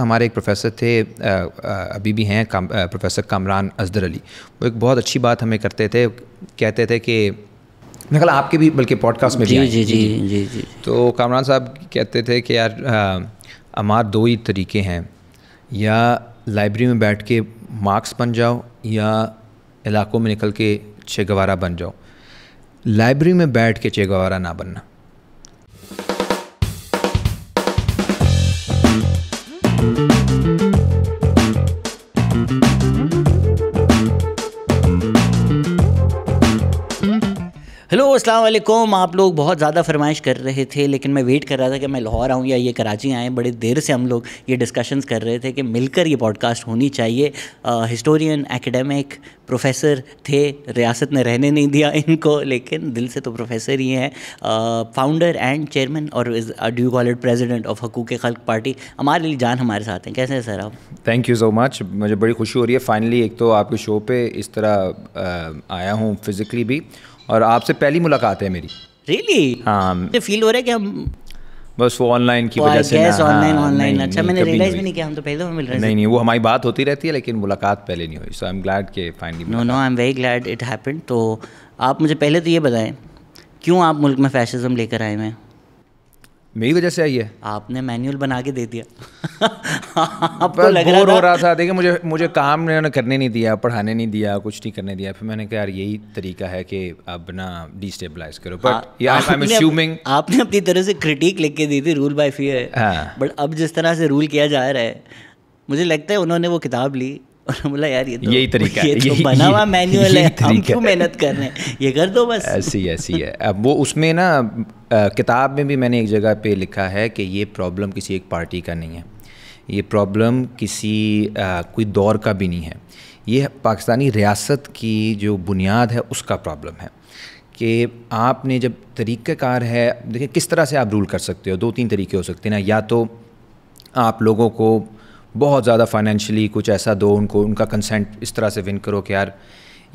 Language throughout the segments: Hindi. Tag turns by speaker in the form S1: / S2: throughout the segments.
S1: हमारे एक प्रोफेसर थे अभी भी हैं काम, प्रोफेसर कामरान अजदर अली वो एक बहुत अच्छी बात हमें करते थे कहते थे कि निकल आपके भी बल्कि पॉडकास्ट में जी, भी जी, जी जी जी जी जी तो कामरान साहब कहते थे कि यार हमार दो ही तरीके हैं या लाइब्रेरी में बैठ के मार्क्स बन जाओ या इलाकों में निकल के चेगवारा बन जाओ लाइब्रेरी में बैठ के चेगवारा ना बनना
S2: हेलो अस्सलाम वालेकुम आप लोग बहुत ज़्यादा फरमाइश कर रहे थे लेकिन मैं वेट कर रहा था कि मैं लाहौर आऊँ या ये कराची आएँ बड़े देर से हम लोग ये डिस्कशंस कर रहे थे कि मिलकर ये पॉडकास्ट होनी चाहिए हिस्टोरियन एकेडमिक प्रोफेसर थे रियासत ने रहने नहीं दिया इनको लेकिन दिल से तो प्रोफेसर ही हैं फाउंडर एंड चेयरमैन और ड्यू इट president of Haqooq Khalq party हमारे लिए जान हमारे साथ हैं कैसे हैं सर आप
S1: थैंक यू सो मच मुझे बड़ी खुशी हो रही है फाइनली एक तो आपके शो पे इस तरह आया हूँ फिज़िकली भी और आपसे पहली मुलाकात है मेरी रियली really? हाँ
S2: फील हो रहा है कि हम
S1: बस वो ऑनलाइन की वजह से ऑनलाइन हाँ, ऑनलाइन अच्छा मैंने रियलाइज भी नहीं
S2: किया हम तो पहले मिल रहे हैं नहीं नहीं वो हमारी बात होती रहती है लेकिन मुलाकात पहले नहीं हुई सो आई एम ग्लैड के finally no no I am very glad it happened तो आप मुझे पहले तो ये बताएं क्यों आप मुल्क में फैशिज्म लेकर आए हुए हैं मेरी वजह से आई है आपने मैनुअल बना के दे दिया आपको लग रहा हो रहा
S1: था देखिए मुझे मुझे काम उन्होंने करने नहीं दिया पढ़ाने नहीं दिया कुछ नहीं करने दिया फिर मैंने कहा यार
S2: यही तरीका है कि अब ना डिस्टेबलाइज करो बट आई एम आपने अपनी तरह से क्रिटिक लिख के दी थी रूल बाय फियर बट अब जिस तरह से रूल किया जा रहा है मुझे लगता है उन्होंने वो किताब ली और बोला यार ये तो यही तरीका ये तो बना हुआ मैनुअल है हम क्यों मेहनत कर रहे हैं ये कर दो बस ऐसी ऐसी है अब वो उसमें ना
S1: किताब में भी मैंने एक जगह पे लिखा है कि ये प्रॉब्लम किसी एक पार्टी का नहीं है ये प्रॉब्लम किसी आ, कोई दौर का भी नहीं है ये पाकिस्तानी रियासत की जो बुनियाद है उसका प्रॉब्लम है कि आपने जब तरीक़ार है देखिए किस तरह से आप रूल कर सकते हो दो तीन तरीके हो सकते हैं ना या तो आप लोगों को बहुत ज़्यादा फाइनेंशली कुछ ऐसा दो उनको उनका कंसेंट इस तरह से विन करो कि यार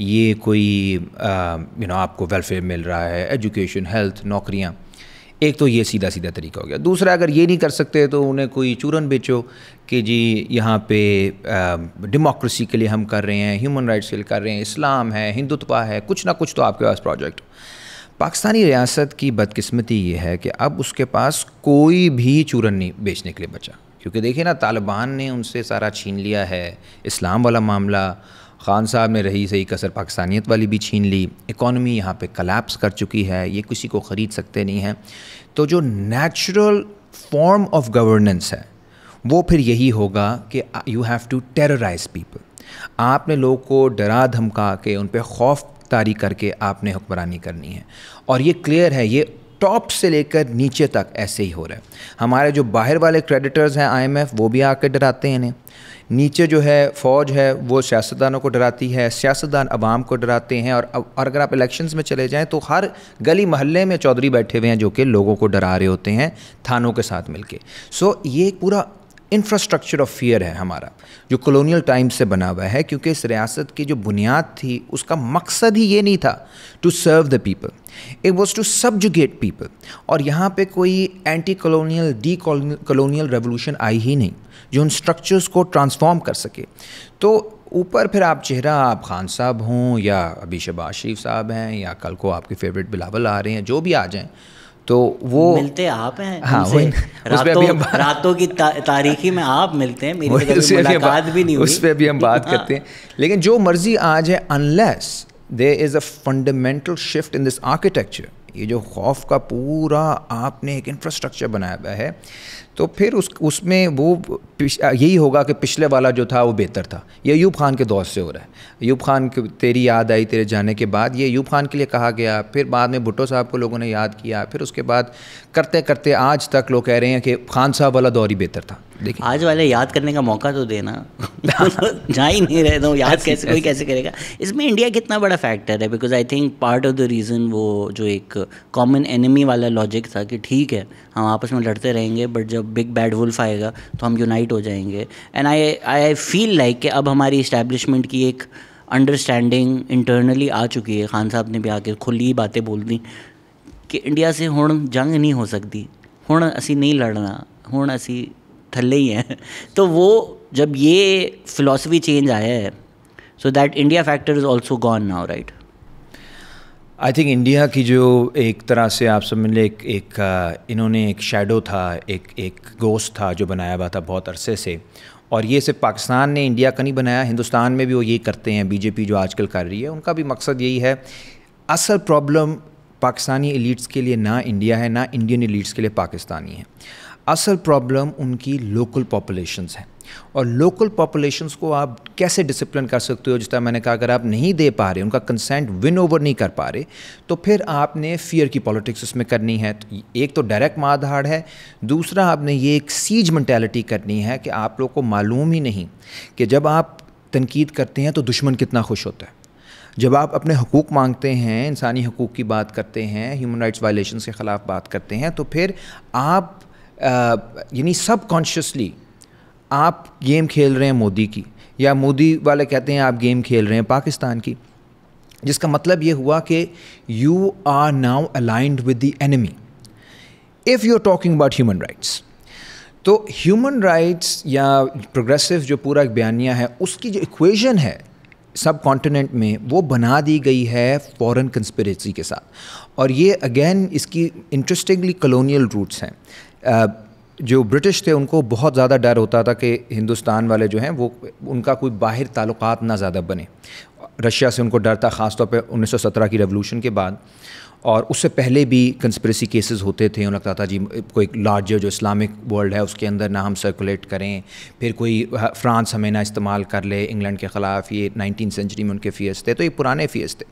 S1: ये कोई यू नो आपको वेलफेयर मिल रहा है एजुकेशन हेल्थ नौकरियाँ एक तो ये सीधा सीधा तरीका हो गया दूसरा अगर ये नहीं कर सकते तो उन्हें कोई चूरन बेचो कि जी यहाँ पे डेमोक्रेसी के लिए हम कर रहे हैं ह्यूमन राइट्स के लिए कर रहे हैं इस्लाम है हिंदुत्वा है कुछ ना कुछ तो आपके पास प्रोजेक्ट पाकिस्तानी रियासत की बदकिस्मती ये है कि अब उसके पास कोई भी चूरन नहीं बेचने के लिए बचा क्योंकि देखिए ना तालिबान ने उनसे सारा छीन लिया है इस्लाम वाला मामला खान साहब ने रही सही कसर पाकिस्तानियत वाली भी छीन ली इकॉनमी यहाँ पर कलेप्स कर चुकी है ये किसी को ख़रीद सकते नहीं हैं तो जो नेचुरल फॉर्म ऑफ गवर्नेंस है वो फिर यही होगा कि you have to terrorize people आपने लोगों को डरा धमका के उन पर खौफ तारी करके आपने हुक्मरानी करनी है और ये क्लियर है ये टॉप से लेकर नीचे तक ऐसे ही हो रहा है हमारे जो बाहर वाले क्रेडिटर्स हैं आईएमएफ वो भी आकर डराते हैं इन्हें नीचे जो है फ़ौज है वो सियासतदानों को डराती है सियासतदान अवाम को डराते हैं और और अगर आप इलेक्शंस में चले जाएँ तो हर गली महल्ले में चौधरी बैठे हुए हैं जो कि लोगों को डरा रहे होते हैं थानों के साथ मिलके सो ये एक पूरा इंफ्रास्ट्रक्चर ऑफ फियर है हमारा जो कॉलोनियल टाइम से बना हुआ है क्योंकि इस रियासत की जो बुनियाद थी उसका मकसद ही ये नहीं था to serve the people it was to subjugate people और यहाँ पे कोई anti colonial decolonial revolution आई ही नहीं जो उन स्ट्रक्चर्स को ट्रांसफॉर्म कर सके तो ऊपर फिर आप चेहरा आप खान साहब हों या अभी शबाज शरीफ साहब हैं या कल को आपके फेवरेट बिलावल आ रहे हैं जो भी आ जाएँ तो
S2: वो मिलते आप हैं हाँ वही रातों हम रातों की ता, तारीखी में आप मिलते हैं मेरी तो बात भी नहीं उस पर भी हम बात हाँ। करते हैं
S1: लेकिन जो मर्जी आज है unless there is a fundamental shift in this architecture ये जो खौफ का पूरा आपने एक इंफ्रास्ट्रक्चर बनाया हुआ है तो फिर उस उसमें वो यही होगा कि पिछले वाला जो था वो बेहतर था ये यूब खान के दौर से हो रहा है यूब खान की तेरी याद आई तेरे जाने के बाद ये यूब खान के लिए कहा गया फिर बाद में भुट्टो साहब को लोगों ने याद किया फिर उसके बाद करते करते आज तक लोग कह रहे हैं कि खान साहब वाला दौर ही बेहतर था देखिए आज वाले याद
S2: करने का मौका तो देना जा ही नहीं रहता तो हूँ याद कैसे कोई कैसे करेगा इसमें इंडिया कितना बड़ा फैक्टर है because I think part of the reason वो जो एक कॉमन एनिमी वाला लॉजिक था कि ठीक है हम आपस में लड़ते रहेंगे बट जब बिग बैड वुल्फ आएगा तो हम यूनाइट हो जाएंगे and I I feel like कि अब हमारी इस्टेब्लिशमेंट की एक अंडरस्टैंडिंग इंटरनली आ चुकी है खान साहब ने भी आके खुली बातें बोल दी कि इंडिया से हूँ जंग नहीं हो सकती हूँ असी नहीं लड़ना हूँ असी थल्ले ही हैं तो वो जब ये फिलॉसफी चेंज आया है so that India factor is also gone now right I think India की जो एक तरह से आप समझ लें एक,
S1: एक इन्होंने एक शेडो था एक एक गोश्त था जो बनाया हुआ था बहुत अरसे से और ये सिर्फ पाकिस्तान ने इंडिया का नहीं बनाया हिंदुस्तान में भी वो ये करते हैं बीजेपी जो आजकल कर रही है उनका भी मकसद यही है असल प्रॉब्लम पाकिस्तानी एलिट्स के लिए ना इंडिया है ना इंडियन एलिट्स के लिए पाकिस्तानी है असल प्रॉब्लम उनकी लोकल पॉपुलेशंस हैं और लोकल पॉपुलेशंस को आप कैसे डिसिप्लिन कर सकते हो जिस तरह मैंने कहा अगर आप नहीं दे पा रहे उनका कंसेंट विन ओवर नहीं कर पा रहे तो फिर आपने फियर की पॉलिटिक्स उसमें करनी है तो एक तो डायरेक्ट मारधाड़ है दूसरा आपने ये एक सीज मैंटेलिटी करनी है कि आप लोग को मालूम ही नहीं कि जब आप तनकीद करते हैं तो दुश्मन कितना खुश होता है जब आप अपने हकूक़ मांगते हैं इंसानी हकूक़ की बात करते हैं ह्यूमन राइट्स वायलेशंस के ख़िलाफ़ बात करते हैं तो फिर आप यानी सब कॉन्शियसली आप गेम खेल रहे हैं मोदी की या मोदी वाले कहते हैं आप गेम खेल रहे हैं पाकिस्तान की जिसका मतलब ये हुआ कि you are now aligned with the enemy if you are talking about human rights तो ह्यूमन राइट्स या प्रोग्रेसिव जो पूरा एक बयानिया है उसकी जो इक्वेशन है सब कॉन्टिनेंट में वो बना दी गई है फॉरेन कंस्पिरेसी के साथ और ये अगेन इसकी इंटरेस्टिंगली कलोनियल रूट्स हैं जो ब्रिटिश थे उनको बहुत ज़्यादा डर होता था कि हिंदुस्तान वाले जो हैं वो उनका कोई बाहर ताल्लुक़ ना ज़्यादा बने रशिया से उनको डर था ख़ासतौर पर सत्रह की रेवोलूशन के बाद और उससे पहले भी कंस्परेसी केसेस होते थे उन्हें लगता था जी कोई लार्जर जो इस्लामिक वर्ल्ड है उसके अंदर ना हम सर्कुलेट करें फिर कोई फ्रांस हाँ, हमें ना इस्तेमाल कर ले इंग्लैंड के ख़िलाफ़ ये नाइनटीन सेंचुरी में उनके फ़ियर्स थे तो ये पुराने फ़ियर्स थे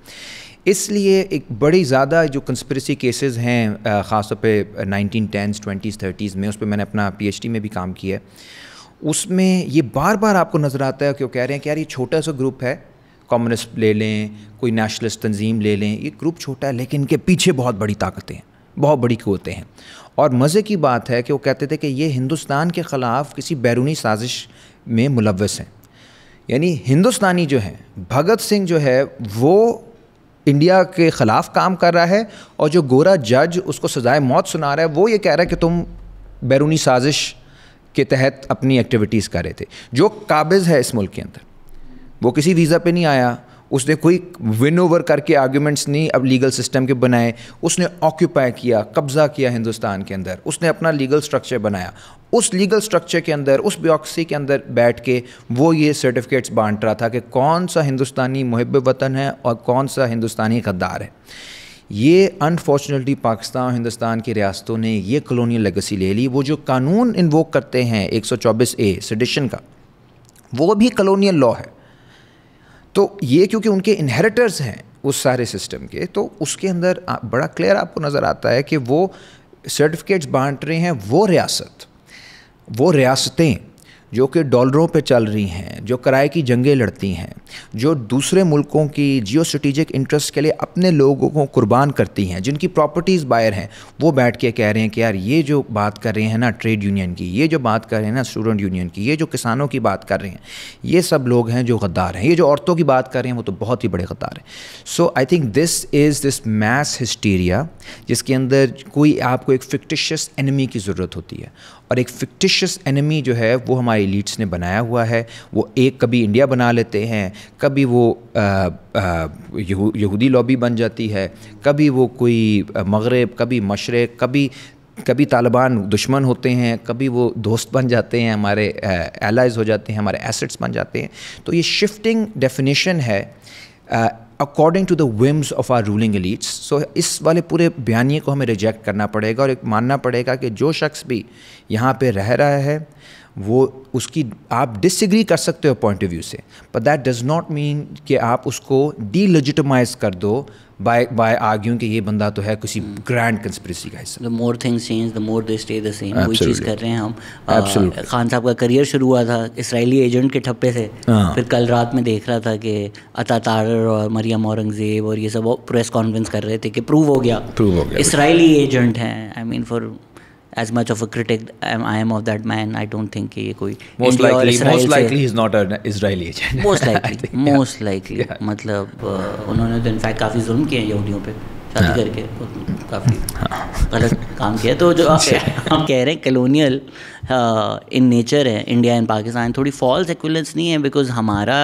S1: इसलिए एक बड़ी ज़्यादा जो कंस्परेसी केसेस हैं ख़ासतौर पे नाइनटीन टेंस ट्वेंटीज़ थर्टीज़ में उस पर मैंने अपना पीएचडी में भी काम किया है उसमें ये बार बार आपको नज़र आता है कि वो कह रहे हैं कि यार ये छोटा सा ग्रुप है कम्युनिस्ट ले लें कोई नेशनलिस्ट तंजीम ले लें ये ग्रुप छोटा है लेकिन इनके पीछे बहुत बड़ी ताकतें हैं बहुत बड़ी कुतें हैं और मज़े की बात है कि वो कहते थे कि ये हिंदुस्तान के ख़िलाफ़ किसी बैरूनी साजिश में मुलवस हैं यानी हिंदुस्तानी जो हैं भगत सिंह जो है वो इंडिया के ख़िलाफ़ काम कर रहा है और जो गोरा जज उसको सज़ाए मौत सुना रहा है वो ये कह रहा है कि तुम बैरूनी साजिश के तहत अपनी एक्टिविटीज़ कर रहे थे जो काबिज़ है इस मुल्क के अंदर वो किसी वीज़ा पे नहीं आया उसने कोई विन ओवर करके आर्ग्यूमेंट्स नहीं अब लीगल सिस्टम के बनाए उसने ऑक्यूपाई किया कब्ज़ा किया हिंदुस्तान के अंदर उसने अपना लीगल स्ट्रक्चर बनाया उस लीगल स्ट्रक्चर के अंदर उस ब्योक्सी के अंदर बैठ के वो ये सर्टिफिकेट्स बांट रहा था कि कौन सा हिंदुस्तानी मुहब वतन है और कौन सा हिंदुस्तानी गद्दार है ये अनफॉर्चुनेटली पाकिस्तान और हिंदुस्तान की रियासतों ने ये कलोनियल लेगेसी ले ली वो जो कानून इन्वोक करते हैं 124 ए सडिशन का वो भी कलोनियल लॉ है तो ये क्योंकि उनके इनहेरिटर्स हैं उस सारे सिस्टम के तो उसके अंदर बड़ा क्लियर आपको नज़र आता है कि वो सर्टिफिकेट्स बांट रहे हैं वो रियासत वो रियासतें जो कि डॉलरों पे चल रही हैं जो किराए की जंगें लड़ती हैं जो दूसरे मुल्कों की जियो स्ट्रेटिजिक इंटरेस्ट के लिए अपने लोगों को कुर्बान करती हैं जिनकी प्रॉपर्टीज़ बायर हैं वो बैठ के कह रहे हैं कि यार ये जो बात कर रहे हैं ना ट्रेड यूनियन की ये जो बात कर रहे हैं ना स्टूडेंट यूनियन की ये जो किसानों की बात कर रहे हैं ये सब लोग हैं जो गद्दार हैं ये जो औरतों की बात कर रहे हैं वो तो बहुत ही बड़े गद्दार हैं so I think this is this mass hysteria जिसके अंदर कोई आपको एक फिक्टिशियस एनिमी की ज़रूरत होती है और एक फिक्टिशियस एनिमी जो है वो हमारे लीड्स ने बनाया हुआ है वो एक कभी इंडिया बना लेते हैं कभी वो यहूदी लॉबी बन जाती है कभी वो कोई मगरब कभी मशरक़ कभी कभी तालिबान दुश्मन होते हैं कभी वो दोस्त बन जाते हैं हमारे एलाइज़ हो जाते हैं हमारे एसेट्स बन जाते हैं तो ये शिफ्टिंग डेफिनेशन है according to the whims of our ruling elites so इस वाले पूरे बयानी को हमें रिजेक्ट करना पड़ेगा और एक मानना पड़ेगा कि जो शख्स भी यहाँ पर रह रहा है वो उसकी आप डिसग्री कर सकते हो पॉइंट ऑफ व्यू से पर दैट डज़ नॉट मीन कि आप उसको
S2: डीलिजिटमाइज कर दो बाय बाय आर्ग्यूइंग कि ये बंदा तो है किसी ग्रैंड कंस्पिरेसी का हिस्सा the more things change the more they stay the same वो चीज़ कर रहे हैं हम खान साहब का करियर शुरू हुआ था इसराइली एजेंट के ठप्पे से हाँ। फिर कल रात में देख रहा था कि अता तारर और मरियम औरंगजेब और ये सब प्रेस कॉन्फ्रेंस कर रहे थे कि प्रूव हो गया प्रूव हो गया इसराइली एजेंट हैं I mean for as much of a critic am, I am of that man. I don't think ये कोई most likely most likely he's not an Israeli agent. Most likely think, most yeah. मतलब uh, उन्होंने तो इनफैक्ट काफ़ी जुल्म किए हैं यहूदियों पे शादी हाँ। करके काफ़ी गलत काम किया तो जो आप हम कह रहे हैं कलोनियल इन नेचर है इंडिया एंड पाकिस्तान थोड़ी फॉल्स एक्विलेंस नहीं है बिकॉज हमारा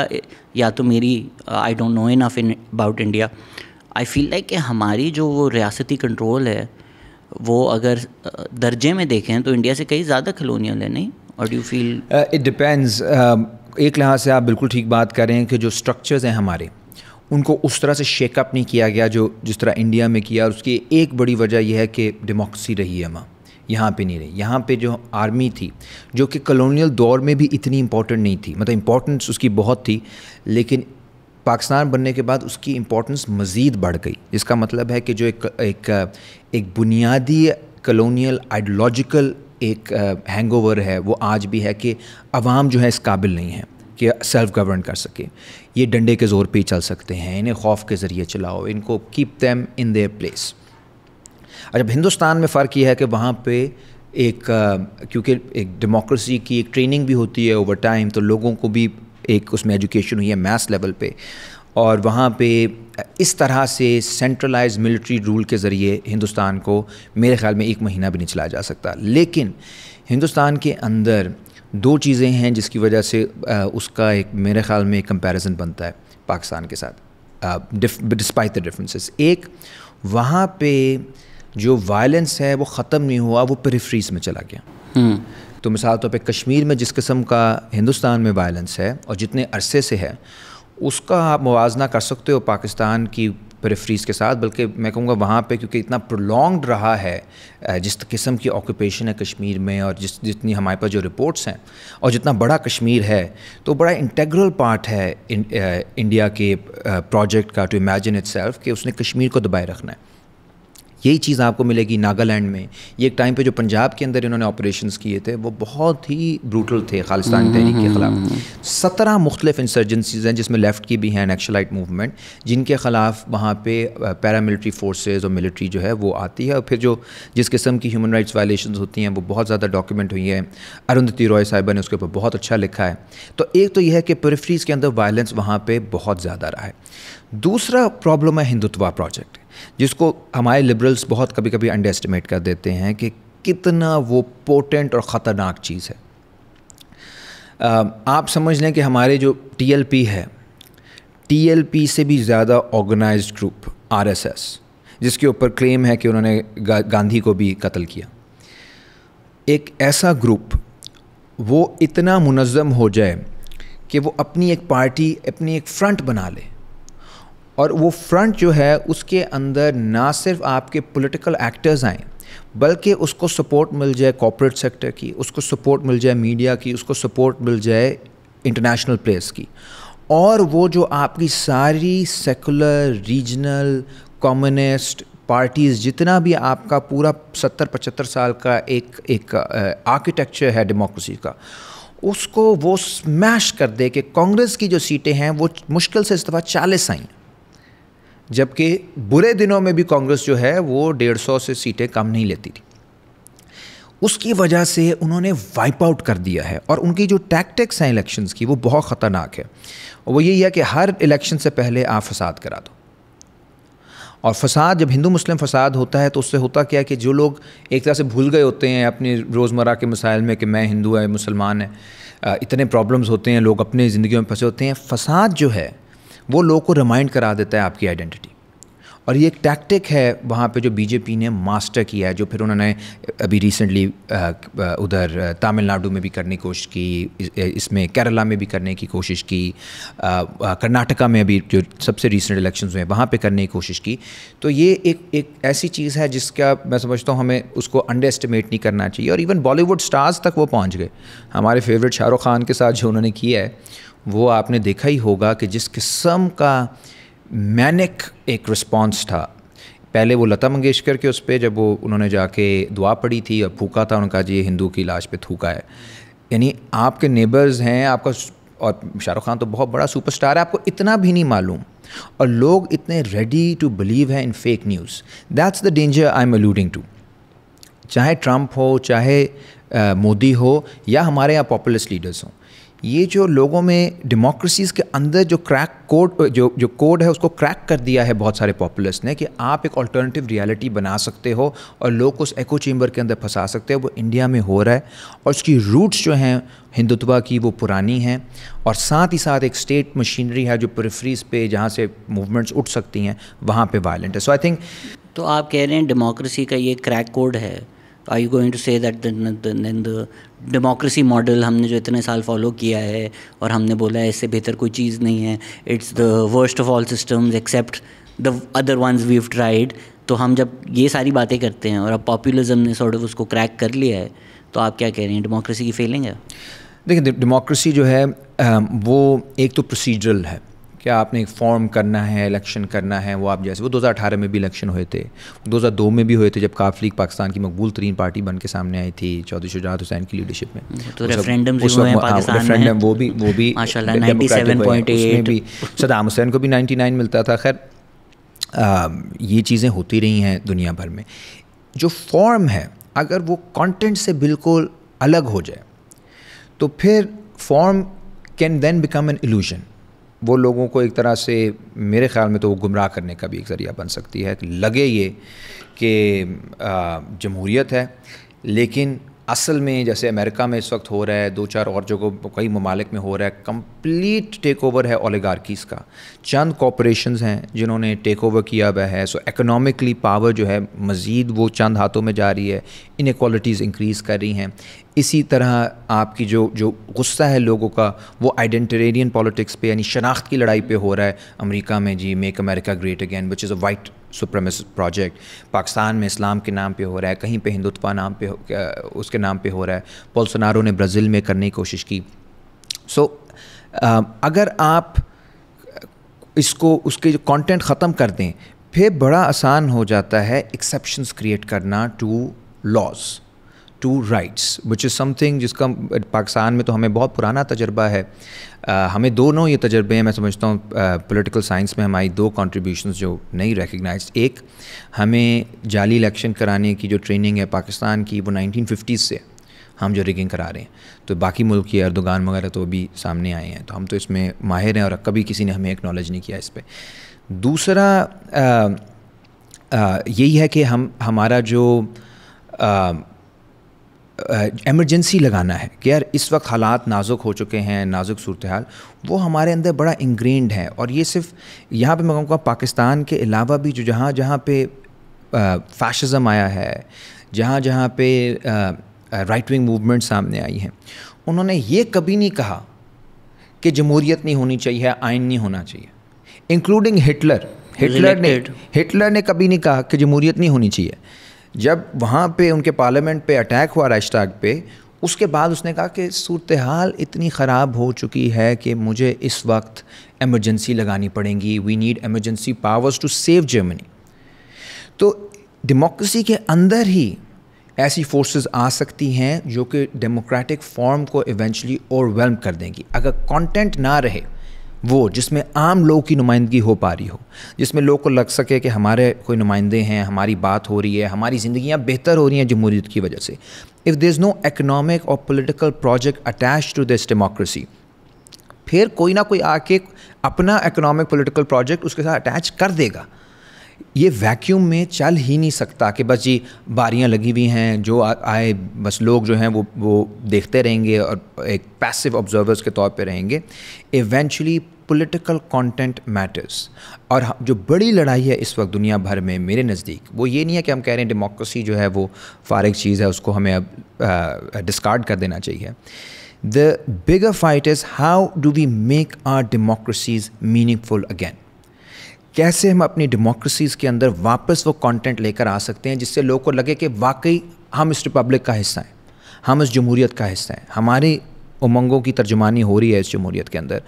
S2: या तो मेरी I don't know enough in about India I feel like कि हमारी जो वो रियासती कंट्रोल है वो अगर दर्जे में देखें तो इंडिया से कई ज़्यादा कलोनियल है नहीं और डू फील इट डिपेंड्स
S1: एक लिहाज से आप बिल्कुल ठीक बात कर रहे हैं कि जो स्ट्रक्चर्स हैं हमारे उनको उस तरह से शेकअप नहीं किया गया जो जिस तरह इंडिया में किया और उसकी एक बड़ी वजह यह है कि डेमोक्रेसी रही है वहाँ यहाँ पे नहीं रही यहाँ पे जो आर्मी थी जो कि कॉलोनियल दौर में भी इतनी इम्पोर्टेंट नहीं थी मतलब इम्पोर्टेंस उसकी बहुत थी लेकिन पाकिस्तान बनने के बाद उसकी इम्पोर्टेंस मज़ीद बढ़ गई इसका मतलब है कि जो एक एक एक बुनियादी कलोनियल आइडियोलॉजिकल एक हैंगओवर है वो आज भी है कि अवाम जो है इस काबिल नहीं है कि सेल्फ गवर्न कर सके ये डंडे के ज़ोर पे ही चल सकते हैं इन्हें खौफ के ज़रिए चलाओ इनको keep them in their place जब हिंदुस्तान में फ़र्क ये है कि वहाँ पे एक क्योंकि एक डेमोक्रेसी की एक ट्रेनिंग भी होती है ओवर टाइम तो लोगों को भी एक उसमें एजुकेशन हुई है मैथ्स लेवल पे और वहाँ पे इस तरह से सेंट्रलाइज मिलिट्री रूल के ज़रिए हिंदुस्तान को मेरे ख्याल में एक महीना भी नहीं चलाया जा सकता लेकिन हिंदुस्तान के अंदर दो चीज़ें हैं जिसकी वजह से उसका एक मेरे ख्याल में कंपैरिजन बनता है पाकिस्तान के साथ डिस्पाइट द डिफरेंसेस एक वहाँ पे जो वायलेंस है वो ख़त्म नहीं हुआ वो पेरीफ्रीज में चला गया हम्म। तो मिसाल तौर तो पर कश्मीर में जिस किस्म का हिंदुस्तान में वायलेंस है और जितने अरसे से है उसका आप मुवजना कर सकते हो पाकिस्तान की पेरेफ्रीज के साथ बल्कि मैं कहूँगा वहाँ पे क्योंकि इतना प्रोलॉन्ग्ड रहा है जिस किस्म की ऑक्यूपेशन है कश्मीर में और जिस जितनी हमारे पास जो रिपोर्ट्स हैं और जितना बड़ा कश्मीर है तो बड़ा इंटेग्रल पार्ट है इंडिया के प्रोजेक्ट का टू इमेजिन इट कि उसने कश्मीर को दबाए रखना है यही चीज़ आपको मिलेगी नागालैंड में ये एक टाइम पे जो पंजाब के अंदर इन्होंने ऑपरेशन किए थे वो बहुत ही ब्रूटल थे खालिस्तान हम्म, तहरीक के हम्म, ख़िलाफ़ हम्म, सत्रह मुख्तलिफ इंसर्जेंसीज हैं जिसमें लेफ़्ट की भी हैं नक्शलाइट मूवमेंट जिनके ख़िलाफ़ वहाँ पे पैरामिलिट्री फोर्सेज और मिलिट्री जो है वो आती है और फिर जो जिस किस्म की ह्यूमन राइट्स वायलेशन होती हैं वो बहुत ज़्यादा डॉक्यूमेंट हुई हैं अरुंधति रॉय साहिबा ने उसके ऊपर बहुत अच्छा लिखा है तो एक तो यह है कि पेरिफरीज के अंदर वायलेंस वहाँ पर बहुत ज़्यादा रहा है दूसरा प्रॉब्लम है हिंदुत्वा प्रोजेक्ट जिसको हमारे लिबरल्स बहुत कभी कभी अंडर एस्टिमेट कर देते हैं कि कितना वो पोटेंट और ख़तरनाक चीज़ है आप समझ लें कि हमारे जो टी है टी से भी ज़्यादा ऑर्गेनाइज ग्रुप आर जिसके ऊपर क्लेम है कि उन्होंने गांधी को भी कत्ल किया एक ऐसा ग्रुप वो इतना मुनज़म हो जाए कि वो अपनी एक पार्टी अपनी एक फ्रंट बना ले और वो फ्रंट जो है उसके अंदर ना सिर्फ आपके पॉलिटिकल एक्टर्स आएँ बल्कि उसको सपोर्ट मिल जाए कॉरपोरेट सेक्टर की उसको सपोर्ट मिल जाए मीडिया की उसको सपोर्ट मिल जाए इंटरनेशनल प्लेयर्स की और वो जो आपकी सारी सेकुलर रीजनल कम्युनिस्ट पार्टीज़ जितना भी आपका पूरा सत्तर पचहत्तर साल का एक एक आर्किटेक्चर है डेमोक्रेसी का उसको वो स्मैश कर दे कि कांग्रेस की जो सीटें हैं वो मुश्किल से इस दफ़ा चालीस आई जबकि बुरे दिनों में भी कांग्रेस जो है वो डेढ़ सौ से सीटें कम नहीं लेती थी उसकी वजह से उन्होंने वाइप आउट कर दिया है और उनकी जो टैक्टिक्स हैं इलेक्शंस की वो बहुत ख़तरनाक है वो यही है कि हर इलेक्शन से पहले आप फसाद करा दो और फसाद जब हिंदू मुस्लिम फसाद होता है तो उससे होता क्या है कि जो लोग एक तरह से भूल गए होते हैं अपने रोज़मर्रा के मसाइल में कि मैं हिंदू है मुसलमान है इतने प्रॉब्लम्स होते हैं लोग अपनी ज़िंदगी में फंसे होते हैं फसाद जो है वो लोग को रिमाइंड करा देता है आपकी आइडेंटिटी और ये एक टैक्टिक है वहाँ पे जो बीजेपी ने मास्टर किया है जो फिर उन्होंने अभी रिसेंटली उधर तमिलनाडु में भी करने की कोशिश की इसमें केरला में भी करने की कोशिश की कर्नाटका में अभी जो सबसे रिसेंट इलेक्शन हुए वहाँ पे करने की कोशिश की तो ये एक एक ऐसी चीज़ है जिसका मैं समझता हूँ हमें उसको अंडर एस्टिमेट नहीं करना चाहिए और इवन बॉलीवुड स्टार्स तक वो पहुँच गए हमारे फेवरेट शाहरुख खान के साथ जो उन्होंने किया है वो आपने देखा ही होगा कि जिस किस्म का मैनिक एक रिस्पॉन्स था पहले वो लता मंगेशकर के उस पर जब वो उन्होंने जाके दुआ पड़ी थी और फूका था उनका जी हिंदू की लाश पे थूका है यानी आपके नेबर्स हैं आपका और शाहरुख खान तो बहुत बड़ा सुपरस्टार है आपको इतना भी नहीं मालूम और लोग इतने रेडी टू बिलीव हैं in fake news that's the danger I am alluding to चाहे ट्रंप हो चाहे मोदी हो या हमारे यहाँ पॉपुलस लीडर्स हों ये जो लोगों में डेमोक्रेसीज़ के अंदर जो क्रैक कोड जो जो कोड है उसको क्रैक कर दिया है बहुत सारे पॉपुलर्स ने कि आप एक ऑल्टरनेटिव रियलिटी बना सकते हो और लोग को उस एको चेंबर के अंदर फंसा सकते हो वो इंडिया में हो रहा है और उसकी रूट्स जो हैं हिंदुत्वा की वो पुरानी हैं और साथ ही साथ एक स्टेट मशीनरी है जो प्रिफरीज पे जहाँ से मूवमेंट्स उठ
S2: सकती हैं वहाँ पर वायलेंट है सो आई थिंक तो आप कह रहे हैं डेमोक्रेसी का ये क्रैक कोड है I you going to say that the democracy model हमने जो इतने साल फॉलो किया है और हमने बोला है इससे बेहतर कोई चीज़ नहीं है it's the worst of all systems except the other ones we have tried तो हम जब ये सारी बातें करते हैं और अब पॉपुलिज्म ने सॉर्ट ऑफ उसको क्रैक कर लिया है तो आप क्या कह रहे हैं डेमोक्रेसी की फेलिंग है देखिए डेमोक्रेसी
S1: जो है वो एक तो प्रोसीजरल है कि आपने एक फॉर्म करना है इलेक्शन करना है वो आप जैसे वो 2018 में भी इलेक्शन हुए थे 2002 में भी हुए थे जब काफ लीग पाकिस्तान की मकबूल तरीन पार्टी बन के सामने आई थी चौधरी शुजात हुसैन की लीडरशिप में तो रेफरेंडम हाँ, वो भी वो भी सदाम हुसैन को भी नाइन मिलता था खैर ये चीज़ें होती रही हैं दुनिया भर में जो फॉर्म है अगर वो कंटेंट से बिल्कुल अलग हो जाए तो फिर form can then become an illusion वो लोगों को एक तरह से मेरे ख्याल में तो वो गुमराह करने का भी एक ज़रिया बन सकती है लगे ये कि जमहूरीत है लेकिन असल में जैसे अमेरिका में इस वक्त हो रहा है दो चार और जगह कई ममालिक में हो रहा है कंप्लीट टेक ओवर है ओलीगार्कीज़ का चंद कॉपरेशन हैं जिन्होंने टेक ओवर किया हुआ है सो इकोनॉमिकली पावर जो है मज़ीद वो चंद हाथों में जा रही है इनकॉलिटीज़ इंक्रीज़ कर रही हैं इसी तरह आपकी जो जो गुस्सा है लोगों का वो आइडेंटेरियन पॉलिटिक्स पे यानी शनाख्त की लड़ाई पे हो रहा है अमेरिका में जी make America great again which is a white supremacist project Pakistan में इस्लाम के नाम पे हो रहा है कहीं पे हिंदुत्वा नाम पे उसके नाम पे हो रहा है पोलसनारो ने ब्राज़ील में करने की कोशिश की सो so, अगर आप इसको उसके जो कंटेंट ख़त्म कर दें फिर बड़ा आसान हो जाता है एक्सेप्शंस क्रिएट करना to laws to rights which is something जिसका पाकिस्तान में तो हमें बहुत पुराना तजर्बा है आ, हमें दोनों ये तजर्बे हैं मैं समझता हूँ पोलिटिकल साइंस में हमारी दो कॉन्ट्रीब्यूशन जो नहीं रिकगनाइज एक हमें जाली इलेक्शन कराने की जो ट्रेनिंग है पाकिस्तान की वो नाइनटीन फिफ्टीज़ से हम जो रिगिंग करा रहे हैं तो बाकी मुल्क की अरदगान वगैरह तो अभी सामने आए हैं तो हम तो इसमें माहिर हैं और कभी किसी ने हमें एक्नॉलेज नहीं किया इस पर दूसरा आ, आ, यही है कि हम हमारा जो आ, एमरजेंसी लगाना है कि यार इस वक्त हालात नाजुक हो चुके हैं नाजुक सूरत हाल वो हमारे अंदर बड़ा इंग्रेंड है और ये सिर्फ यहाँ पे मैं कहूँगा पाकिस्तान के अलावा भी जो जहाँ जहाँ पे फैशज़म आया है जहाँ जहाँ पे राइट विंग मूवमेंट सामने आई हैं उन्होंने ये कभी नहीं कहा कि जमहूरियत नहीं होनी चाहिए आइन नहीं होना चाहिए इंक्लूडिंग हिटलर हिटलर ने हिटलर ने कभी नहीं कहा कि जमहूरियत नहीं होनी चाहिए जब वहाँ पे उनके पार्लियामेंट पे अटैक हुआ राजटाग पे उसके बाद उसने कहा कि सूरत हाल इतनी ख़राब हो चुकी है कि मुझे इस वक्त एमरजेंसी लगानी पड़ेगी we need emergency powers to save Germany तो डेमोक्रेसी के अंदर ही ऐसी फोर्सेस आ सकती हैं जो कि डेमोक्रेटिक फॉर्म को इवेंचुअली ओवरवेलम कर देंगी अगर कंटेंट ना रहे वो जिसमें आम लोगों की नुमाइंदगी हो पा रही हो जिसमें लोग को लग सके कि हमारे कोई नुमाइंदे हैं हमारी बात हो रही है हमारी जिंदगियां बेहतर हो रही हैं जमहूरीत की वजह से if there is no economic और political project attach to this democracy फिर कोई ना कोई आके अपना इकोनॉमिक पोलिटिकल प्रोजेक्ट उसके साथ अटैच कर देगा ये वैक्यूम में चल ही नहीं सकता कि बस जी बारियाँ लगी हुई हैं जो आ, आए बस लोग जो हैं वो वो देखते रहेंगे और एक पैसिव ऑब्जर्वर्स के तौर पे रहेंगे इवेंचुअली पॉलिटिकल कंटेंट मैटर्स और जो बड़ी लड़ाई है इस वक्त दुनिया भर में मेरे नज़दीक वो ये नहीं है कि हम कह रहे हैं डेमोक्रेसी जो है वो फारग चीज़ है उसको हमें अब डिस्कार्ड कर देना चाहिए the bigger fight is how do we make our democracies meaningful again कैसे हम अपनी डेमोक्रेसीज़ के अंदर वापस वो कंटेंट लेकर आ सकते हैं जिससे लोगों को लगे कि वाकई हम इस रिपब्लिक का हिस्सा हैं हम इस जमहूरीत का हिस्सा हैं हमारी उमंगों की तर्जुमानी हो रही है इस जमहूरीत के अंदर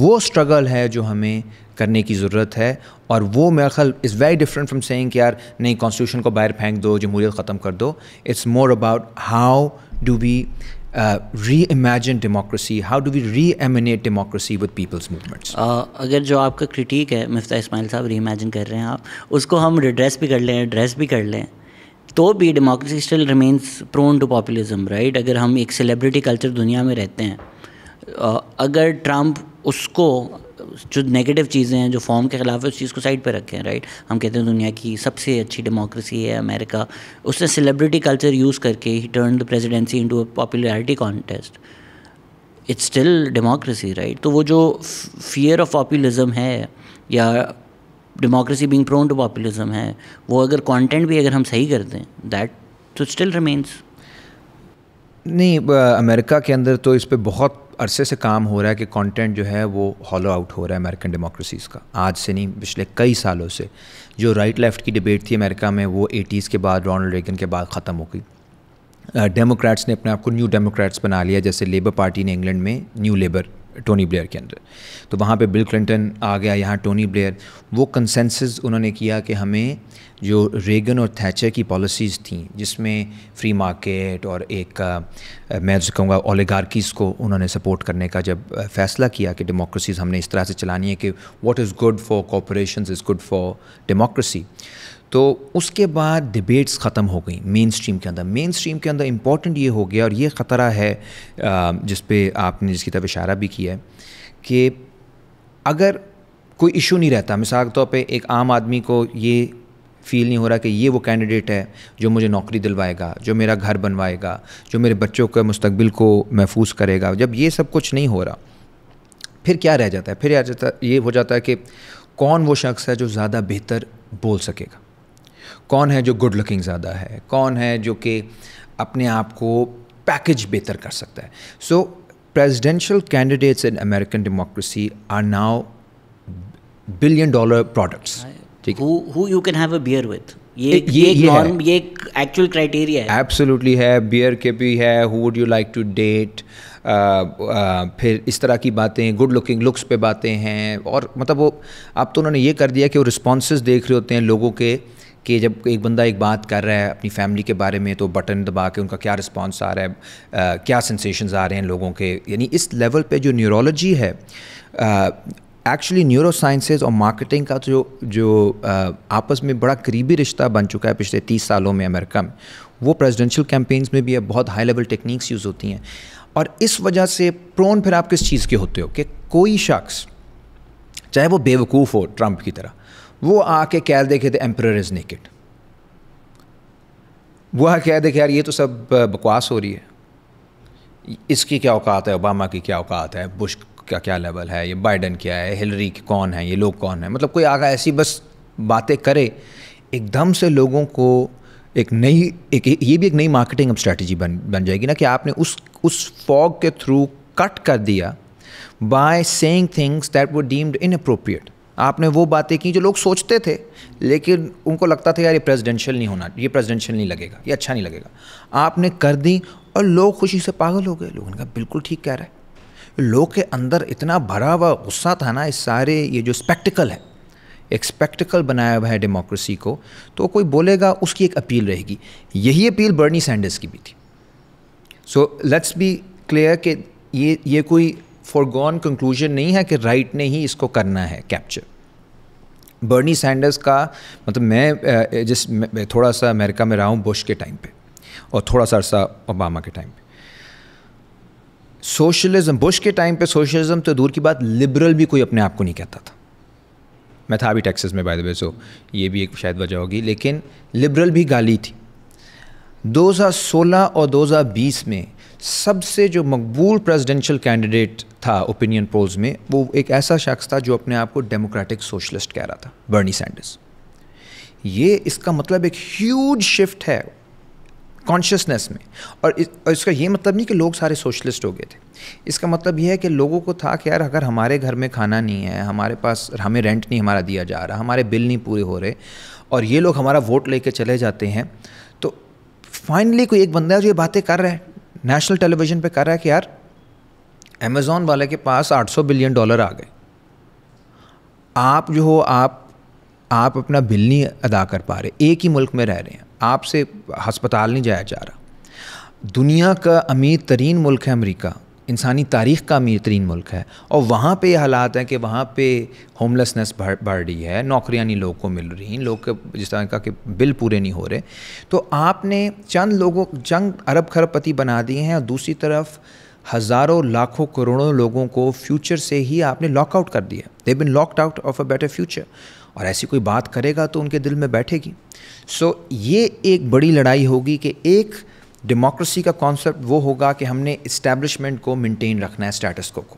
S1: वो स्ट्रगल है जो हमें करने की ज़रूरत है और वो मेरा ख्याल is very different from saying कि यार नहीं कॉन्स्टिट्यूशन को बाहर फेंक दो जमूरीत ख़त्म कर दो it's more about how do we reimagine democracy how do we reanimate democracy with people's movements
S2: अगर जो आपका क्रिटिक है मिफ्ता इस्माइल साहब रीइमेजिन कर रहे हैं आप उसको हम रिड्रेस भी कर लें एड्रेस भी कर लें तो भी democracy still remains prone to populism right अगर हम एक सेलिब्रिटी कल्चर दुनिया में रहते हैं uh, अगर ट्रंप उसको जो नेगेटिव चीज़ें हैं जो फॉर्म के ख़िलाफ़ है उस चीज़ को साइड पर रखें राइट हम कहते हैं दुनिया की सबसे अच्छी डेमोक्रेसी है अमेरिका उसने सेलिब्रिटी कल्चर यूज़ करके he turn the presidency into a popularity contest it's still democracy right तो वो जो फियर ऑफ पॉपुलिज्म है या democracy being prone to populism है वो अगर कॉन्टेंट भी अगर हम सही कर दें दैट तो स्टिल रिमेन्स
S1: नहीं अमेरिका के अंदर तो इस पर बहुत अरसे से काम हो रहा है कि कंटेंट जो है वो हॉलो आउट हो रहा है अमेरिकन डेमोक्रेसीज़ का आज से नहीं पिछले कई सालों से जो राइट लेफ़्ट की डिबेट थी अमेरिका में वो एटीज़ के बाद रोनल्ड रेगन के बाद ख़त्म हो गई डेमोक्रेट्स ने अपने आप को न्यू डेमोक्रेट्स बना लिया जैसे लेबर पार्टी ने इंग्लैंड में न्यू लेबर टोनी ब्लेयर के अंदर तो वहाँ पे बिल क्लिंटन आ गया यहाँ टोनी ब्लेयर वो कंसेंसस उन्होंने किया कि हमें जो रेगन और थैचर की पॉलिसीज़ थी जिसमें फ्री मार्केट और एक मैं जो कहूँगा ओलेगार्कीज़ को उन्होंने सपोर्ट करने का जब फैसला किया कि डेमोक्रेसीज़ हमने इस तरह से चलानी है कि what is good for corporation is good for democracy तो उसके बाद डिबेट्स ख़त्म हो गई मेन स्ट्रीम के अंदर मेन स्ट्रीम के अंदर इम्पॉर्टेंट ये हो गया और ये ख़तरा है जिस पे आपने जिसकी तरफ इशारा भी किया है कि अगर कोई इशू नहीं रहता मिसाल के तौर पर एक आम आदमी को ये फील नहीं हो रहा कि ये वो कैंडिडेट है जो मुझे नौकरी दिलवाएगा जो मेरा घर बनवाएगा जो मेरे बच्चों के मुस्तबिल को महफूज करेगा जब ये सब कुछ नहीं हो रहा फिर क्या रह जाता है फिर आ जाता ये हो जाता है कि कौन वो शख्स है जो ज़्यादा बेहतर बोल सकेगा कौन है जो गुड लुकिंग ज़्यादा है कौन है जो कि अपने आप को पैकेज बेहतर कर सकता है so presidential candidates in American democracy are now billion dollar products ठीक
S2: है बियर विथ ये ये ये एक एक्चुअल क्राइटेरिया है
S1: एब्सोल्युटली है बियर के भी है who would you like to date फिर इस तरह की बातें गुड लुकिंग लुक्स पे बातें हैं और मतलब वो अब तो उन्होंने ये कर दिया कि वो रिस्पॉन्स देख रहे होते हैं लोगों के कि जब एक बंदा एक बात कर रहा है अपनी फैमिली के बारे में तो बटन दबा के उनका क्या रिस्पॉन्स आ रहा है आ, क्या सेंसेशंस आ रहे हैं लोगों के यानी इस लेवल पे जो न्यूरोलॉजी है एक्चुअली न्यूरो साइंसेज और मार्केटिंग का जो जो आ, आपस में बड़ा करीबी रिश्ता बन चुका है पिछले तीस सालों में अमेरिका में वो प्रेजिडेंशियल कैंपेन्स में भी अब बहुत हाई लेवल टेक्निक्स यूज़ होती हैं और इस वजह से प्रोन फिर आप किस चीज़ के होते हो कि कोई शख्स चाहे वो बेवकूफ़ हो ट्रंप की तरह वो आके कह देखे द एम्पर इज़ नेकेड वह कह देखे यार ये तो सब बकवास हो रही है इसकी क्या औकात है ओबामा की क्या औकात है बुश का क्या लेवल है ये बाइडन क्या है हिलरी कौन है ये लोग कौन है मतलब कोई आगा ऐसी बस बातें करे एकदम से लोगों को एक नई एक ये भी एक नई मार्केटिंग अब स्ट्रैटेजी बन बन जाएगी ना कि आपने उस उस फॉग के थ्रू कट कर दिया बाय सेइंग थिंग्स दैट वो डीम्ड इनअप्रोप्रिएट आपने वो बातें की जो लोग सोचते थे लेकिन उनको लगता था यार ये प्रेसिडेंशियल नहीं होना ये प्रेसिडेंशियल नहीं लगेगा ये अच्छा नहीं लगेगा आपने कर दी और लोग खुशी से पागल हो गए लोगों ने कहा बिल्कुल ठीक कह रहा है लोग के अंदर इतना भरा हुआ गुस्सा था ना इस सारे ये जो स्पेक्टिकल है एक स्पेक्टिकल बनाया हुआ है डेमोक्रेसी को तो कोई बोलेगा उसकी एक अपील रहेगी यही अपील बर्नी सैंडर्स की भी थी सो लेट्स बी क्लियर कि ये ये कोई फॉरगॉन कंक्लूजन नहीं है कि राइट ने ही इसको करना है कैप्चर बर्नी सैंडर्स का मतलब मैं जिस थोड़ा सा अमेरिका में रहा हूँ बुश के टाइम पे और थोड़ा सा अरसा ओबामा के टाइम पे सोशलिज्म बुश के टाइम पे सोशलिज्म तो दूर की बात लिबरल भी कोई अपने आप को नहीं कहता था मैं था अभी टैक्सेस में बाय द वे सो ये भी एक शायद वजह होगी लेकिन लिबरल भी गाली थी 2016 और 2020 में सबसे जो मकबूल प्रेसिडेंशियल कैंडिडेट था ओपिनियन पोल्स में वो एक ऐसा शख्स था जो अपने आप को डेमोक्रेटिक सोशलिस्ट कह रहा था बर्नी सैंडर्स ये इसका मतलब एक ह्यूज शिफ्ट है कॉन्शियसनेस में और, इस, और इसका ये मतलब नहीं कि लोग सारे सोशलिस्ट हो गए थे इसका मतलब यह है कि लोगों को था कि यार अगर हमारे घर में खाना नहीं है हमारे पास हमें रेंट नहीं हमारा दिया जा रहा हमारे बिल नहीं पूरे हो रहे और ये लोग हमारा वोट लेके चले जाते हैं तो फाइनली कोई एक बंदा है जो ये बातें कर रहा है नेशनल टेलीविज़न पे कह रहा है कि यार अमेज़ोन वाले के पास 800 बिलियन डॉलर आ गए आप जो हो आप आप अपना बिल नहीं अदा कर पा रहे एक ही मुल्क में रह रहे हैं आपसे हस्पताल नहीं जाया जा रहा दुनिया का अमीर तरीन मुल्क है अमरीका इंसानी तारीख का अमीर तरीन मुल्क है और वहाँ पे ये हालात हैं कि वहाँ पे होमलेसनेस बढ़ बढ़ रही है नौकरियाँ नहीं लोगों को मिल रही हैं लोग के जिस तरह का कि बिल पूरे नहीं हो रहे तो आपने चंद लोगों चंद अरब खरबपति बना दिए हैं और दूसरी तरफ हज़ारों लाखों करोड़ों लोगों को फ्यूचर से ही आपने लॉकआउट कर दिया they been locked out of a better future और ऐसी कोई बात करेगा तो उनके दिल में बैठेगी सो so, ये एक बड़ी लड़ाई होगी कि एक डेमोक्रेसी का कॉन्सेप्ट वो होगा कि हमने इस्टेब्लिशमेंट को मेंटेन रखना है स्टेटस को को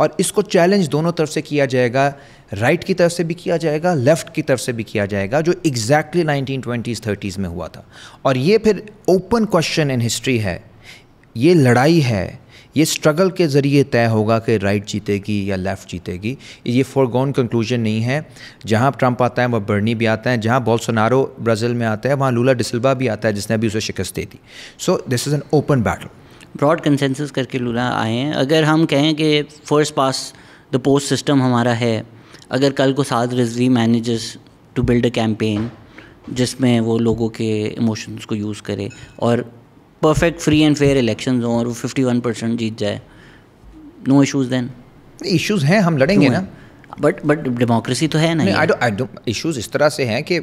S1: और इसको चैलेंज दोनों तरफ से किया जाएगा राइट की तरफ से भी किया जाएगा लेफ्ट की तरफ से भी किया जाएगा जो एग्जैक्टली नाइनटीन ट्वेंटीज़ थर्टीज़ में हुआ था और ये फिर ओपन क्वेश्चन इन हिस्ट्री है ये लड़ाई है ये स्ट्रगल के ज़रिए तय होगा कि राइट जीतेगी या लेफ़्ट जीतेगी ये फॉरगॉन कंक्लूजन नहीं है जहाँ ट्रंप आता है वह बर्नी भी आता है जहाँ बॉल्सोनारो ब्राज़ील में आता है वहाँ लूला डिसल्बा भी आता है जिसने अभी उसे शिकस्त दे दी
S2: so this is an open battle broad consensus करके लूला आए हैं अगर हम कहें कि first past the post system हमारा है अगर कल को साथ रिजवी managers to build a campaign जिसमें वो लोगों के इमोशंस को यूज़ करे और perfect free and fair election हों और वो फिफ्टी वन परसेंट जीत जाए नो इशूज़ देन
S1: इशूज़ हैं हम लड़ेंगे ना
S2: बट बट डेमोक्रेसी तो है ना आई इश्यूज
S1: इस तरह से हैं कि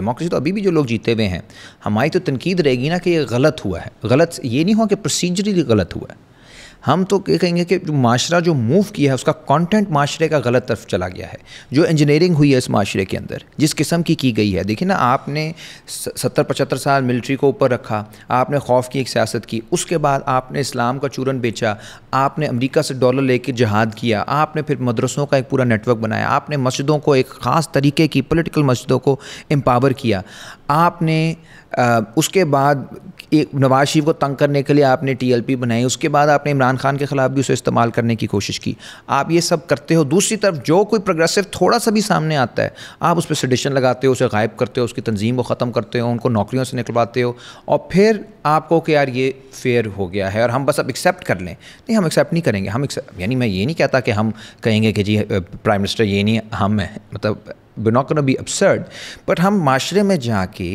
S1: डेमोक्रेसी तो अभी भी जो लोग जीते हुए हैं हमारी तो तनकीद रहेगी ना कि ये गलत हुआ है गलत ये नहीं हुआ कि प्रोसीजरली गलत हुआ है हम तो ये कहेंगे कि जो माशरा जो मूव किया है उसका कंटेंट माशरे का गलत तरफ चला गया है जो इंजीनियरिंग हुई है इस माशरे के अंदर जिस किस्म की की गई है देखिए ना आपने सत्तर पचहत्तर साल मिलिट्री को ऊपर रखा आपने खौफ की एक सियासत की उसके बाद आपने इस्लाम का चूरन बेचा आपने अमरीका से डॉलर कर जहाद किया आपने फिर मदरसों का एक पूरा नेटवर्क बनाया आपने मस्जिदों को एक ख़ास तरीके की पोलिटिकल मस्जिदों को एम्पावर किया आपने उसके बाद एक नवाज शरीफ को तंग करने के लिए आपने टीएलपी बनाई उसके बाद आपने इमरान खान के ख़िलाफ़ भी उसे इस्तेमाल करने की कोशिश की आप ये सब करते हो दूसरी तरफ जो कोई प्रोग्रेसिव थोड़ा सा भी सामने आता है आप उस पर सडिशन लगाते हो उसे गायब करते हो उसकी तंजीम को ख़त्म करते हो उनको नौकरियों से निकलवाते हो और फिर आपको कि यार ये फेयर हो गया है और हम बस अब एक्सेप्ट कर लें नहीं हम एक्सेप्ट नहीं करेंगे हम यानी मैं ये नहीं कहता कि हम कहेंगे कि जी प्राइम मिनिस्टर ये नहीं हम हैं मतलब we not be absurd but हम माशरे में जाके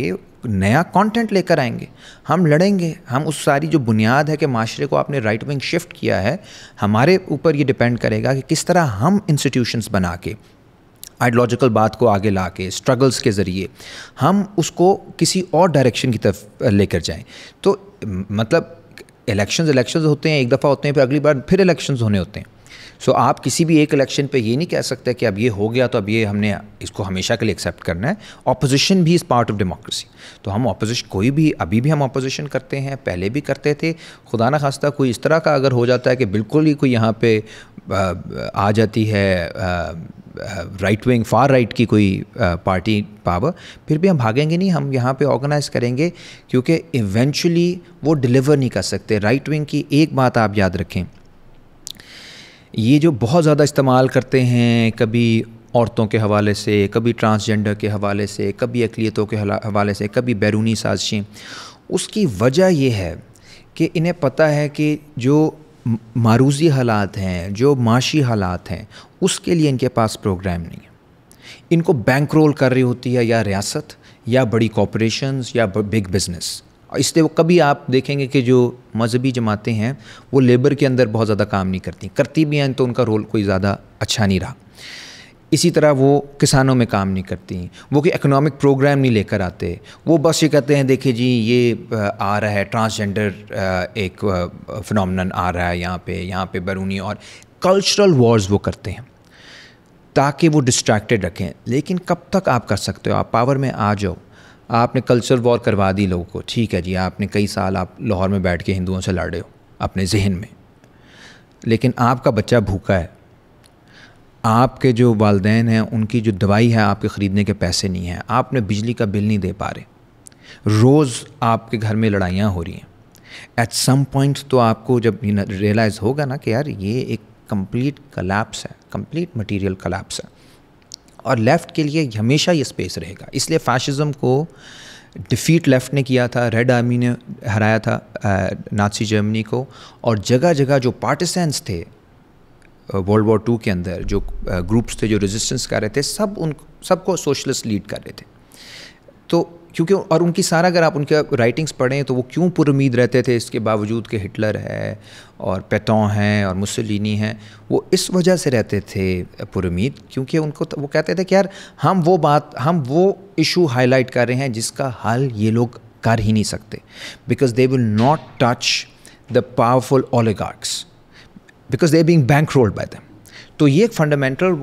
S1: नया कंटेंट लेकर आएंगे हम लड़ेंगे हम उस सारी जो बुनियाद है कि माशरे को आपने राइट विंग शिफ्ट किया है हमारे ऊपर ये डिपेंड करेगा कि किस तरह हम इंस्टीट्यूशंस बना के आइडियोलॉजिकल बात को आगे ला के स्ट्रगल्स के ज़रिए हम उसको किसी और डायरेक्शन की तरफ लेकर जाएं तो मतलब इलेक्शंस इलेक्शंस होते हैं एक दफ़ा होते हैं फिर अगली बार फिर इलेक्शंस होने होते हैं सो so, आप किसी भी एक इलेक्शन पे ये नहीं कह सकते कि अब ये हो गया तो अब ये हमने इसको हमेशा के लिए एक्सेप्ट करना है ऑपोजिशन भी इज़ पार्ट ऑफ डेमोक्रेसी तो हम ऑपोजिशन कोई भी अभी भी हम ऑपोजिशन करते हैं पहले भी करते थे खुदा न खास्ता कोई इस तरह का अगर हो जाता है कि बिल्कुल ही कोई यहाँ पे आ जाती है राइट विंग फार राइट की कोई पार्टी पावर फिर भी हम भागेंगे नहीं हम यहाँ पे ऑर्गेनाइज करेंगे क्योंकि इवेंचुअली वो डिलीवर नहीं कर सकते राइट right विंग की एक बात आप याद रखें ये जो बहुत ज़्यादा इस्तेमाल करते हैं कभी औरतों के हवाले से कभी ट्रांसजेंडर के हवाले से कभी अकलीतों के हवाले से कभी बैरूनी साजिशें उसकी वजह यह है कि इन्हें पता है कि जो मारूजी हालात हैं जो माशी हालात हैं उसके लिए इनके पास प्रोग्राम नहीं है इनको बैंक रोल कर रही होती है या रियासत या बड़ी कॉपोरेशंस या बिग बिज़नेस और इसलिए वो कभी आप देखेंगे कि जो मजहबी जमातें हैं वो लेबर के अंदर बहुत ज़्यादा काम नहीं करती करती भी हैं तो उनका रोल कोई ज़्यादा अच्छा नहीं रहा इसी तरह वो किसानों में काम नहीं करती वो कि इकोनॉमिक प्रोग्राम नहीं लेकर आते वो बस ये कहते हैं देखिए जी ये आ रहा है ट्रांसजेंडर एक फिनमन आ रहा है यहाँ पे यहाँ पे बरूनी और कल्चरल वॉर्स वो करते हैं ताकि वो डिस्ट्रैक्टेड रखें लेकिन कब तक आप कर सकते हो आप पावर में आ जाओ आपने कल्चर वॉर करवा दी लोगों को ठीक है जी आपने कई साल आप लाहौर में बैठ के हिंदुओं से लड़े हो अपने जहन में लेकिन आपका बच्चा भूखा है आपके जो वालदे हैं उनकी जो दवाई है आपके ख़रीदने के पैसे नहीं हैं आपने बिजली का बिल नहीं दे पा रहे रोज़ आपके घर में लड़ाइयाँ हो रही हैं एट सम पॉइंट तो आपको जब रियलाइज़ होगा ना कि यार ये एक कंप्लीट कलेप्स है कंप्लीट मटेरियल कलेप्स है और लेफ़्ट के लिए हमेशा ये स्पेस रहेगा इसलिए फैशिज़म को डिफ़ीट लेफ़्ट ने किया था रेड आर्मी ने हराया था नाची जर्मनी को और जगह जगह जो पार्टिसंस थे वर्ल्ड वॉर टू के अंदर जो ग्रुप्स थे जो रेजिस्टेंस कर रहे थे सब उन सबको सोशलिस्ट लीड कर रहे थे तो क्योंकि और उनकी सारा अगर आप उनके राइटिंग्स पढ़ें तो वो क्यों पुरुद रहते थे इसके बावजूद कि हिटलर है और पेटों हैं और मुसलिनी हैं वो इस वजह से रहते थे पुरुद क्योंकि उनको तो वो कहते थे कि यार हम वो बात हम वो इशू हाईलाइट कर रहे हैं जिसका हल ये लोग कर ही नहीं सकते because they will not touch the powerful oligarchs because they being bankrolled by them तो ये एक फंडामेंटल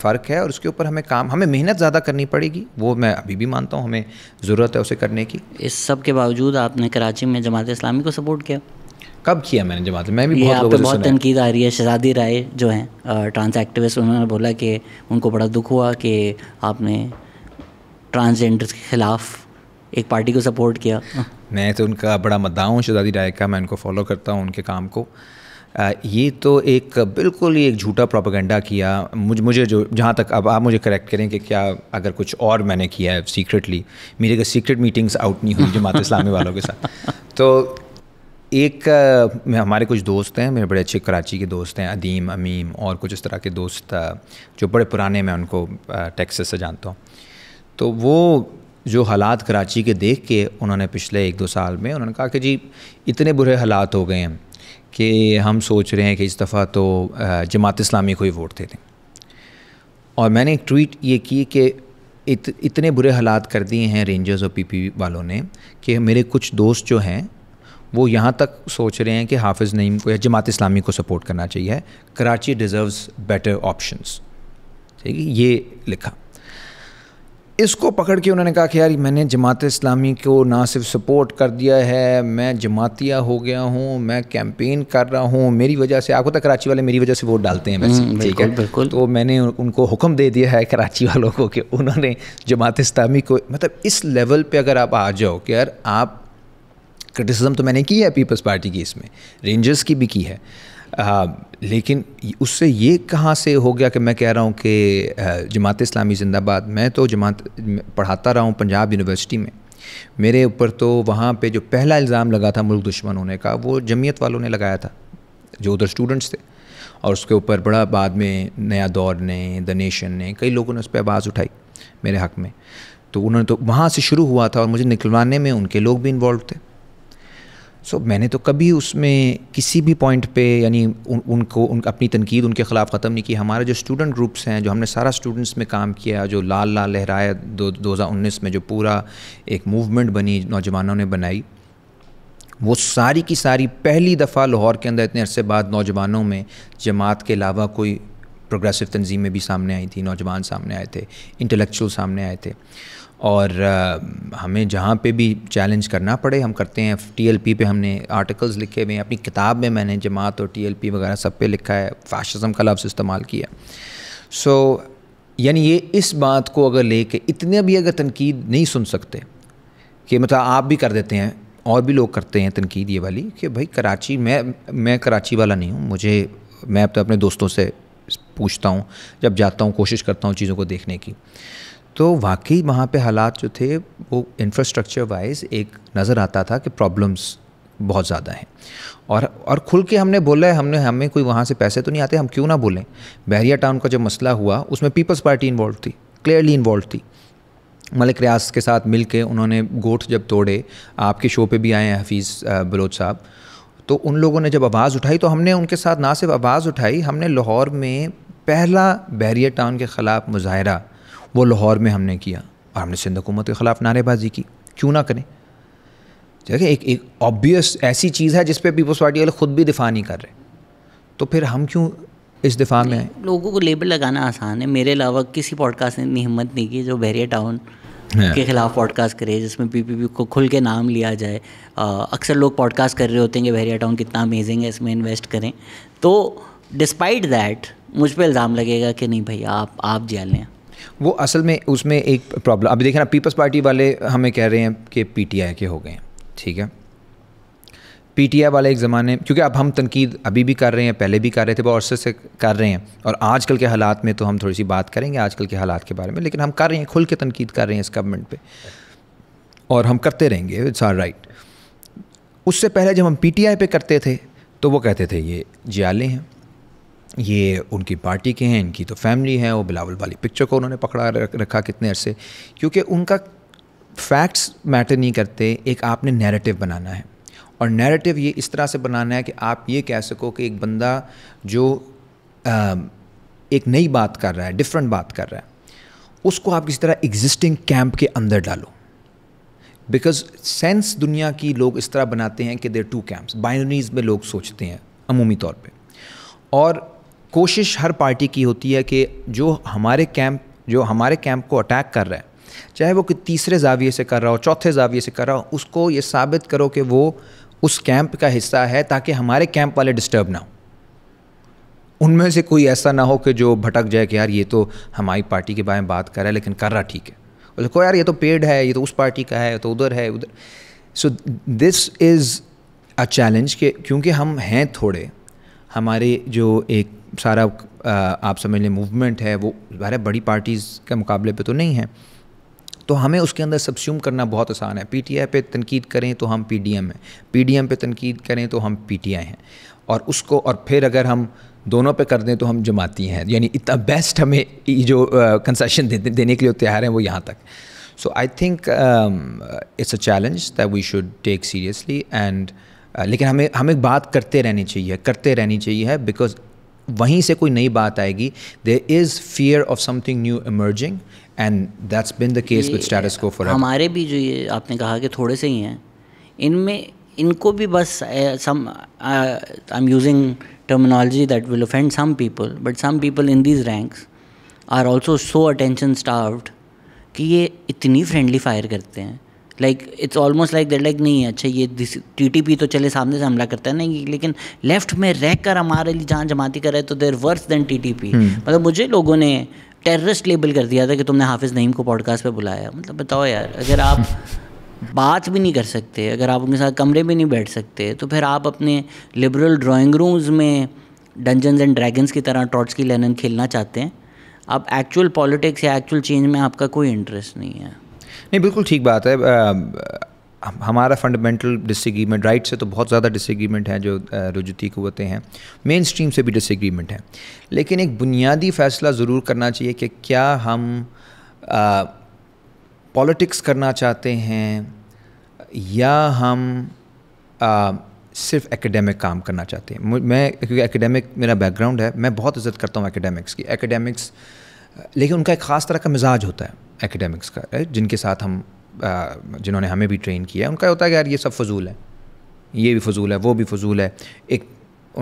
S1: फ़र्क है और उसके ऊपर हमें काम हमें मेहनत ज़्यादा करनी पड़ेगी वो मैं अभी भी मानता हूँ हमें ज़रूरत है उसे करने की
S2: इस सब के बावजूद आपने कराची में जमात इस्लामी को सपोर्ट किया कब किया मैंने जमात मैं भी बहुत लोगों बहुत तनकीद आ रही है शहजादी राय जो हैं ट्रांस एक्टिविस्ट उन्होंने बोला कि उनको बड़ा दुख हुआ कि आपने ट्रांसजेंडर के ख़िलाफ़ एक पार्टी को सपोर्ट किया
S1: मैं तो उनका बड़ा मद्दा हूँ शहजादी राय का मैं उनको फॉलो करता हूँ उनके काम को ये तो एक बिल्कुल ही एक झूठा प्रोपागेंडा किया मुझ मुझे जो जहाँ तक अब आप मुझे करेक्ट करें कि क्या अगर कुछ और मैंने किया है सीक्रेटली मेरे का सीक्रेट मीटिंग्स आउट नहीं हुई जमात इस्लामी वालों के साथ तो एक हमारे कुछ दोस्त हैं मेरे बड़े अच्छे कराची के दोस्त हैं अदीम अमीम और कुछ इस तरह के दोस्त जो बड़े पुराने मैं उनको टेक्सस से जानता हूँ तो वो जो हालात कराची के देख के उन्होंने पिछले एक दो साल में उन्होंने कहा कि जी इतने बुरे हालात हो गए हैं कि हम सोच रहे हैं कि इस दफ़ा तो जमात इस्लामी को ही वोट दे दें और मैंने एक ट्वीट ये की कि इत, इतने बुरे हालात कर दिए हैं रेंजर्स और पीपी वालों ने कि मेरे कुछ दोस्त जो हैं वो यहाँ तक सोच रहे हैं कि हाफिज़ नईम को या जमात इस्लामी को सपोर्ट करना चाहिए कराची डिज़र्व्स बेटर ऑप्शंस ठीक है ये लिखा इसको पकड़ के उन्होंने कहा कि यार मैंने जमात इस्लामी को ना सिर्फ सपोर्ट कर दिया है मैं जमातिया हो गया हूँ मैं कैंपेन कर रहा हूँ मेरी वजह से आपको तो कराची वाले मेरी वजह से वोट डालते हैं वैसे हम्म, ठीक है बिल्कुल तो मैंने उनको हुक्म दे दिया है कराची वालों को कि उन्होंने जमात इस्लामी को मतलब इस लेवल पर अगर आप आ जाओ कि यार आप क्रिटिसिज्म तो मैंने की है पीपल्स पार्टी की इसमें रेंजर्स की भी की है आ, uh, लेकिन उससे ये कहाँ से हो गया कि मैं कह रहा हूँ कि uh, जमात इस्लामी ज़िंदाबाद मैं तो जमात पढ़ाता रहा हूँ पंजाब यूनिवर्सिटी में मेरे ऊपर तो वहाँ पे जो पहला इल्ज़ाम लगा था मुल्क दुश्मन होने का वो जमीयत वालों ने लगाया था जो उधर स्टूडेंट्स थे और उसके ऊपर बड़ा बाद में नया दौर ने द नेशन ने कई लोगों ने उस पर आवाज़ उठाई मेरे हक़ में तो उन्होंने तो वहाँ से शुरू हुआ था और मुझे निकलवाने में उनके लोग भी इन्वॉल्व थे सो so, मैंने तो कभी उसमें किसी भी पॉइंट पे यानी उन, उनको उन अपनी तनकीद उनके ख़िलाफ़ ख़त्म नहीं की हमारे जो स्टूडेंट ग्रुप्स हैं जो हमने सारा स्टूडेंट्स में काम किया जो लाल लाल लहराया दो दो में जो पूरा एक मूवमेंट बनी नौजवानों ने बनाई वो सारी की सारी पहली दफ़ा लाहौर के अंदर इतने अरसे बाद नौजवानों में जमात के अलावा कोई प्रोग्रेसिव तनजीमें भी सामने आई थी नौजवान सामने आए थे इंटेलेक्चुअल सामने आए थे और हमें जहाँ पे भी चैलेंज करना पड़े हम करते हैं टी पे हमने आर्टिकल्स लिखे हुए हैं अपनी किताब में मैंने जमात और टी वगैरह सब पे लिखा है फैशम का लफ्ज़ इस्तेमाल किया सो so, यानी ये इस बात को अगर ले कर इतने भी अगर तनकीद नहीं सुन सकते कि मतलब आप भी कर देते हैं और भी लोग करते हैं तनकीद ये वाली कि भाई कराची मैं मैं कराची वाला नहीं हूँ मुझे मैं अब तो अपने दोस्तों से पूछता हूँ जब जाता हूँ कोशिश करता हूँ चीज़ों को देखने की तो वाकई वहाँ पे हालात जो थे वो इंफ्रास्ट्रक्चर वाइज एक नज़र आता था कि प्रॉब्लम्स बहुत ज़्यादा हैं और और खुल के हमने बोला है हमने हमें कोई वहाँ से पैसे तो नहीं आते हम क्यों ना बोलें बहरिया टाउन का जो मसला हुआ उसमें पीपल्स पार्टी इन्वॉल्व थी क्लियरली इन्वॉल्व थी मलिक रियाज के साथ मिल के उन्होंने गोठ जब तोड़े आपके शो पे भी आए हैं हफीज़ बलोच साहब तो उन लोगों ने जब आवाज़ उठाई तो हमने उनके साथ ना सिर्फ आवाज़ उठाई हमने लाहौर में पहला बहरिया टाउन के ख़िलाफ़ मुजाहरा वो लाहौर में हमने किया और हमने सिंध हुकूमत के ख़िलाफ़ नारेबाजी की क्यों ना करें देखिए एक एक ऑब्वियस ऐसी चीज़ है जिस पर पीपल्स पार्टी वाले ख़ुद भी दिफा नहीं कर रहे तो फिर हम क्यों इस दिफा में
S2: लोगों को लेबल लगाना आसान है मेरे अलावा किसी पॉडकास्ट ने इतनी हिम्मत नहीं की जो बहरिया टाउन हाँ। के खिलाफ पॉडकास्ट करे जिसमें पीपीपी को खुल के नाम लिया जाए अक्सर लोग पॉडकास्ट कर रहे होते हैं कि बहरिया टाउन कितना अमेजिंग है इसमें इन्वेस्ट करें तो डिस्पाइट दैट मुझ पर इल्ज़ाम लगेगा कि नहीं भैया आप आप जेल लें वो असल में उसमें एक प्रॉब्लम
S1: अभी देखें ना पीपल्स पार्टी वाले हमें कह रहे हैं कि पीटीआई के हो गए ठीक है पीटीआई वाले एक ज़माने क्योंकि अब हम तनकीद अभी भी कर रहे हैं पहले भी कर रहे थे बहुत अरसे से कर रहे हैं और आजकल के हालात में तो हम थोड़ी सी बात करेंगे आजकल के हालात के बारे में लेकिन हम कर रहे हैं खुल के तनकीद कर रहे हैं इस गवर्नमेंट पर और हम करते रहेंगे इट्स आर राइट उससे पहले जब हम पी टी आई पे करते थे तो वो कहते थे ये जियाले हैं ये उनकी पार्टी के हैं इनकी तो फैमिली है वो बिलावल वाली पिक्चर को उन्होंने पकड़ा रखा कितने अरसे क्योंकि उनका फैक्ट्स मैटर नहीं करते एक आपने नैरेटिव बनाना है और नैरेटिव ये इस तरह से बनाना है कि आप ये कह सको कि एक बंदा जो आ, एक नई बात कर रहा है डिफरेंट बात कर रहा है उसको आप किसी तरह एग्जिस्टिंग कैंप के अंदर डालो बिकॉज सेंस दुनिया की लोग इस तरह बनाते हैं कि देर टू कैंप्स बाइनरीज में लोग सोचते हैं अमूमी तौर पर और कोशिश हर पार्टी की होती है कि जो हमारे कैंप जो हमारे कैंप को अटैक कर रहा है चाहे वो कि तीसरे जाविए से कर रहा हो चौथे जाविए से कर रहा हो उसको ये साबित करो कि वो उस कैंप का हिस्सा है ताकि हमारे कैंप वाले डिस्टर्ब ना हो उनमें से कोई ऐसा ना हो कि जो भटक जाए कि यार ये तो हमारी पार्टी के बारे में बात कर रहा है लेकिन कर रहा ठीक है और देखो यार ये तो पेड़ है ये तो उस पार्टी का है तो उधर है उधर so this is a challenge के क्योंकि हम हैं थोड़े हमारे जो एक सारा आप समझ लें मूवमेंट है वो हमारे बड़ी पार्टीज़ के मुकाबले पे तो नहीं है तो हमें उसके अंदर सब्स्यूम करना बहुत आसान है पी टी आई पर तनकीद करें तो हम पी डी एम हैं पी डी एम पर तनकीद करें तो हम पी टी आई हैं और उसको और फिर अगर हम दोनों पे कर दें तो हम जमाती हैं यानी इतना बेस्ट हमें जो कंसेशन दे, देने के लिए तैयार हैं वो यहाँ तक so I think it's a challenge that we should take seriously and लेकिन हमें हमें बात करते रहनी चाहिए करते रहनी चाहिए बिकॉज वहीं से कोई नई बात आएगी there is fear of something new emerging and that's been the case with status quo for हमारे
S2: भी जो ये आपने कहा कि थोड़े से ही हैं इनमें इनको भी बस some I am using terminology that will offend some people but some people in these ranks are also so attention starved कि ये इतनी फ्रेंडली फायर करते हैं like it's almost like that like नहीं अच्छा ये टी टी पी तो चले सामने से हमला करता है ना लेकिन लेफ्ट में रह कर हमारे लिए जहाँ जमाती कर रहे तो there worse than T T P मतलब मुझे लोगों ने टेररिस्ट लेबल कर दिया था कि तुमने हाफिज़ नईम को पॉडकास्ट पर बुलाया मतलब बताओ यार अगर आप बात भी नहीं कर सकते अगर आप उनके साथ कमरे में नहीं बैठ सकते तो फिर आप अपने लिबरल ड्राइंग रूम्स में डंजन्स एंड ड्रैगन्स की तरह टॉर्च की लेन खेलना चाहते हैं आप एक्चुअल पॉलिटिक्स या एक्चुअल चेंज में आपका कोई इंटरेस्ट नहीं है नहीं बिल्कुल ठीक बात है
S1: हमारा फंडामेंटल डिसएग्रीमेंट राइट से तो बहुत ज़्यादा डिसएग्रीमेंट हैं जो रुजती कुतें हैं मेन स्ट्रीम से भी डिसएग्रीमेंट हैं लेकिन एक बुनियादी फ़ैसला ज़रूर करना चाहिए कि क्या हम पॉलिटिक्स करना चाहते हैं या हम आ, सिर्फ एकेडमिक काम करना चाहते हैं मैं क्योंकि एकेडमिक मेरा बैकग्राउंड है मैं बहुत इज़्ज़त करता हूँ एकेडमिक्स की एकेडमिक्स लेकिन उनका एक ख़ास तरह का मिजाज होता है एकेडमिक्स का है जिनके साथ हम जिन्होंने हमें भी ट्रेन किया है उनका होता है कि यार ये सब फजूल है ये भी फजूल है वो भी फजूल है एक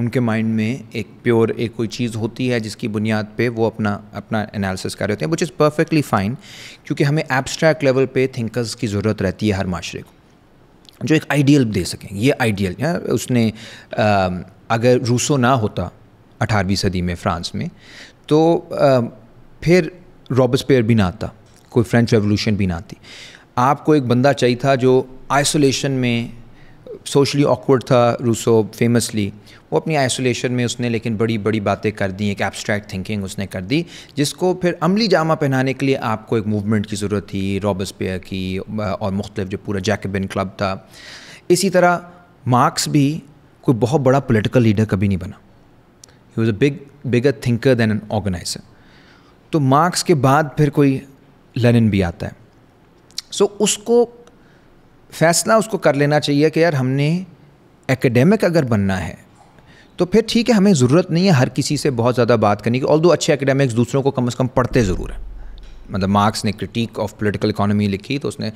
S1: उनके माइंड में एक प्योर एक कोई चीज़ होती है जिसकी बुनियाद पे वो अपना अपना एनालिसिस कर रहे होते हैं विच इज़ परफेक्टली फाइन क्योंकि हमें एब्स्ट्रैक्ट लेवल पे थिंकर्स की ज़रूरत रहती है हर माशरे को जो एक आइडियल दे सकें ये आइडियल उसने आ, अगर रूसो ना होता अठारहवीं सदी में फ्रांस में तो आ, फिर रॉबस्पेयर भी ना आता कोई फ्रेंच रेवोल्यूशन भी ना आती आपको एक बंदा चाहिए था जो आइसोलेशन में सोशली ऑकवर्ड था रूसो फेमसली वो अपनी आइसोलेशन में उसने लेकिन बड़ी बड़ी बातें कर दी एक एब्स्ट्रैक्ट थिंकिंग उसने कर दी जिसको फिर अमली जामा पहनाने के लिए आपको एक मूवमेंट की ज़रूरत थी रॉबर्स पेयर की और मुख्तलिफ जो पूरा जैकबिन क्लब था इसी तरह मार्क्स भी कोई बहुत बड़ा पोलिटिकल लीडर कभी नहीं बना he was a big bigger thinker than an organizer तो मार्क्स के बाद फिर कोई लेनिन भी आता है सो so, उसको फैसला उसको कर लेना चाहिए कि यार हमने एकेडमिक अगर बनना है तो फिर ठीक है हमें ज़रूरत नहीं है हर किसी से बहुत ज़्यादा बात करने की ऑल दो अच्छे एकेडमिक्स दूसरों को कम अज़ कम पढ़ते ज़रूर है मतलब मार्क्स ने क्रिटिक ऑफ पॉलिटिकल इकोनॉमी लिखी तो उसने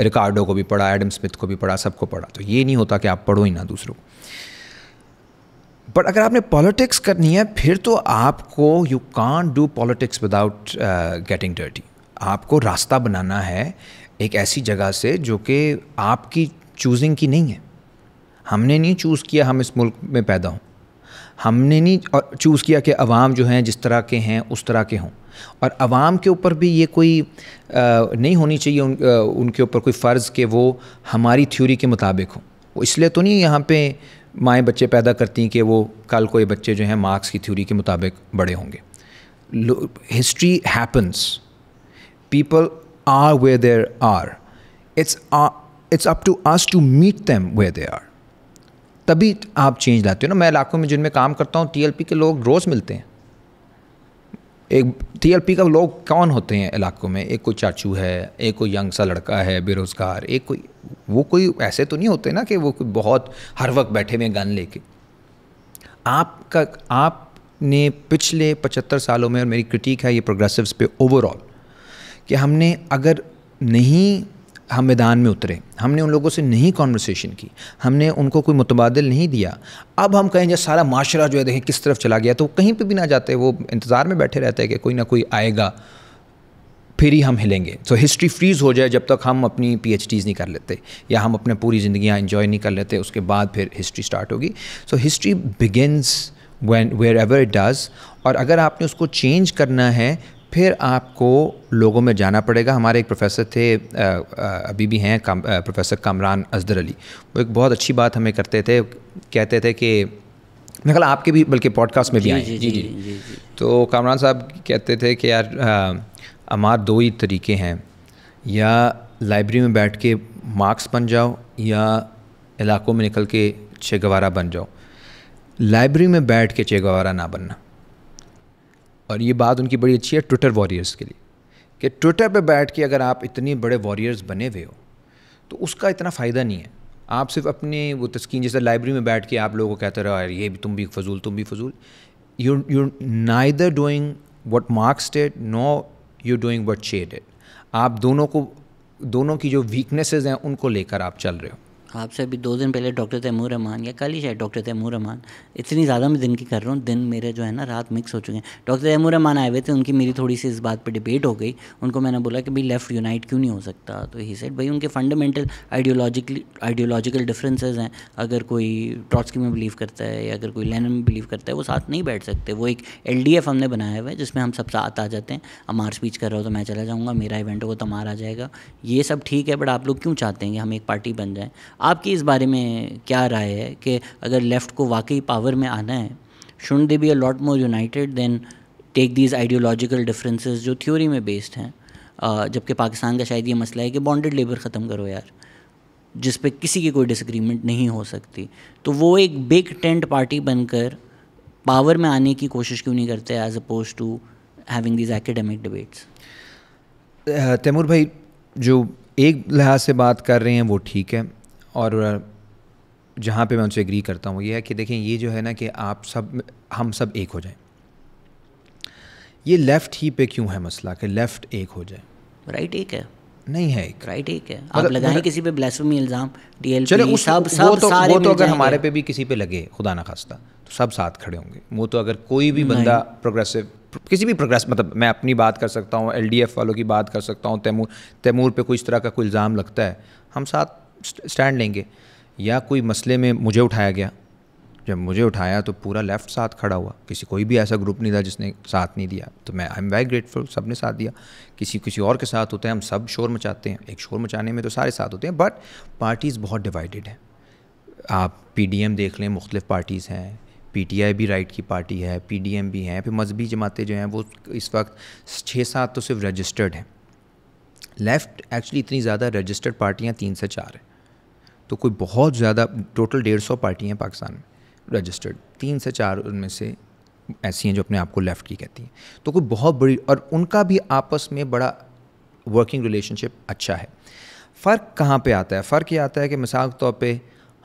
S1: रिकार्डो को भी पढ़ा एडम स्मिथ को भी पढ़ा सबको पढ़ा तो ये नहीं होता कि आप पढ़ो ही ना दूसरों को बट अगर आपने पॉलिटिक्स करनी है फिर तो आपको you can do politics without getting dirty आपको रास्ता बनाना है एक ऐसी जगह से जो कि आपकी चूजिंग की नहीं है हमने नहीं चूज़ किया हम इस मुल्क में पैदा हों हमने नहीं और चूज़ किया कि अवाम जो हैं जिस तरह के हैं उस तरह के हों और अवाम के ऊपर भी ये कोई आ, नहीं होनी चाहिए उन, आ, उनके ऊपर कोई फ़र्ज़ के वो हमारी थ्योरी के मुताबिक हों वो इसलिए तो नहीं यहाँ पे माएँ बच्चे पैदा करती कि वो कल को ये बच्चे जो हैं मार्क्स की थ्योरी के मुताबिक बड़े होंगे history happens people are where they are. It's, uh, it's up to us to meet them where they are. तभी आप चेंज लाते हो ना मैं इलाकों में जिनमें काम करता हूँ टीएलपी के लोग रोज़ मिलते हैं एक टीएलपी का लोग कौन होते हैं इलाकों में एक कोई चाचू है एक कोई यंग सा लड़का है बेरोज़गार एक कोई वो कोई ऐसे तो नहीं होते ना कि वो कोई बहुत हर वक्त बैठे हुए गन लेके आपका आपने पिछले पचहत्तर सालों में और मेरी क्रिटिक है ये प्रोग्रेसिव्स पे ओवरऑल कि हमने अगर नहीं हम मैदान में उतरे हमने उन लोगों से नहीं कॉन्वर्सेशन की हमने उनको कोई मुतबादल नहीं दिया अब हम कहें जब सारा माशरा जो है देखें किस तरफ चला गया तो कहीं पर भी ना जाते वो इंतज़ार में बैठे रहते हैं कि कोई ना कोई आएगा फिर ही हम हिलेंगे तो हिस्ट्री फ्रीज़ हो जाए जब तक हम अपनी पी नहीं कर लेते या हम अपने पूरी ज़िंदगी इन्जॉय नहीं कर लेते उसके बाद फिर हिस्ट्री स्टार्ट होगी so history begins when wherever it does और अगर आपने उसको चेंज करना है फिर आपको लोगों में जाना पड़ेगा हमारे एक प्रोफेसर थे अभी भी हैं काम, प्रोफेसर कामरान अजदर अली वो एक बहुत अच्छी बात हमें करते थे कहते थे कि मैं कल आपके भी बल्कि पॉडकास्ट में भी आए जी जी, जी, जी, जी, जी तो कामरान साहब कहते थे कि यार हमार दो ही तरीके हैं या लाइब्रेरी में बैठ के मार्क्स बन जाओ या इलाकों में निकल के गवारा बन जाओ लाइब्रेरी में बैठ के छेगवारा ना बनना और ये बात उनकी बड़ी अच्छी है ट्विटर वॉरियर्स के लिए कि ट्विटर पे बैठ के अगर आप इतने बड़े वॉरियर्स बने हुए हो तो उसका इतना फ़ायदा नहीं है आप सिर्फ अपने वो तस्किन जैसे लाइब्रेरी में बैठ के आप लोगों को कहते रहो यार ये भी तुम भी फजूल तुम भी फजूल you you neither doing what Marx said nor you doing what said आप दोनों को
S2: दोनों की जो वीकनेसेस हैं उनको लेकर आप चल रहे हो आपसे अभी दो दिन पहले डॉक्टर तैमूर रहमान या कल ही शायद डॉक्टर तैमूर रहमान इतनी ज़्यादा मैं दिन की कर रहा हूँ दिन मेरे जो है ना रात मिक्स हो चुके हैं डॉक्टर तैमूर रहमान आए हुए थे उनकी मेरी थोड़ी सी इस बात पर डिबेट हो गई उनको मैंने बोला कि भाई लेफ़्ट यूनाइट क्यों नहीं हो सकता तो ही सेट भाई उनके फंडामेंटल आइडियोलॉजिकली आइडियोलॉजिकल डिफ्रेंसेज हैं अगर कोई ट्रॉट्सकी में बिलीव करता है या अगर कोई लेन में बिलीव करता है वो साथ नहीं बैठ सकते वो एक एल हमने बनाया हुआ है जिसमें हम सब साथ आ जाते हैं हमार स्पीच कर रहा हो तो मैं चला जाऊँगा मेरा इवेंट होगा तो हमारा आ जाएगा ये सब ठीक है बट आप लोग क्यों चाहते हैं कि हम एक पार्टी बन जाएँ आपकी इस बारे में क्या राय है कि अगर लेफ़्ट को वाकई पावर में आना है should they be a lot more united than take these ideological differences जो थ्योरी में बेस्ड हैं जबकि पाकिस्तान का शायद ये मसला है कि बॉन्डेड लेबर ख़त्म करो यार जिस पर किसी की कोई डिसग्रीमेंट नहीं हो सकती तो वो एक बिग टेंट पार्टी बनकर पावर में आने की कोशिश क्यों नहीं करते as opposed to having these academic debates
S1: Taimur भाई जो एक लिहाज से बात कर रहे हैं वो ठीक है और जहाँ पे मैं उनसे एग्री करता हूँ ये है कि देखें ये जो है ना कि आप सब हम सब एक हो जाएं ये लेफ़्ट ही पे क्यों है मसला कि लेफ़्ट एक हो जाए राइट एक है नहीं है एक
S2: राइट एक है आप मतलब लगाएं मतलब किसी पे ब्लास्फेमी इल्ज़ाम डीएलपी उस सब सब तो- वो तो, सारे वो तो अगर हमारे
S1: पे भी किसी पे लगे खुदा ना खास्ता तो सब साथ खड़े होंगे वो तो अगर कोई भी बंदा प्रोग्रेसिव किसी भी प्रोग्रेस मतलब मैं अपनी बात कर सकता हूँ एल वालों की बात कर सकता हूँ तैमूर तैमूर पे कोई इस तरह का कोई इल्ज़ाम लगता है हम साथ स्टैंड लेंगे या कोई मसले में मुझे उठाया गया जब मुझे उठाया तो पूरा लेफ्ट साथ खड़ा हुआ किसी कोई भी ऐसा ग्रुप नहीं था जिसने साथ नहीं दिया तो मैं आई एम वेरी ग्रेटफुल सब ने साथ दिया किसी किसी और के साथ होते हैं हम सब शोर मचाते हैं एक शोर मचाने में तो सारे साथ होते हैं बट पार्टीज़ बहुत डिवाइडेड हैं आप पी देख लें मुख्तलिफ़ पार्टीज़ हैं पी भी राइट की पार्टी है पी भी हैं फिर मजहबी जमातें जो हैं वो इस वक्त छः सात तो सिर्फ रजिस्टर्ड हैं लेफ़्ट एक्चुअली इतनी ज़्यादा रजिस्टर्ड पार्टियाँ तीन से चार हैं तो कोई बहुत ज़्यादा टोटल डेढ़ सौ पार्टी हैं पाकिस्तान में रजिस्टर्ड तीन से चार उनमें से ऐसी हैं जो अपने आप को लेफ़्ट की कहती हैं तो कोई बहुत बड़ी और उनका भी आपस में बड़ा वर्किंग रिलेशनशिप अच्छा है फ़र्क कहाँ पे आता है फ़र्क ये आता है कि मिसाल के तौर पर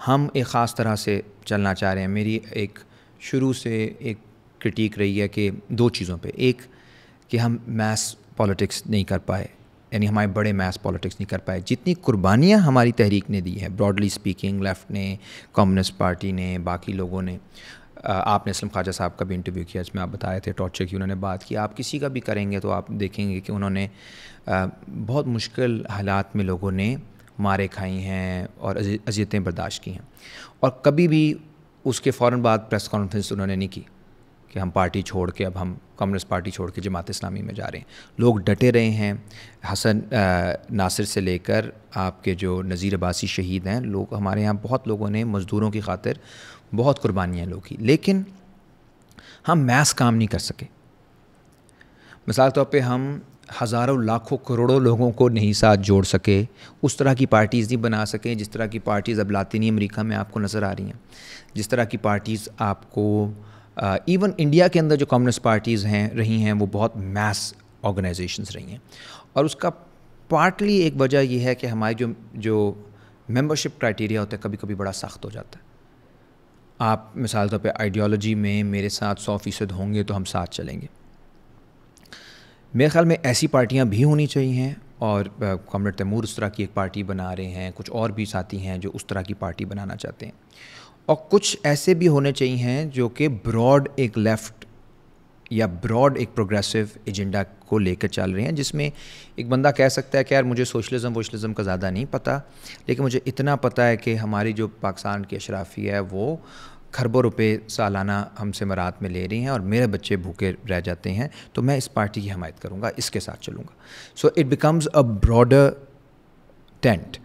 S1: हम एक ख़ास तरह से चलना चाह रहे हैं मेरी एक शुरू से एक क्रिटिक रही है कि दो चीज़ों पे एक कि हम मैथ पॉलिटिक्स नहीं कर पाए यानी हमारे बड़े मैस पॉलिटिक्स नहीं कर पाए जितनी कुर्बानियाँ हमारी तहरीक ने दी है ब्रॉडली स्पीकिंग लेफ़्ट ने कम्युनिस्ट पार्टी ने बाकी लोगों ने आपने इसलम ख्वाजा साहब का भी इंटरव्यू किया जिसमें आप बताए थे टॉर्चर की उन्होंने बात की आप किसी का भी करेंगे तो आप देखेंगे कि उन्होंने बहुत मुश्किल हालात में लोगों ने मारे खाई हैं और अजियतें बर्दाश्त की हैं और कभी भी उसके फ़ौर बाद प्रेस कॉन्फ्रेंस उन्होंने नहीं की कि हम पार्टी छोड़ के अब हम कम्युनिस्ट पार्टी छोड़ के जमात इस्लामी में जा रहे हैं लोग डटे रहे हैं हसन आ, नासिर से लेकर आपके जो नज़ीर अबासी शहीद हैं लोग हमारे यहाँ बहुत लोगों ने मज़दूरों की खातिर बहुत कुर्बानियाँ लोग की लेकिन हम मैस काम नहीं कर सके मिसाल तौर पर हम हज़ारों लाखों करोड़ों लोगों को नहीं साथ जोड़ सके उस तरह की पार्टीज़ नहीं बना सके जिस तरह की पार्टीज़ अब लातिनी अमेरिका में आपको नज़र आ रही हैं जिस तरह की पार्टीज़ आपको इवन uh, इंडिया के अंदर जो कम्युनिस्ट पार्टीज़ हैं रही हैं वो बहुत मैस ऑर्गेनाइजेशंस रही हैं और उसका पार्टली एक वजह यह है कि हमारी जो जो मेंबरशिप क्राइटेरिया होता है कभी कभी बड़ा सख्त हो जाता है आप मिसाल तौर पे आइडियोलॉजी में मेरे साथ सौ फीसद होंगे तो हम साथ चलेंगे मेरे ख्याल में ऐसी पार्टियां भी होनी चाहिए और कॉमरेड तैमूर उस तरह की एक पार्टी बना रहे हैं कुछ और भी साथी हैं जो उस तरह की पार्टी बनाना चाहते हैं और कुछ ऐसे भी होने चाहिए हैं जो कि ब्रॉड एक लेफ़्ट या ब्रॉड एक प्रोग्रेसिव एजेंडा को लेकर चल रहे हैं जिसमें एक बंदा कह सकता है कि यार मुझे सोशलिज्म वोशलिज़म का ज़्यादा नहीं पता लेकिन मुझे इतना पता है कि हमारी जो पाकिस्तान की अशराफ़ी है वो खरबों रुपए सालाना हमसे मरात में ले रही हैं और मेरे बच्चे भूखे रह जाते हैं तो मैं इस पार्टी की हमायत करूँगा इसके साथ चलूँगा so it becomes a broader tent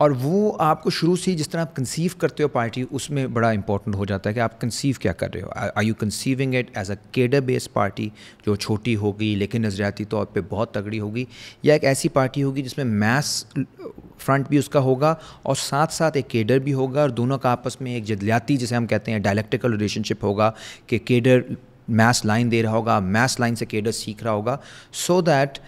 S1: और वो आपको शुरू से ही जिस तरह आप कंसीव करते हो पार्टी उसमें बड़ा इंपॉर्टेंट हो जाता है कि आप कंसीव क्या कर रहे हो are you conceiving it as a cadre based party जो छोटी होगी लेकिन नजरियाती तौर पर बहुत तगड़ी होगी या एक ऐसी पार्टी होगी जिसमें मैस फ्रंट भी उसका होगा और साथ साथ एक केडर भी होगा और दोनों का आपस में एक जदलियाती जिसे हम कहते हैं डायलेक्टिकल रिलेशनशिप होगा कि केडर मैथ्स लाइन दे रहा होगा मैथ्स लाइन से केडर सीख रहा होगा so that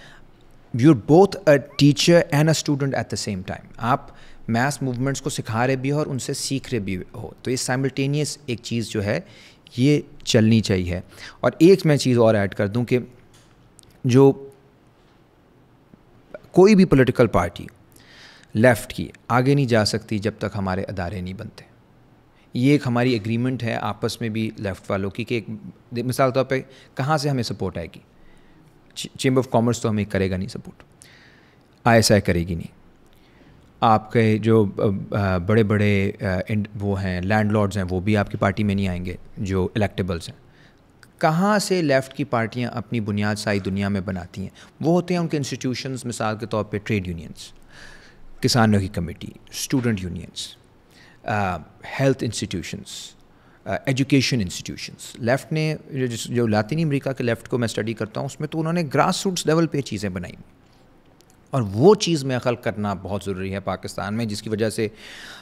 S1: you're both a teacher and a student at the same time आप मैस मूवमेंट्स को सिखा रहे भी हो और उनसे सीख रहे भी हो तो ये साइमल्टेनियस एक चीज़ जो है ये चलनी चाहिए और एक मैं चीज़ और ऐड कर दूं कि जो कोई भी पॉलिटिकल पार्टी लेफ़्ट की आगे नहीं जा सकती जब तक हमारे अदारे नहीं बनते ये एक हमारी एग्रीमेंट है आपस में भी लेफ़्ट वालों की कि एक मिसाल तौर पे कहाँ से हमें सपोर्ट आएगी चेंबर ऑफ कॉमर्स तो हमें करेगा नहीं सपोर्ट आईएसआई करेगी नहीं आपके जो बड़े बड़े वो हैं लैंडलॉर्ड्स हैं वो भी आपकी पार्टी में नहीं आएंगे जो इलेक्टेबल्स हैं कहाँ से लेफ़्ट की पार्टियाँ अपनी बुनियाद सारी दुनिया में बनाती हैं वो होते हैं उनके इंस्टीट्यूशंस मिसाल के तौर पे ट्रेड यूनियंस किसानों की committee student unions health institutions education institutions left ने जो, जो लातिनी अमेरिका के लेफ़्ट को मैं स्टडी करता हूँ उसमें तो उन्होंने ग्रास रूट्स लेवल पे चीज़ें बनाई और वो चीज़ में अखल करना बहुत ज़रूरी है पाकिस्तान में जिसकी वजह से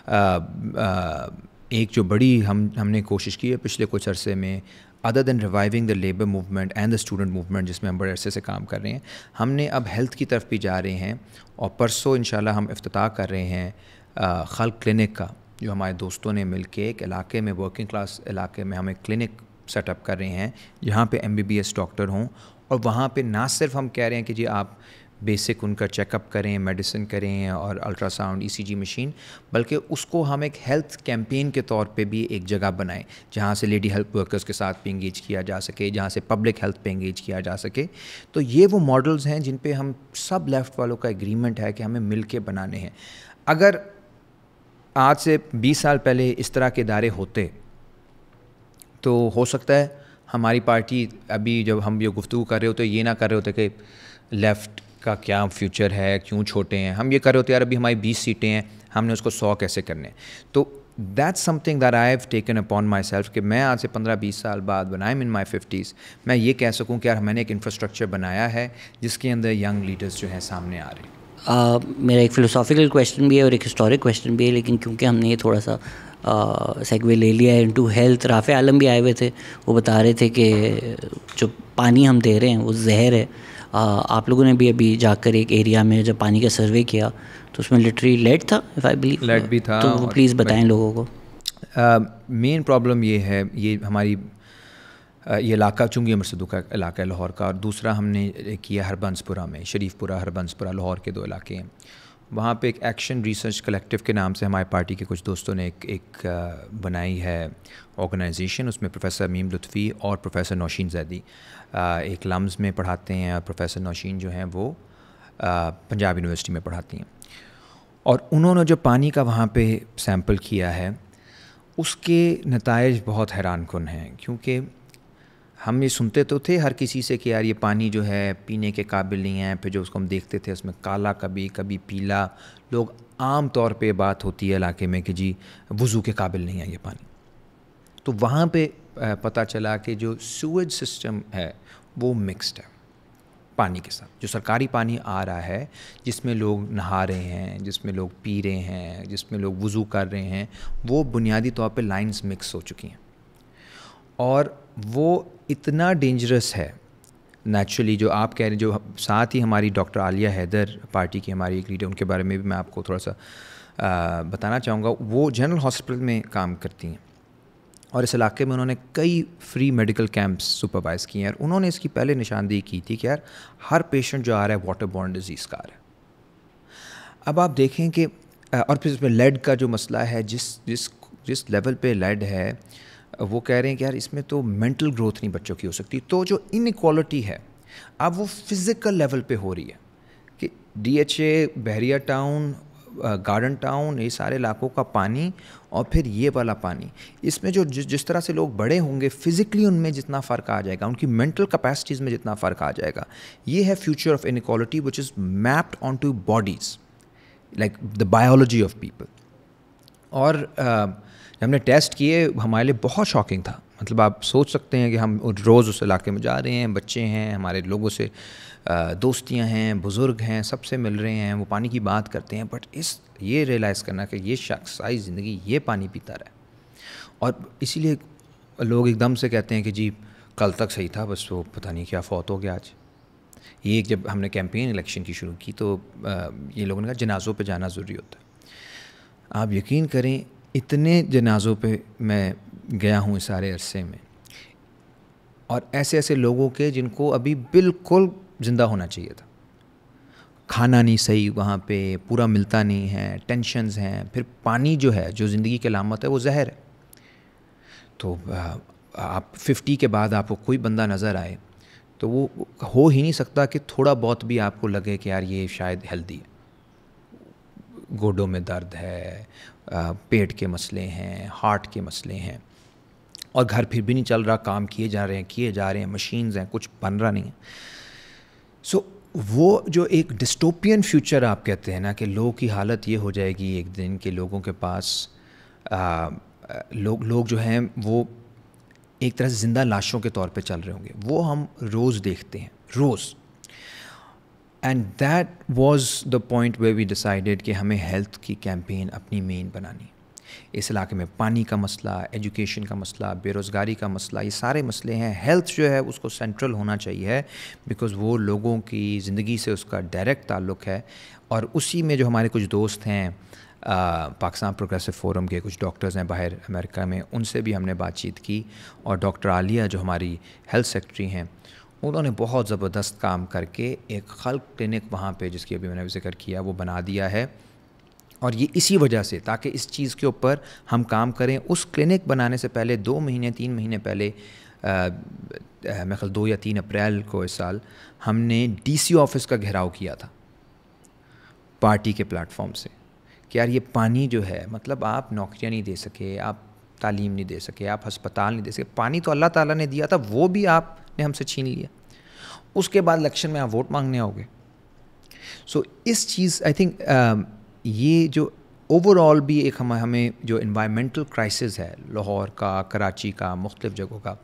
S1: आ, आ, एक जो बड़ी हम हमने कोशिश की है पिछले कुछ अरसे में other than reviving the labour movement and the student movement जिसमें हम बड़े अरसे से काम कर रहे हैं हमने अब हेल्थ की तरफ भी जा रहे हैं और परसों इन हम अफ्ताह कर रहे हैं खल क्लिनिक का जो हमारे दोस्तों ने मिल के एक इलाके में वर्किंग क्लास इलाके में हम एक क्लिनिक सेटअप कर रहे हैं जहाँ पे M B B S doctor हों और वहाँ पे ना सिर्फ हम कह रहे हैं कि जी आप बेसिक उनका चेकअप करें मेडिसिन करें और अल्ट्रासाउंड ईसीजी e मशीन बल्कि उसको हम एक हेल्थ कैंपेन के तौर पे भी एक जगह बनाएं जहाँ से लेडी हेल्थ वर्कर्स के साथ भी इंगेज किया जा सके जहाँ से पब्लिक हेल्थ पे इंगेज किया जा सके तो ये वो मॉडल्स हैं जिन पे हम सब लेफ़्ट वालों का एग्रीमेंट है कि हमें मिल के बनाने हैं अगर आज से बीस साल पहले इस तरह के इदारे होते तो हो सकता है हमारी पार्टी अभी जब हम ये गुफ्तु कर रहे होते ये ना कर रहे होते कि लेफ़्ट का क्या फ्यूचर है क्यों छोटे हैं हम ये कर रहे होते यार अभी हमारी बीस सीटें हैं हमने उसको सौ कैसे करने तो that's something that I have taken upon myself कि मैं आज से पंद्रह बीस साल बाद बनाए इन माई फिफ्टीज़ मैं ये कह सकूँ कि यार मैंने एक इंफ्रास्ट्रक्चर बनाया है जिसके अंदर यंग लीडर्स जो हैं सामने आ रहे हैं Uh,
S2: मेरा एक फ़िलोसॉफिकल क्वेश्चन भी है और एक हिस्टोरिक क्वेश्चन भी है लेकिन क्योंकि हमने ये थोड़ा सा सेगवे uh, ले लिया है इनटू हेल्थ राफ़े आलम भी आए हुए थे वो बता रहे थे कि जो पानी हम दे रहे हैं वो जहर है आप लोगों ने भी अभी जाकर एक एरिया में जब पानी का सर्वे किया तो उसमें लिटरी लेट था इफ आई बिलीव लेट भी था तो प्लीज़ बताएं लोगों को
S1: मेन प्रॉब्लम ये है ये हमारी ये इलाका चूँकि अमरसदू का इलाका है लाहौर का और दूसरा हमने किया हरबंसपुरा में शरीफपुरा हरबंसपुरा लाहौर के दो इलाके हैं वहाँ पे एक एक्शन रिसर्च कलेक्टिव के नाम से हमारे पार्टी के कुछ दोस्तों ने एक एक बनाई है ऑर्गेनाइजेशन उसमें प्रोफेसर मीम लुत्फ़ी और प्रोफेसर नौशीन जैदी एक लम्स में पढ़ाते हैं और प्रोफेसर नौशीन जो हैं वो पंजाब यूनिवर्सिटी में पढ़ाती हैं और उन्होंने जो पानी का वहाँ पे सैम्पल किया है उसके नतज बहुत हैरान कन हैं क्योंकि हम ये सुनते तो थे हर किसी से कि यार ये पानी जो है पीने के काबिल नहीं है फिर जो उसको हम देखते थे उसमें काला कभी कभी पीला लोग आम तौर पे बात होती है इलाके में कि जी वज़ू के काबिल नहीं है ये पानी तो वहाँ पे पता चला कि जो सूएज सिस्टम है वो मिक्स्ड है पानी के साथ जो सरकारी पानी आ रहा है जिसमें लोग नहा रहे हैं जिसमें लोग पी रहे हैं जिसमें लोग वज़ू कर रहे हैं वो बुनियादी तौर पे लाइंस मिक्स हो चुकी हैं और वो इतना डेंजरस है नेचुरली जो आप कह रहे हैं जो साथ ही हमारी डॉक्टर आलिया हैदर पार्टी की हमारी एक लीडर उनके बारे में भी मैं आपको थोड़ा सा आ, बताना चाहूँगा वो जनरल हॉस्पिटल में काम करती हैं और इस इलाके में उन्होंने कई फ्री मेडिकल कैंप्स सुपरवाइज़ किए हैं और उन्होंने इसकी पहले निशानदेही की थी कि यार हर पेशेंट जो आ रहा है वाटर बॉर्न डिजीज़ का आ रहा है अब आप देखें कि और फिर इसमें लेड का जो मसला है जिस जिस जिस लेवल पे लेड है वो कह रहे हैं कि यार इसमें तो मेंटल ग्रोथ नहीं बच्चों की हो सकती तो जो इनक्वालिटी है अब वो फिज़िकल लेवल पे हो रही है कि D H A Bahria Town Garden Town ये सारे इलाकों का पानी और फिर ये वाला पानी इसमें जो जिस जिस तरह से लोग बड़े होंगे फिज़िकली उनमें जितना फ़र्क आ जाएगा उनकी मेंटल कैपेसिटीज़ में जितना फ़र्क आ जाएगा ये है future of inequality which is mapped on to bodies like the biology of people और uh, हमने टेस्ट किए हमारे लिए बहुत शॉकिंग था मतलब आप सोच सकते हैं कि हम रोज़ उस इलाके में जा रहे हैं बच्चे हैं हमारे लोगों से दोस्तियाँ हैं बुज़ुर्ग हैं सबसे मिल रहे हैं वो पानी की बात करते हैं बट इस ये रियलाइज़ करना कि ये शख्स सारी ज़िंदगी ये पानी पीता रहा और इसीलिए लोग एकदम से कहते हैं कि जी कल तक सही था बस वो पता नहीं क्या फौत हो गया आज ये जब हमने कैंपेन इलेक्शन की शुरू की तो ये लोगों ने कहा जनाज़ों पे जाना ज़रूरी होता है आप यकीन करें इतने जनाज़ों पे मैं गया हूँ इस सारे अरसे में और ऐसे ऐसे लोगों के जिनको अभी बिल्कुल ज़िंदा होना चाहिए था खाना नहीं सही वहाँ पे पूरा मिलता नहीं है टेंशनस हैं फिर पानी जो है जो ज़िंदगी की लामत है वो जहर है तो आप फिफ्टी के बाद आपको कोई बंदा नज़र आए तो वो हो ही नहीं सकता कि थोड़ा बहुत भी आपको लगे कि यार ये शायद हेल्दी है गोडों में दर्द है पेट के मसले हैं हार्ट के मसले हैं और घर फिर भी नहीं चल रहा काम किए जा रहे हैं किए जा रहे हैं मशीन्स हैं कुछ बन रहा नहीं है सो so, वो जो एक डिस्टोपियन फ्यूचर आप कहते हैं ना कि लोगों की हालत ये हो जाएगी एक दिन के लोगों के पास आ, लोग लोग जो हैं वो एक तरह से ज़िंदा लाशों के तौर पे चल रहे होंगे वो हम रोज़ देखते हैं रोज़ and that was the point way we decided कि हमें हेल्थ की कैंपेन अपनी मेन बनानी इस इलाके में पानी का मसला एजुकेशन का मसला बेरोज़गारी का मसला ये सारे मसले हैं हेल्थ जो है उसको सेंट्रल होना चाहिए बिकॉज़ वो लोगों की ज़िंदगी से उसका डायरेक्ट ताल्लुक़ है और उसी में जो हमारे कुछ दोस्त हैं पाकिस्तान प्रोग्रेसिव फोरम के कुछ डॉक्टर्स हैं बाहर अमेरिका में उनसे भी हमने बातचीत की और डॉक्टर आलिया जो हमारी हेल्थ सेक्रेटरी हैं उन्होंने बहुत ज़बरदस्त काम करके एक खल क्लिनिक वहाँ पे जिसकी अभी मैंने जिक्र किया वो बना दिया है और ये इसी वजह से ताकि इस चीज़ के ऊपर हम काम करें उस क्लिनिक बनाने से पहले दो महीने तीन महीने पहले मेरे ख्याल दो या तीन अप्रैल को इस साल हमने डीसी ऑफिस का घेराव किया था पार्टी के प्लेटफॉर्म से कि यार ये पानी जो है मतलब आप नौकरियाँ नहीं दे सके आप तालीम नहीं दे सके आप हस्पताल नहीं दे सके पानी तो अल्लाह ताला ने दिया था वो भी आपने हमसे छीन लिया उसके बाद इलेक्शन में आप वोट मांगने आओगे सो so, इस चीज़ आई थिंक ये जो ओवरऑल भी एक हम हमें जो इन्वायरमेंटल क्राइसिस है लाहौर का कराची का मुख्तलिफ़ जगहों का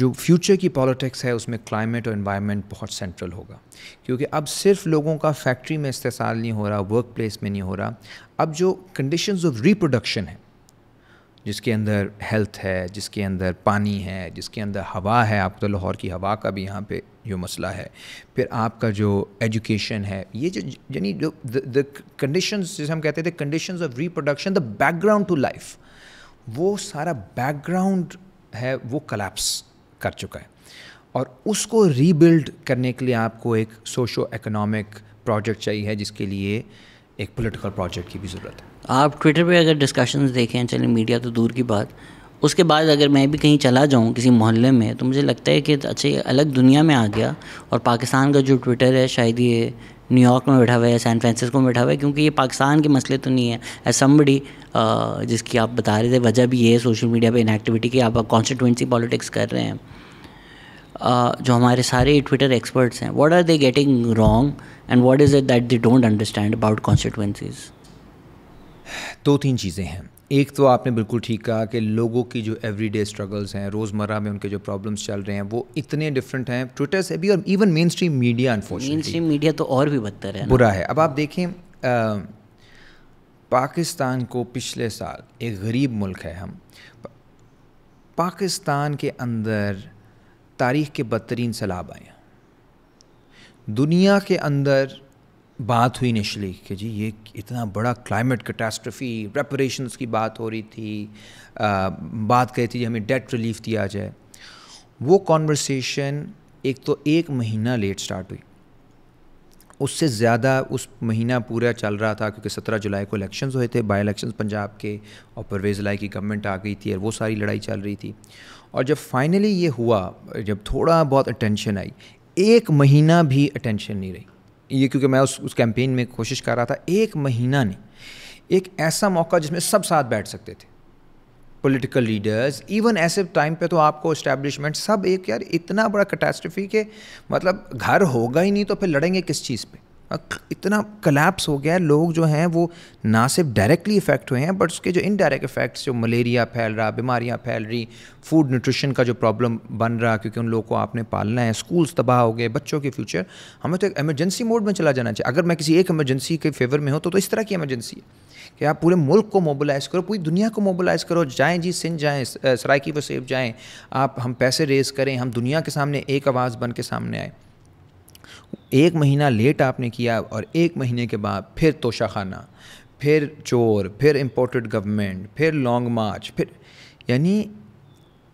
S1: जो फ्यूचर की पॉलिटिक्स है उसमें क्लाइमेट और इन्वायरमेंट बहुत सेंट्रल होगा क्योंकि अब सिर्फ लोगों का फैक्ट्री में इस्तेसाल नहीं हो रहा वर्क प्लेस में नहीं हो रहा अब जो कंडीशन ऑफ रिप्रोडक्शन है जिसके अंदर हेल्थ है जिसके अंदर पानी है जिसके अंदर हवा है आपको तो लाहौर की हवा का भी यहाँ पे जो मसला है फिर आपका जो एजुकेशन है ये जो यानी जो द कंडीशन जैसे हम कहते थे condition of reproduction the background to life वो सारा बैकग्राउंड है वो कलेप्स कर चुका है और उसको रीबिल्ड करने के लिए आपको एक सोशो इकोनॉमिक प्रोजेक्ट चाहिए जिसके लिए एक पॉलिटिकल प्रोजेक्ट की भी ज़रूरत
S2: है आप ट्विटर पे अगर डिस्कशंस देखें चलिए मीडिया तो दूर की बात उसके बाद अगर मैं भी कहीं चला जाऊँ किसी मोहल्ले में तो मुझे लगता है कि अच्छा ये अलग दुनिया में आ गया और पाकिस्तान का जो ट्विटर है शायद ये न्यूयॉर्क में बैठा हुआ है सैन फ्रांसिस्को में बैठा हुआ है क्योंकि ये पाकिस्तान के मसले तो नहीं है एज समबडी जिसकी आप बता रहे थे वजह भी ये है सोशल मीडिया इन इनएक्टिविटी की आप कॉन्स्टिट्यूंसी पॉलिटिक्स कर रहे हैं जो हमारे सारे ट्विटर एक्सपर्ट्स हैं what are they getting wrong and what is it that they don't understand about constituencies दो तीन चीज़ें हैं एक तो आपने बिल्कुल
S1: ठीक कहा कि लोगों की जो एवरीडे स्ट्रगल्स हैं रोज़मर्रा में उनके जो प्रॉब्लम्स चल रहे हैं वो इतने डिफरेंट हैं ट्विटर से भी और even mainstream media unfortunately mainstream media तो और भी बदतर है बुरा है अब आप देखें आ, पाकिस्तान को पिछले साल एक गरीब मुल्क है हम पाकिस्तान के अंदर तारीख के बदतरीन सैलाब आए दुनिया के अंदर बात हुई निशली कि जी ये इतना बड़ा क्लाइमेट कैटास्ट्रफी रेपरेशन की बात हो रही थी आ, बात कही थी हमें डेट रिलीफ दिया जाए वो कॉन्वर्सेशन एक तो एक महीना लेट स्टार्ट हुई उससे ज़्यादा उस महीना पूरा चल रहा था क्योंकि सत्रह जुलाई को इलेक्शन हुए थे बाई इलेक्शंस पंजाब के और परवेज़ लाई की गवर्नमेंट आ गई थी और वो सारी लड़ाई चल रही थी और जब फाइनली ये हुआ जब थोड़ा बहुत अटेंशन आई एक महीना भी अटेंशन नहीं रही ये क्योंकि मैं उस उस कैंपेन में कोशिश कर रहा था एक महीना ने एक ऐसा मौका जिसमें सब साथ बैठ सकते थे पॉलिटिकल लीडर्स इवन ऐसे टाइम पे तो आपको इस्टेब्लिशमेंट सब एक यार इतना बड़ा कैटेस्ट्रफी के मतलब घर होगा ही नहीं तो फिर लड़ेंगे किस चीज़ पे इतना कलेप्स हो गया है लोग जो हैं वो ना सिर्फ डायरेक्टली इफ़ेक्ट हुए हैं बट उसके जो इनडायरेक्ट इफ़ेक्ट्स जो मलेरिया फैल रहा बीमारियाँ फैल रही फूड न्यूट्रिशन का जो प्रॉब्लम बन रहा क्योंकि उन लोगों को आपने पालना है स्कूल्स तबाह हो गए बच्चों के फ्यूचर हमें तो एक एमरजेंसी मोड में चला जाना चाहिए अगर मैं किसी एक एमरजेंसी के फेवर में हो तो, तो इस तरह की एमरजेंसी है कि आप पूरे मुल्क को मोबिलाइज़ करो पूरी दुनिया को मोबिलाइज़ करो जाएँ जी सिंध जाएँ सराइकी वसीब जाएँ आप हम पैसे रेज करें हम दुनिया के सामने एक आवाज़ बन के सामने आए एक महीना लेट आपने किया और एक महीने के बाद फिर तोशाखाना फिर चोर फिर इम्पोर्टेड गवर्नमेंट फिर लॉन्ग मार्च फिर यानी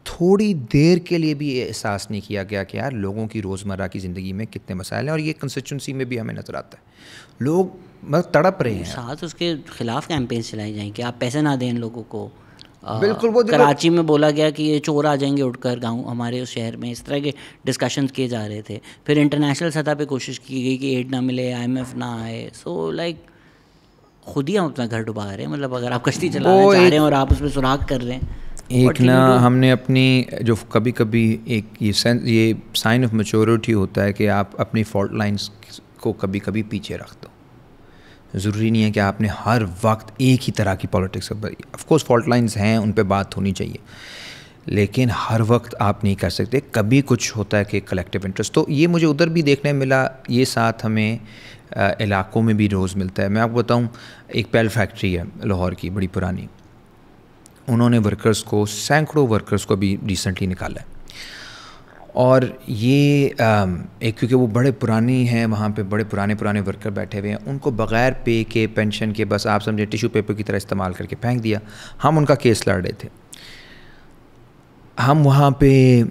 S1: थोड़ी देर के लिए भी ये एहसास नहीं किया गया कि यार लोगों की रोज़मर्रा की ज़िंदगी में कितने मसाइल हैं और ये कंस्टिट्यूंसी में भी हमें नज़र आता है लोग मतलब तड़प रहे तो
S2: हैं साथ उसके खिलाफ कैंपेन चलाई जाएँ कि आप पैसे ना दें लोगों को बिल्कुल वो कराची में बोला गया कि ये चोर आ जाएंगे उठकर गांव हमारे उस शहर में इस तरह के डिस्कशन किए जा रहे थे फिर इंटरनेशनल सतह पे कोशिश की गई कि एड ना मिले आईएमएफ ना आए सो लाइक खुद ही हम अपना घर डुबा रहे हैं मतलब अगर आप कश्ती चला रहे हैं और आप उसमें सुराख कर रहे हैं एक ना
S1: हमने अपनी जो कभी कभी एक ये ये साइन ऑफ मेचोरिटी होता है कि आप अपनी फॉल्ट लाइन्स को कभी कभी पीछे रख दो ज़रूरी नहीं है कि आपने हर वक्त एक ही तरह की पॉलिटिक्स ऑफकोर्स फॉल्ट लाइन्स हैं उन पर बात होनी चाहिए लेकिन हर वक्त आप नहीं कर सकते कभी कुछ होता है कि कलेक्टिव इंटरेस्ट तो ये मुझे उधर भी देखने मिला ये साथ हमें आ, इलाकों में भी रोज़ मिलता है मैं आपको बताऊँ एक पेल फैक्ट्री है लाहौर की बड़ी पुरानी उन्होंने वर्कर्स को सैकड़ों वर्कर्स को भी रिसेंटली निकाला है और ये एक क्योंकि वो बड़े पुरानी हैं वहाँ पे बड़े पुराने पुराने वर्कर बैठे हुए हैं उनको बग़ैर पे के पेंशन के बस आप समझे टिशू पेपर की तरह इस्तेमाल करके फेंक दिया हम उनका केस लड़ रहे थे हम वहाँ पे आ,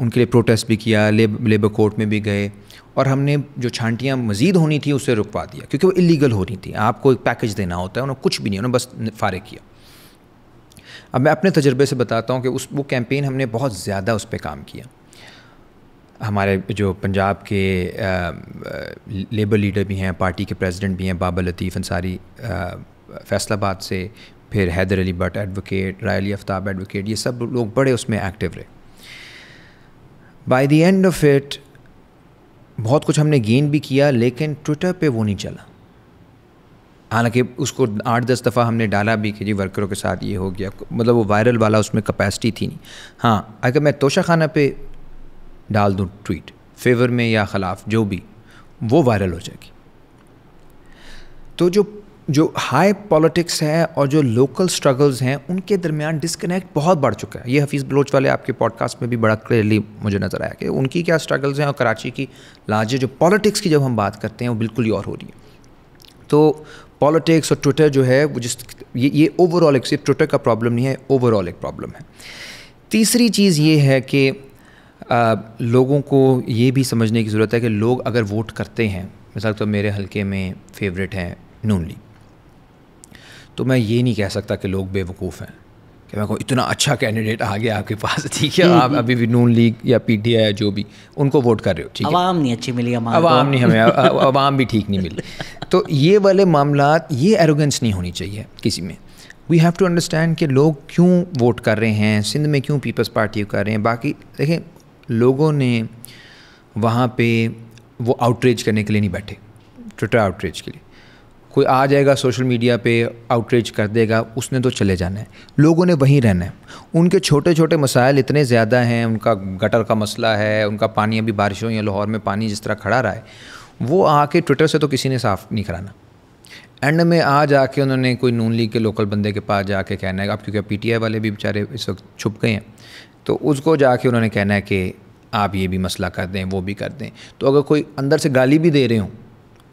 S1: उनके लिए प्रोटेस्ट भी किया लेब, लेबर कोर्ट में भी गए और हमने जो छांटियाँ मज़ीद होनी थी उसे रुकवा दिया क्योंकि वो इलीगल हो रही थी आपको एक पैकेज देना होता है उन्होंने कुछ भी नहीं उन्हें बस फारे किया अब मैं अपने तजर्बे से बताता हूँ कि उस वो कैंपेन हमने बहुत ज़्यादा उस पर काम किया हमारे जो पंजाब के लेबर लीडर भी हैं पार्टी के प्रेसिडेंट भी हैं बाबा लतीफ़ अंसारी फैसलाबाद से फिर हैदर अली भट एडवोकेट राय अली आफ्ताब एडवोकेट ये सब लोग बड़े उसमें एक्टिव रहे by the end of it बहुत कुछ हमने गेन भी किया लेकिन ट्विटर पे वो नहीं चला हालांकि उसको आठ दस दफ़ा हमने डाला भी कि जी वर्करों के साथ ये हो गया मतलब वो वायरल वाला उसमें कैपेसिटी थी नहीं हाँ अगर मैं तोशा खाना पे डाल दूँ ट्वीट फेवर में या खिलाफ जो भी वो वायरल हो जाएगी तो जो जो हाई पॉलिटिक्स है और जो लोकल स्ट्रगल्स हैं उनके दरमियान डिसकनेक्ट बहुत बढ़ चुका है ये हफीज़ बलोच वाले आपके पॉडकास्ट में भी बड़ा क्लियरली मुझे नज़र आया कि उनकी क्या स्ट्रगल्स हैं और कराची की लाजे जो पॉलिटिक्स की जब हम बात करते हैं वो बिल्कुल ही और हो रही है तो पॉलिटिक्स और ट्विटर जो है वो जिस ये ये ओवरऑल एक सिर्फ ट्विटर का प्रॉब्लम नहीं है ओवरऑल एक प्रॉब्लम है तीसरी चीज़ ये है कि आ, लोगों को ये भी समझने की ज़रूरत है कि लोग अगर वोट करते हैं मिसाल तो मेरे हलके में फेवरेट हैं नून लीग तो मैं ये नहीं कह सकता कि लोग बेवकूफ़ हैं कि मैं को इतना अच्छा कैंडिडेट आ गया आपके पास ठीक है आप हम्म। अभी भी नून लीग या पी टी आई जो भी उनको वोट कर रहे हो ठीक है
S2: आवाम नहीं अच्छी मिली आवाम नहीं हमें
S1: आवाम भी ठीक नहीं मिली तो ये वाले मामला ये एरोगेंस नहीं होनी चाहिए किसी में वी हैव टू अंडरस्टैंड कि लोग क्यों वोट कर रहे हैं सिंध में क्यों पीपल्स पार्टी कर रहे हैं बाकी देखें लोगों ने वहाँ पे वो आउटरीच करने के लिए नहीं बैठे ट्विटर आउटरीच के लिए कोई आ जाएगा सोशल मीडिया पे आउटरीच कर देगा उसने तो चले जाना है लोगों ने वहीं रहना है उनके छोटे छोटे मसाइल इतने ज़्यादा हैं उनका गटर का मसला है उनका पानी अभी बारिश हो या लाहौर में पानी जिस तरह खड़ा रहा है वो आके ट्विटर से तो किसी ने साफ नहीं कराना एंड में आ जाके उन्होंने कोई नून लीग के लोकल बंदे के पास जाके कहना है अब क्योंकि पी वाले भी बेचारे इस वक्त छुप गए हैं तो उसको जाके उन्होंने कहना है कि आप ये भी मसला कर दें वो भी कर दें तो अगर कोई अंदर से गाली भी दे रहे हों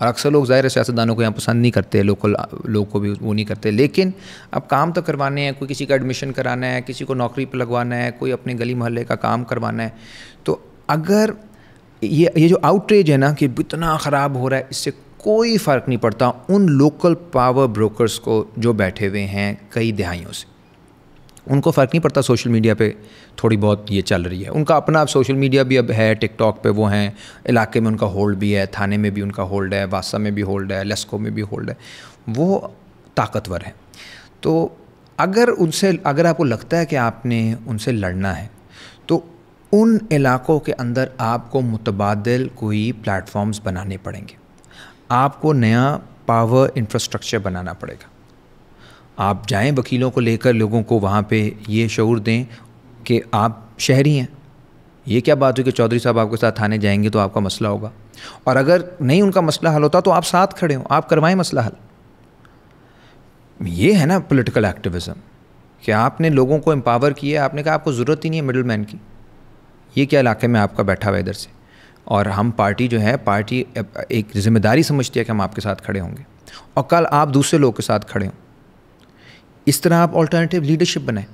S1: और अक्सर लोग ज़ाहिर सियासतदानों को यहाँ पसंद नहीं करते लोकल लोग को भी वो नहीं करते लेकिन अब काम तो करवाने हैं कोई किसी का एडमिशन कराना है किसी को नौकरी पर लगवाना है कोई अपने गली मोहल्ले का काम करवाना है तो अगर ये ये जो आउटरेज है ना कि इतना ख़राब हो रहा है इससे कोई फ़र्क नहीं पड़ता उन लोकल पावर ब्रोकर्स को जो बैठे हुए हैं कई दहाइयों से उनको फ़र्क नहीं पड़ता सोशल मीडिया पे थोड़ी बहुत ये चल रही है उनका अपना अब सोशल मीडिया भी अब है टिकटॉक पे वो हैं इलाके में उनका होल्ड भी है थाने में भी उनका होल्ड है वासा में भी होल्ड है लेस्को में भी होल्ड है वो ताकतवर हैं तो अगर उनसे अगर आपको लगता है कि आपने उनसे लड़ना है तो उन इलाकों के अंदर आपको मुतबाद कोई प्लेटफॉर्म्स बनाने पड़ेंगे आपको नया पावर इंफ्रास्ट्रक्चर बनाना पड़ेगा आप जाएं वकीलों को लेकर लोगों को वहाँ पे ये शूर दें कि आप शहरी हैं ये क्या बात हुई कि चौधरी साहब आपके साथ थाने जाएंगे तो आपका मसला होगा और अगर नहीं उनका मसला हल होता तो आप साथ खड़े हो आप करवाएं मसला हल ये है ना पोलिटिकल एक्टिविज़म कि आपने लोगों को एम्पावर किया आपने कहा आपको ज़रूरत ही नहीं है मिडल मैन की ये क्या इलाके में आपका बैठा हुआ इधर से और हम पार्टी जो है पार्टी एक जिम्मेदारी समझती है कि हम आपके साथ खड़े होंगे और कल आप दूसरे लोग के साथ खड़े हों इस तरह आप ऑल्टरनेटिव लीडरशिप बनाए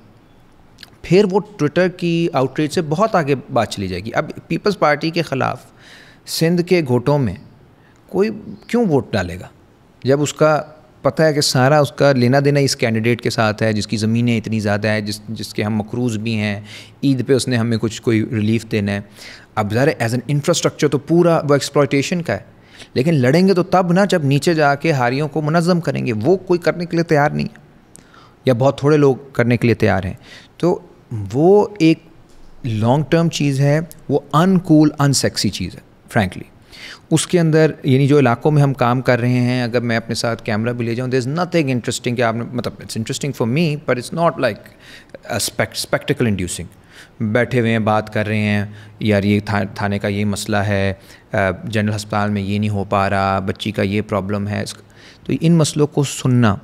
S1: फिर वो ट्विटर की आउटरीच से बहुत आगे बात चली जाएगी अब पीपल्स पार्टी के ख़िलाफ़ सिंध के घोटों में कोई क्यों वोट डालेगा जब उसका पता है कि सारा उसका लेना देना इस कैंडिडेट के साथ है जिसकी ज़मीनें इतनी ज़्यादा है जिस जिसके हम मकरूज़ भी हैं ईद पे उसने हमें कुछ कोई रिलीफ देना है अब ज़रा एज एन इंफ्रास्ट्रक्चर तो पूरा वो एक्सप्लॉटेशन का है लेकिन लड़ेंगे तो तब ना जब नीचे जाके हारियों को मनज़म करेंगे वो कोई करने के लिए तैयार नहीं है या बहुत थोड़े लोग करने के लिए तैयार हैं तो वो एक लॉन्ग टर्म चीज़ है वो अनकूल अनसेक्सी चीज़ है फ्रैंकली उसके अंदर यानी जो इलाकों में हम काम कर रहे हैं अगर मैं अपने साथ कैमरा भी ले जाऊँ दर इज़ नथिंग इंटरेस्टिंग कि आपने मतलब it's interesting for me but it's not like spectacle inducing बैठे हुए हैं बात कर रहे हैं यार ये था, थाने का ये मसला है जनरल अस्पताल में ये नहीं हो पा रहा बच्ची का ये प्रॉब्लम है तो इन मसलों को सुनना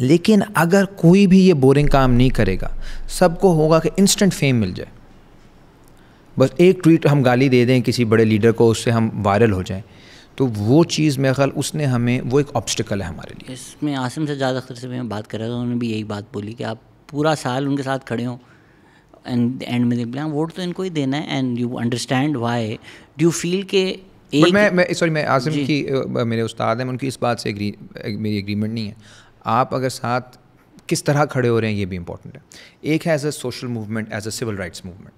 S1: लेकिन अगर कोई भी ये बोरिंग काम नहीं करेगा सबको होगा कि इंस्टेंट फेम मिल जाए बस एक ट्वीट हम गाली दे दें किसी बड़े लीडर को उससे हम वायरल हो जाएं तो वो चीज़ मेरा ख्याल उसने हमें वो एक ऑब्स्टिकल है हमारे
S2: लिए इसमें आसिम से ज़्यादा अख्तर से मैं बात कर रहा था उन्होंने भी यही बात बोली कि आप पूरा साल उनके साथ खड़े हों एंड एंड में देख वोट तो इनको ही देना है and you understand why do you feel के एक मैं मैं सॉरी मैं आसिम की मेरे उस्ताद हैं उनकी इस
S1: बात से एग्री मेरी एग्रीमेंट नहीं है आप अगर साथ किस तरह खड़े हो रहे हैं ये भी इंपॉर्टेंट है एक है as a social movement as a civil rights movement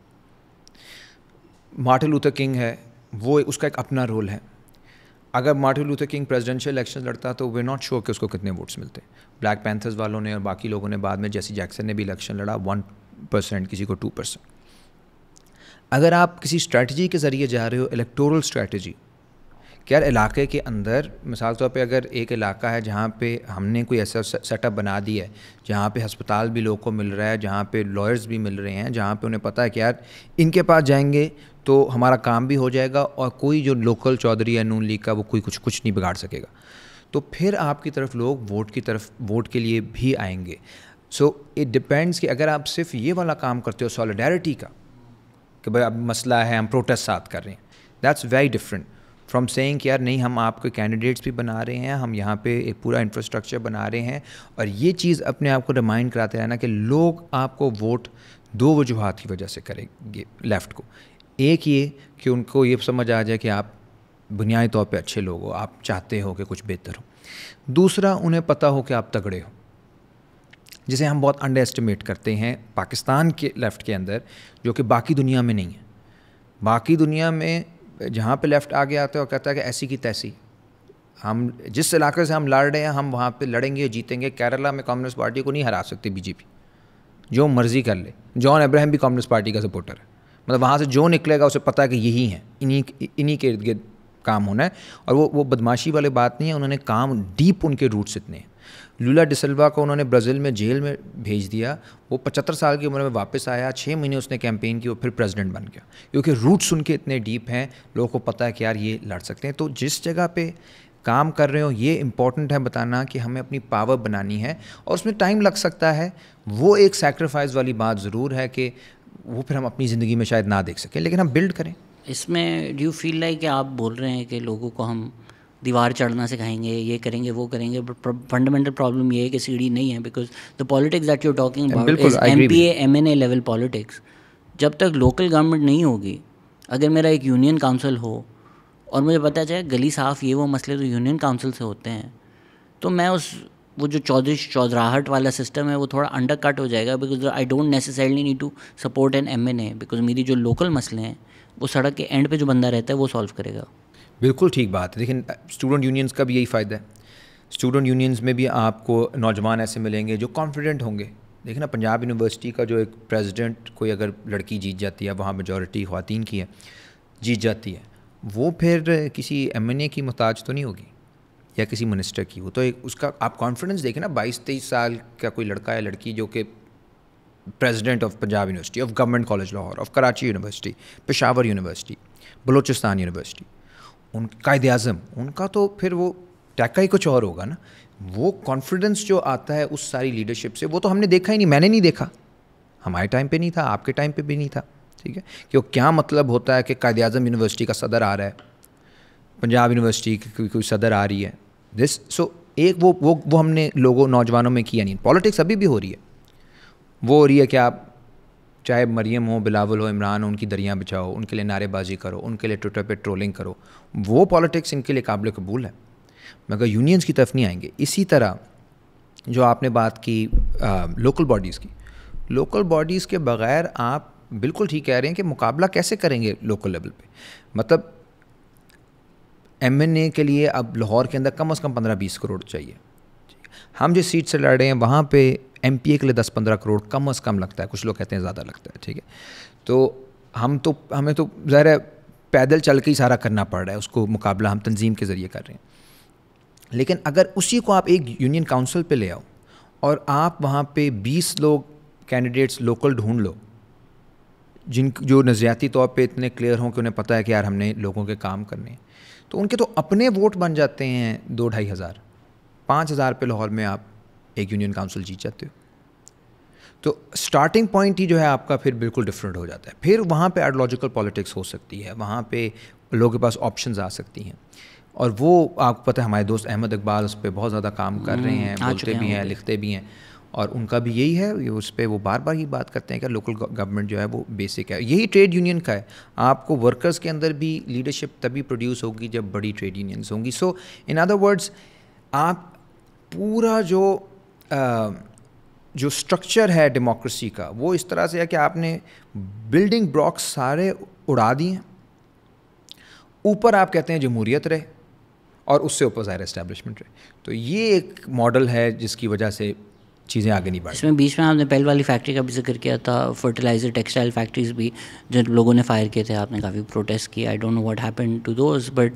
S1: Martin Luther King है वो उसका एक अपना रोल है अगर Martin Luther King presidential election लड़ता तो वे नॉट श्योर कि उसको कितने वोट्स मिलते ब्लैक पैंथर्स वालों ने और बाकी लोगों ने बाद में जैसी जैक्सन ने भी इलेक्शन लड़ा वन परसेंट किसी को टू परसेंट अगर आप किसी स्ट्रैटेजी के ज़रिए जा रहे हो इलेक्टोरल स्ट्रैटेजी कि यार इलाके के अंदर मिसाल तौर पे अगर एक इलाका है जहाँ पे हमने कोई ऐसा सेटअप बना दिया है जहाँ पे हस्पताल भी लोगों को मिल रहा है जहाँ पे लॉयर्स भी मिल रहे हैं जहाँ पे उन्हें पता है कि यार इनके पास जाएंगे तो हमारा काम भी हो जाएगा और कोई जो लोकल चौधरी है नून लीग का वो कोई कुछ कुछ नहीं बिगाड़ सकेगा तो फिर आपकी तरफ लोग वोट की तरफ वोट के लिए भी आएंगे सो इट डिपेंड्स कि अगर आप सिर्फ ये वाला काम करते हो सॉलिडारिटी का कि भाई अब मसला है हम प्रोटेस्ट साथ कर रहे हैं that's very different from saying यार नहीं हम आपके कैंडिडेट्स भी बना रहे हैं हम यहाँ पे एक पूरा इंफ्रास्ट्रक्चर बना रहे हैं और ये चीज़ अपने आप को रिमाइंड कराते रहना कि लोग आपको वोट दो वजूहत की वजह से करेंगे लेफ़्ट को एक ये कि उनको ये समझ आ जाए कि आप बुनियादी तौर पर अच्छे लोग हो आप चाहते हो कि कुछ बेहतर हो दूसरा उन्हें पता हो कि आप तगड़े हो जिसे हम बहुत अंडर एस्टिमेट करते हैं पाकिस्तान के लेफ़्ट के अंदर जो कि बाकी दुनिया में नहीं है बाकी दुनिया में जहाँ पे लेफ्ट आगे आता है और कहता है कि ऐसी की तैसी हम जिस इलाके से हम लड़ रहे हैं हम वहाँ पे लड़ेंगे जीतेंगे केरला में कम्युनिस्ट पार्टी को नहीं हरा सकती बीजेपी जो मर्जी कर ले जॉन अब्राहम भी कम्युनिस्ट पार्टी का सपोर्टर है मतलब वहाँ से जो निकलेगा उसे पता है कि यही है इन्हीं इन्हीं के इर्द गिर्द काम होना है और वो वो बदमाशी वाले बात नहीं है उन्होंने काम डीप उनके रूट्स इतने हैं लूला डिसल्वा को उन्होंने ब्राज़ील में जेल में भेज दिया वो पचहत्तर साल की उम्र में वापस आया छः महीने उसने कैंपेन की और फिर प्रेसिडेंट बन गया क्योंकि रूट्स उनके इतने डीप हैं लोगों को पता है कि यार ये लड़ सकते हैं तो जिस जगह पे काम कर रहे हो ये इम्पॉर्टेंट है बताना कि हमें अपनी पावर बनानी है और उसमें टाइम लग सकता है वो एक सेक्रीफाइस वाली बात ज़रूर है कि वो फिर हम अपनी ज़िंदगी में शायद ना देख सकें लेकिन हम बिल्ड करें
S2: इसमें डू फील लाइक आप बोल रहे हैं कि लोगों को हम दीवार चढ़ना सिखाएंगे ये करेंगे वो करेंगे फंडामेंटल प्रॉब्लम ये है कि सीढ़ी नहीं है because the politics that you talking M P M N A level politics जब तक लोकल गवर्नमेंट नहीं होगी अगर मेरा एक यूनियन काउंसिल हो और मुझे पता चले गली साफ ये वो मसले तो यूनियन काउंसिल से होते हैं तो मैं उस वो जो चौधरी चौधराहट वाला सिस्टम है वो थोड़ा अंडर कट हो जाएगा because I don't necessarily need to support an M N A because मेरी जो लोकल मसले हैं वो सड़क के एंड पे जो बंदा रहता है वो सॉल्व करेगा बिल्कुल ठीक बात है लेकिन स्टूडेंट यूनियंस का भी यही फ़ायदा है
S1: स्टूडेंट यूनियंस में भी आपको नौजवान ऐसे मिलेंगे जो कॉन्फिडेंट होंगे देखिए ना पंजाब यूनिवर्सिटी का जो एक प्रेसिडेंट कोई अगर लड़की जीत जाती है वहाँ मेजॉरिटी खातन की है जीत जाती है वो फिर किसी एम एन ए की मोहताज तो नहीं होगी या किसी मिनिस्टर की वो तो एक उसका आप कॉन्फिडेंस देखें ना बाईस तेईस साल का कोई लड़का या लड़की जो कि president of Punjab University of Government College Lahore of Karachi University Peshawar University Balochistan University उन कायद अजम उनका तो फिर वो टैका ही कुछ और होगा ना वो कॉन्फिडेंस जो आता है उस सारी लीडरशिप से वो तो हमने देखा ही नहीं मैंने नहीं देखा हमारे टाइम पे नहीं था आपके टाइम पे भी नहीं था ठीक है कि वो क्या मतलब होता है कि कायद अजम यूनिवर्सिटी का सदर आ रहा है पंजाब यूनिवर्सिटी की कोई सदर आ रही है दिस सो एक वो वो वो हमने लोगों नौजवानों में किया नहीं पॉलिटिक्स अभी भी हो रही है वो हो रही है कि आप चाहे मरियम हो बिलावल हो इमरान हो उनकी दरियाँ बिछाओ उनके लिए नारेबाजी करो उनके लिए ट्विटर पर ट्रोलिंग करो वो पॉलिटिक्स इनके लिए काबिल कबूल है मगर यूनियंस की तरफ नहीं आएंगे इसी तरह जो आपने बात की आ, लोकल बॉडीज़ की लोकल बॉडीज़ के बग़ैर आप बिल्कुल ठीक कह रहे हैं कि मुकाबला कैसे करेंगे लोकल लेवल पे मतलब एम के लिए अब लाहौर के अंदर कम अज़ कम पंद्रह बीस करोड़ चाहिए हम जिस सीट से लड़ रहे हैं वहाँ पे एम के लिए दस पंद्रह करोड़ कम अज़ कम लगता है कुछ लोग कहते हैं ज़्यादा लगता है ठीक है तो हम तो हमें तो ज़ाहिर है पैदल चल के ही सारा करना पड़ रहा है उसको मुकाबला हम तंजीम के ज़रिए कर रहे हैं लेकिन अगर उसी को आप एक यूनियन काउंसिल पे ले आओ और आप वहाँ पे 20 लोग कैंडिडेट्स लोकल ढूंढ लो जिन जो नज़रियाती तौर पे इतने क्लियर हों कि उन्हें पता है कि यार हमने लोगों के काम करने हैं तो उनके तो अपने वोट बन जाते हैं दो ढाई हज़ार पाँच हज़ार पे लाहौर में आप एक यूनियन काउंसिल जीत जाते हो तो स्टार्टिंग पॉइंट ही जो है आपका फिर बिल्कुल डिफरेंट हो जाता है फिर वहाँ पे आइडियोलॉजिकल पॉलिटिक्स हो सकती है वहाँ पे लोगों के पास ऑप्शंस आ सकती हैं और वो आपको पता है हमारे दोस्त अहमद इकबाल उस पर बहुत ज़्यादा काम कर रहे हम्म, हैं बोलते भी हैं लिखते भी हैं और उनका भी यही है उस पर वो बार बार ही बात करते हैं कि लोकल गवर्नमेंट जो है वो बेसिक है यही ट्रेड यूनियन का है आपको वर्कर्स के अंदर भी लीडरशिप तभी प्रोड्यूस होगी जब बड़ी ट्रेड यूनियंस होंगी सो इन अदर वर्ड्स आप पूरा जो जो स्ट्रक्चर है डेमोक्रेसी का वो इस तरह से है कि आपने बिल्डिंग ब्लॉक्स सारे उड़ा दिए ऊपर आप कहते हैं जमहूरियत रहे और उससे ऊपर ज़ाहिर इस्टेब्लिशमेंट रहे
S2: तो ये एक मॉडल है जिसकी वजह से चीज़ें आगे नहीं बढ़ी इसमें बीच में आपने पहल वाली फैक्ट्री का भी जिक्र किया था फर्टिलाइजर टेक्सटाइल फैक्ट्रीज भी जो लोगों ने फायर किए थे आपने काफ़ी प्रोटेस्ट किया I don't know what happen to those but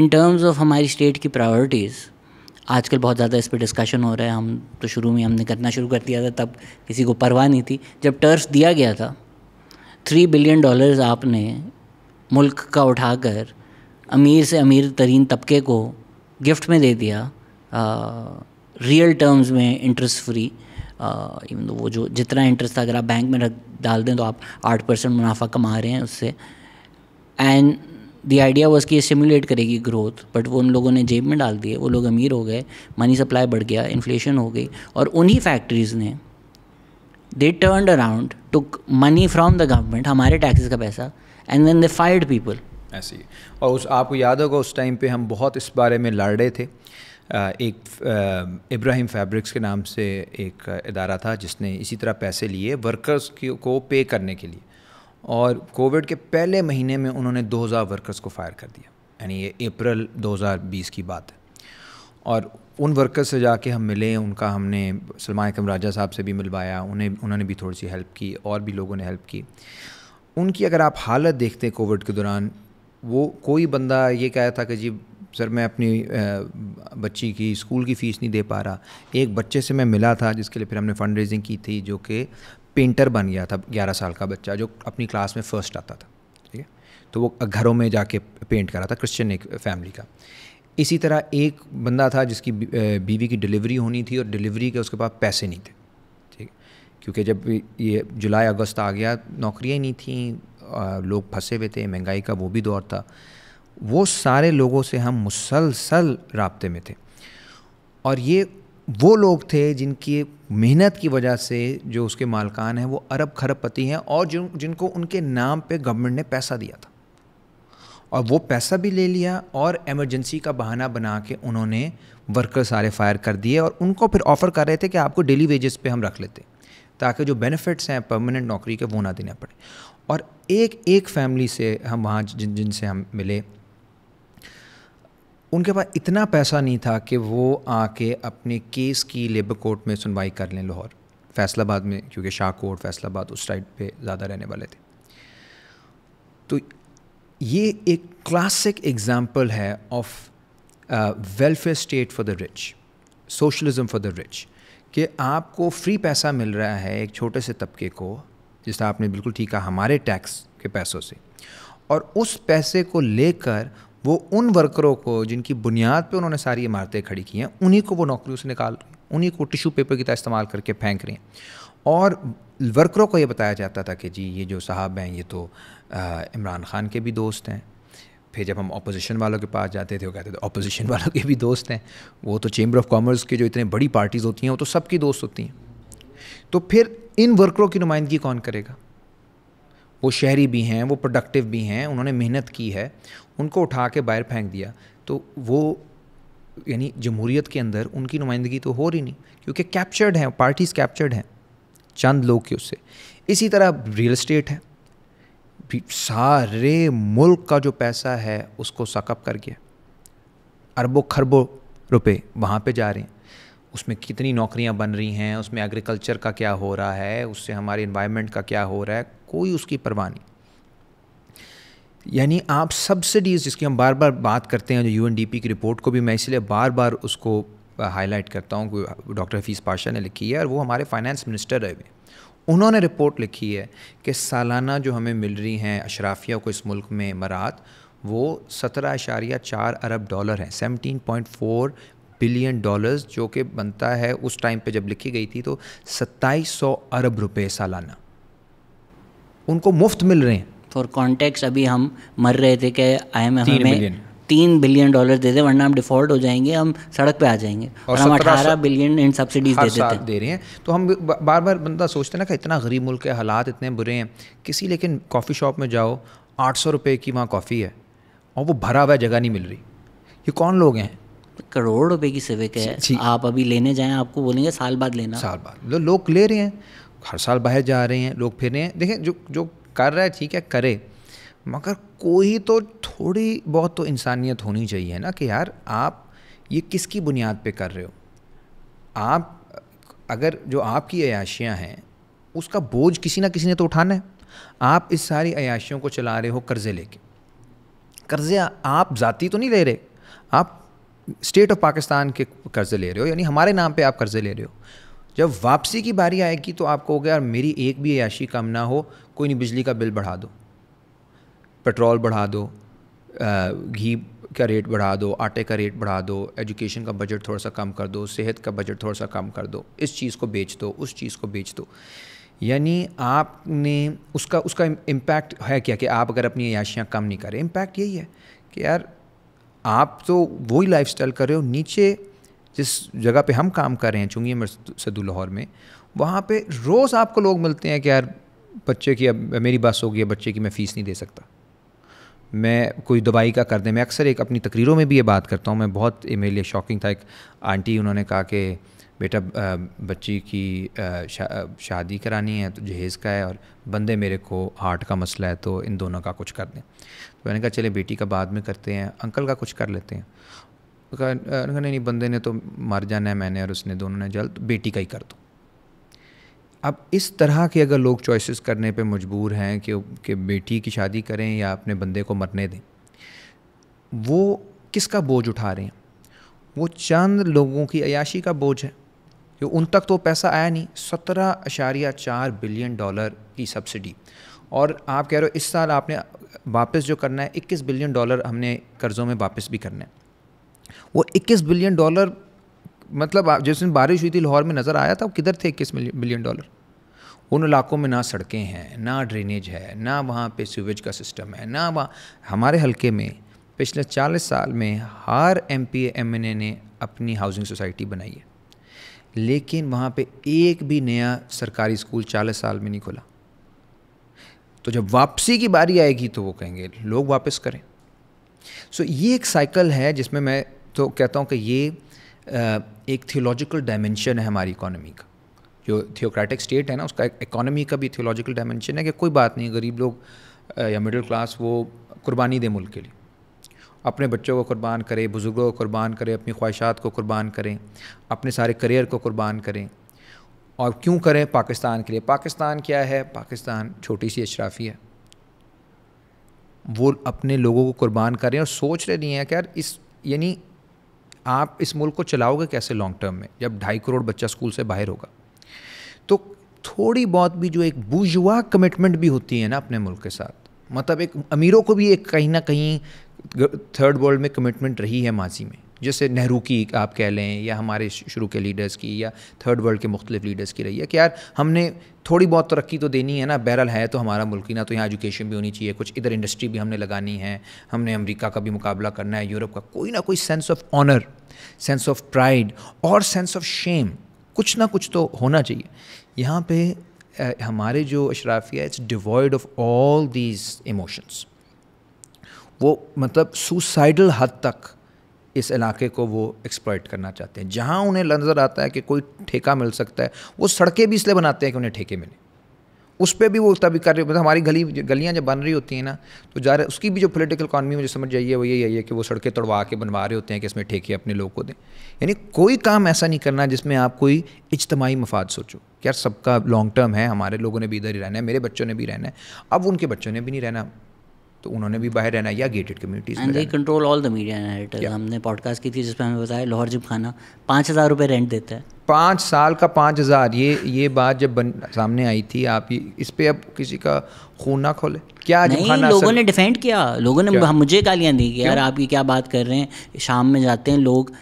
S2: in terms of हमारी स्टेट की प्रायोरिटीज़ आजकल बहुत ज़्यादा इस पर डिस्कशन हो रहा है हम तो शुरू में हमने करना शुरू कर दिया था तब किसी को परवाह नहीं थी जब टर्स दिया गया था थ्री बिलियन डॉलर्स आपने मुल्क का उठाकर अमीर से अमीर तरीन तबके को गिफ्ट में दे दिया आ, रियल टर्म्स में इंटरेस्ट फ्री इवन वो जो जितना इंटरेस्ट था अगर आप बैंक में रख डाल दें तो आप आठ परसेंट मुनाफा कमा रहे हैं उससे एंड दी आइडिया वॉज कि ये सिमुलेट करेगी ग्रोथ बट वो उन लोगों ने जेब में डाल दिए वो लोग अमीर हो गए मनी सप्लाई बढ़ गया इन्फ्लेशन हो गई और उन्हीं फैक्ट्रीज़ ने they turn around took money from the government हमारे टैक्सेस का पैसा and then they fired people ऐसी और उस आपको याद होगा उस टाइम पे हम बहुत इस बारे में लड़ रहे थे
S1: एक इब्राहिम फैब्रिक्स के नाम से एक इदारा था जिसने इसी तरह पैसे लिए वर्कर्स को पे करने के लिए और कोविड के पहले महीने में उन्होंने 2000 वर्कर्स को फायर कर दिया यानी ये अप्रैल 2020 की बात है और उन वर्कर्स से जाके हम मिले उनका हमने सलमान अकम राजा साहब से भी मिलवाया उन्हें उन्होंने भी थोड़ी सी हेल्प की और भी लोगों ने हेल्प की उनकी अगर आप हालत देखते हैं कोविड के दौरान वो कोई बंदा ये कह था कि जी सर मैं अपनी बच्ची की स्कूल की फ़ीस नहीं दे पा रहा एक बच्चे से मैं मिला था जिसके लिए फिर हमने फ़ंड रेजिंग की थी जो कि पेंटर बन गया था ग्यारह साल का बच्चा जो अपनी क्लास में फर्स्ट आता था ठीक है तो वो घरों में जाके पेंट करा था क्रिश्चियन एक फैमिली का इसी तरह एक बंदा था जिसकी बीवी की डिलीवरी होनी थी और डिलीवरी के उसके पास पैसे नहीं थे ठीक क्योंकि जब ये जुलाई अगस्त आ गया नौकरियाँ नहीं थीं लोग फंसे हुए थे महंगाई का वो भी दौर था वो सारे लोगों से हम मुसलसल रबते में थे और ये वो लोग थे जिनकी मेहनत की वजह से जो उसके मालकान हैं वो अरब खरबपति हैं और जिन जिनको उनके नाम पे गवर्नमेंट ने पैसा दिया था और वो पैसा भी ले लिया और एमरजेंसी का बहाना बना के उन्होंने वर्कर सारे फायर कर दिए और उनको फिर ऑफ़र कर रहे थे कि आपको डेली वेजेस पे हम रख लेते ताकि जो बेनिफिट्स हैं परमानेंट नौकरी के वो ना देने पड़े और एक एक फैमिली से हम वहाँ जिन जिनसे हम मिले उनके पास इतना पैसा नहीं था कि वो आके अपने केस की लेबर कोर्ट में सुनवाई कर लें लाहौर फैसलाबाद में क्योंकि शाह कोर्ट फैसलाबाद उस साइड पे ज़्यादा रहने वाले थे तो ये एक क्लासिक एग्जांपल है of welfare state for the rich socialism for the rich कि आपको फ्री पैसा मिल रहा है एक छोटे से तबके को जिस आपने बिल्कुल ठीक कहा हमारे टैक्स के पैसों से और उस पैसे को लेकर वो उन वर्करों को जिनकी बुनियाद पे उन्होंने सारी इमारतें खड़ी की हैं उन्हीं को वो नौकरियों से निकाल रही हैं उन्हीं को टिश्यू पेपर की तरह इस्तेमाल करके फेंक रही हैं और वर्करों को ये बताया जाता था कि जी ये जो साहब हैं ये तो इमरान ख़ान के भी दोस्त हैं फिर जब हम अपोजिशन वालों के पास जाते थे वो कहते थे अपोजिशन वालों के भी दोस्त हैं वो तो चैम्बर ऑफ कॉमर्स के जो इतने बड़ी पार्टीज़ होती हैं वो तो सबकी दोस्त होती हैं तो फिर इन वर्करों की नुमाइंदगी कौन करेगा वो शहरी भी हैं वो प्रोडक्टिव भी हैं उन्होंने मेहनत की है उनको उठा के बाहर फेंक दिया तो वो यानी जमहूरीत के अंदर उनकी नुमाइंदगी तो हो रही नहीं क्योंकि कैप्चर्ड हैं पार्टीज़ कैप्चर्ड हैं चंद लोग के उससे इसी तरह रियल इस्टेट है सारे मुल्क का जो पैसा है उसको सकअप कर गया अरबों खरबों रुपए वहाँ पे जा रहे हैं उसमें कितनी नौकरियाँ बन रही हैं उसमें एग्रीकल्चर का क्या हो रहा है उससे हमारे इन्वायरमेंट का क्या हो रहा है कोई उसकी परवाह नहीं यानी आप सब्सिडीज़ जिसकी हम बार बार बात करते हैं जो यू की रिपोर्ट को भी मैं इसलिए बार बार उसको हाईलाइट करता हूँ डॉक्टर हफीज़ पाशा ने लिखी है और वो हमारे फाइनेंस मिनिस्टर रहे हुए उन्होंने रिपोर्ट लिखी है कि सालाना जो हमें मिल रही हैं अशराफिया को इस मुल्क में मरात वो सत्रह अशारिया चार अरब डॉलर हैं seventeen point four billion dollars जो कि बनता है उस टाइम पे जब लिखी गई थी तो सत्ताईस सौ अरब रुपए सालाना
S2: उनको मुफ्त मिल रहे हैं फॉर कॉन्टेक्ट अभी हम मर रहे थे कि आई एम हमें तीन बिलियन डॉलर दे दे वरना हम डिफॉल्ट हो जाएंगे हम सड़क पे आ जाएंगे और हम अठारह
S1: बिलियन इन सब्सिडीज दे देते दे रहे हैं तो हम बार बार बंदा सोचते ना कि इतना गरीब मुल्क है हालात इतने बुरे हैं किसी लेकिन कॉफ़ी शॉप में जाओ आठ सौ रुपये की वहाँ
S2: कॉफ़ी है और वो भरा हुआ जगह नहीं मिल रही ये कौन लोग हैं करोड़ रुपए की सिविक है आप अभी लेने जाएं आपको बोलेंगे साल बाद लेना साल बाद लोग ले रहे हैं हर
S1: साल बाहर जा रहे हैं लोग फिर रहे हैं देखें जो जो कर रहा है ठीक है करे मगर कोई तो थोड़ी बहुत तो इंसानियत होनी चाहिए ना कि यार आप ये किसकी बुनियाद पे कर रहे हो आप अगर जो आपकी अयाशियाँ हैं उसका बोझ किसी ना किसी ने तो उठाना है आप इस सारी अयाशियों को चला रहे हो कर्ज़े लेके कर्ज़े आप ज़ाती तो नहीं ले रहे आप स्टेट ऑफ पाकिस्तान के कर्ज़े ले रहे हो यानी हमारे नाम पे आप कर्ज़े ले रहे हो जब वापसी की बारी आएगी तो आपको हो गया यार मेरी एक भी अयाशी कम ना हो कोई नहीं बिजली का बिल बढ़ा दो पेट्रोल बढ़ा दो घी का रेट बढ़ा दो आटे का रेट बढ़ा दो एजुकेशन का बजट थोड़ा सा कम कर दो सेहत का बजट थोड़ा सा कम कर दो इस चीज़ को बेच दो उस चीज़ को बेच दो यानी आपने उसका उसका इम्पैक्ट है क्या कि आप अगर अपनी याशियाँ कम नहीं करें इम्पैक्ट यही है कि यार आप तो वही लाइफ कर रहे हो नीचे जिस जगह पे हम काम कर रहे हैं चुंगी सदू लाहौर में वहाँ पे रोज़ आपको लोग मिलते हैं कि यार बच्चे की अब मेरी बस हो गई है बच्चे की मैं फ़ीस नहीं दे सकता मैं कोई दवाई का कर दें मैं अक्सर एक अपनी तकरीरों में भी ये बात करता हूँ मैं बहुत मेरे लिए शॉकिंग था एक आंटी उन्होंने कहा कि बेटा बच्ची की शा, शादी करानी है तो जहेज़ का है और बंदे मेरे को हार्ट का मसला है तो इन दोनों का कुछ कर दें तो मैंने कहा चले बेटी का बाद में करते हैं अंकल का कुछ कर लेते हैं कहा नहीं नहीं बंदे ने तो मर जाना है मैंने और उसने दोनों ने जल तो बेटी का ही कर दो अब इस तरह के अगर लोग चॉइसेस करने पे मजबूर हैं कि कि बेटी की शादी करें या अपने बंदे को मरने दें वो किसका बोझ उठा रहे हैं वो चंद लोगों की अयाशी का बोझ है कि उन तक तो पैसा आया नहीं सत्रह अशारिया चार बिलियन डॉलर की सब्सिडी और आप कह रहे हो इस साल आपने वापस जो करना है इक्कीस बिलियन डॉलर हमने कर्ज़ों में वापस भी करना है वो 21 बिलियन डॉलर मतलब जिस दिन बारिश हुई थी लाहौर में नज़र आया था वो किधर थे इक्कीस बिलियन डॉलर उन इलाकों में ना सड़कें हैं ना ड्रेनेज है ना वहाँ पे सीवेज का सिस्टम है ना वहाँ हमारे हलके में पिछले 40 साल में हर M P M N A ने अपनी हाउसिंग सोसाइटी बनाई है लेकिन वहाँ पे एक भी नया सरकारी स्कूल 40 साल में नहीं खुला तो जब वापसी की बारी आएगी तो वो कहेंगे लोग वापस करें सो so, ये एक साइकिल है जिसमें मैं तो कहता हूँ कि ये एक थियोलॉजिकल डायमेंशन है हमारी इकोनॉमी का जो थियोक्रेटिक स्टेट है ना उसका इकोनॉमी का भी थियोलॉजिकल डायमेंशन है कि कोई बात नहीं गरीब लोग या मिडिल क्लास वो कुर्बानी दे मुल्क के लिए अपने बच्चों को कुर्बान करें बुज़ुर्गों को कुर्बान करें अपनी ख्वाहिशात को कुर्बान करें अपने सारे करियर को कुर्बान करें और क्यों करें पाकिस्तान के लिए पाकिस्तान क्या है पाकिस्तान छोटी सी अशराफी है वो अपने लोगों को कुर्बान करें और सोच रहे नहीं हैं कि यार इस यानी आप इस मुल्क को चलाओगे कैसे लॉन्ग टर्म में जब ढाई करोड़ बच्चा स्कूल से बाहर होगा तो थोड़ी बहुत भी जो एक बुजुआ कमिटमेंट भी होती है ना अपने मुल्क के साथ मतलब एक अमीरों को भी एक कहीं ना कहीं थर्ड वर्ल्ड में कमिटमेंट रही है माजी में जैसे नेहरू की आप कह लें या हमारे शुरू के लीडर्स की या थर्ड वर्ल्ड के मुख्तलिफ लीडर्स की रही है कि यार हमने थोड़ी बहुत तरक्की तो, तो देनी है ना बहरल है तो हमारा मुल्क ही ना तो यहाँ एजुकेशन भी होनी चाहिए कुछ इधर इंडस्ट्री भी हमने लगानी है हमने अमेरिका का भी मुकाबला करना है यूरोप का कोई ना कोई sense of honour sense of pride और सेंस ऑफ शेम कुछ ना कुछ तो होना चाहिए यहाँ पे आ, हमारे जो अशराफिया it's devoid of all these emotions वो मतलब सुसाइडल हद तक इस इलाके को वो एक्सप्लॉयट करना चाहते हैं जहाँ उन्हें नज़र आता है कि कोई ठेका मिल सकता है वो सड़कें भी इसलिए बनाते हैं कि उन्हें ठेके मिले उस पर भी वो तभी कर रहे मतलब हमारी गली गलियाँ जब बन रही होती हैं ना तो जा रहे उसकी भी जो पोलिटिकल इकानमी मुझे समझ जाइए वो यही है कि वो सड़कें तोड़वा के बनवा रहे होते हैं कि इसमें ठेके अपने लोग को दें यानी कोई काम ऐसा नहीं करना जिसमें आप कोई इजतमाही मफाद सोचो यार सबका लॉन्ग टर्म है हमारे लोगों ने भी इधर ही रहना है मेरे बच्चों ने भी रहना है अब उनके बच्चों ने भी नहीं रहना तो उन्होंने भी बाहर रहना
S2: या gated communities and they control all the media analysts हमने पॉडकास्ट की थी जिसमें हमें बताया लाहौर जिब खाना पाँच हज़ार रुपये रेंट देता है पाँच साल का पाँच हज़ार ये ये बात जब बन सामने आई थी आप ये इस पर अब किसी का खून ना खोले क्या नहीं लोगों ने डिफेंड किया लोगों ने मुझे गालियाँ दी कि यार आप ये क्या बात कर रहे हैं शाम में जाते हैं लोग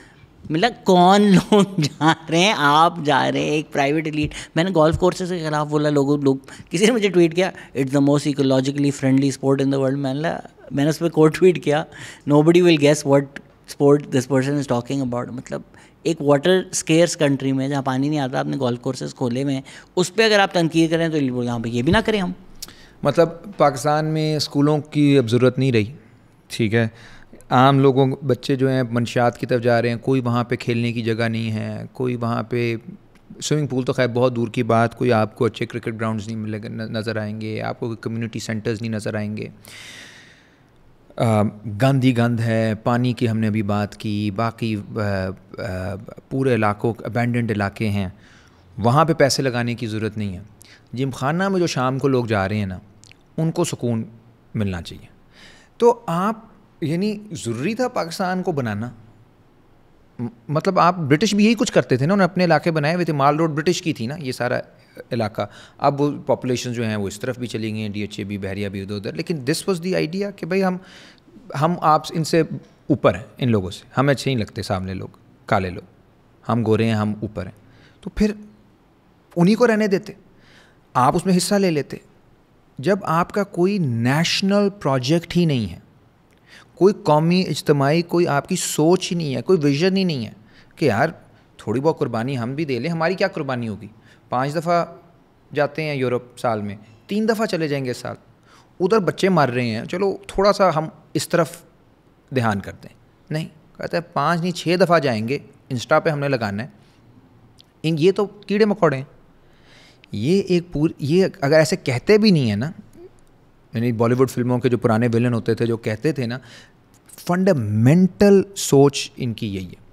S2: मतलब कौन लोग जा रहे हैं आप जा रहे हैं एक प्राइवेट लीड मैंने गोल्फ कोर्सेज के खिलाफ बोला लोगों लोग किसी ने मुझे ट्वीट किया it's the most ecologically friendly sport in the world मैंने मैंने उस पर कोट ट्वीट किया nobody will guess what sport this person is talking about मतलब एक वाटर स्केयर्स कंट्री में जहाँ पानी नहीं आता आपने गोल्फ कोर्सेज खोले हुए हैं उस पर अगर आप तनकीद करें तो बोल हाँ भाई ये भी ना करें हम
S1: मतलब पाकिस्तान में स्कूलों की अब ज़रूरत नहीं रही ठीक है आम लोगों बच्चे जो हैं मंशात की तरफ जा रहे हैं कोई वहाँ पे खेलने की जगह नहीं है कोई वहाँ पे स्विमिंग पूल तो खैर बहुत दूर की बात कोई आपको अच्छे क्रिकेट ग्राउंड्स नहीं मिले नज़र आएंगे आपको कम्युनिटी सेंटर्स नहीं नज़र आएंगे गंद ही गंद है पानी की हमने अभी बात की बाकी पूरे इलाकों अबेंडेंड इलाके हैं वहाँ पे पैसे लगाने की ज़रूरत नहीं है जिम खाना में जो शाम को लोग जा रहे हैं ना उनको सुकून मिलना चाहिए तो आप यानी ज़रूरी था पाकिस्तान को बनाना मतलब आप ब्रिटिश भी यही कुछ करते थे ना उन्होंने अपने इलाके बनाए हुए थे माल रोड ब्रिटिश की थी ना ये सारा इलाका अब वो पॉपुलेशन जो है वो इस तरफ भी चली गई हैं डी एच ए भी बहरिया भी उधर उधर लेकिन दिस वॉज दी आइडिया कि भाई हम हम आप इनसे ऊपर हैं इन लोगों से हमें अच्छे नहीं लगते सामने लोग काले लोग हम गोरे हैं हम ऊपर हैं तो फिर उन्हीं को रहने देते आप उसमें हिस्सा ले लेते जब आपका कोई नेशनल प्रोजेक्ट ही नहीं है कोई कौमी इजतमाही कोई आपकी सोच ही नहीं है कोई विजन ही नहीं है कि यार थोड़ी बहुत कुर्बानी हम भी दे लें हमारी क्या कुर्बानी होगी पाँच दफ़ा जाते हैं यूरोप साल में तीन दफ़ा चले जाएंगे इस साल उधर बच्चे मर रहे हैं चलो थोड़ा सा हम इस तरफ ध्यान करते हैं नहीं कहते हैं पाँच नहीं छः दफ़ा जाएंगे इंस्टा पे हमने लगाना है इन ये तो कीड़े मकोड़े हैं ये एक पूरी ये अगर ऐसे कहते भी नहीं है ना यानी बॉलीवुड फिल्मों के जो पुराने विलन होते थे जो कहते थे ना फंडामेंटल सोच इनकी यही है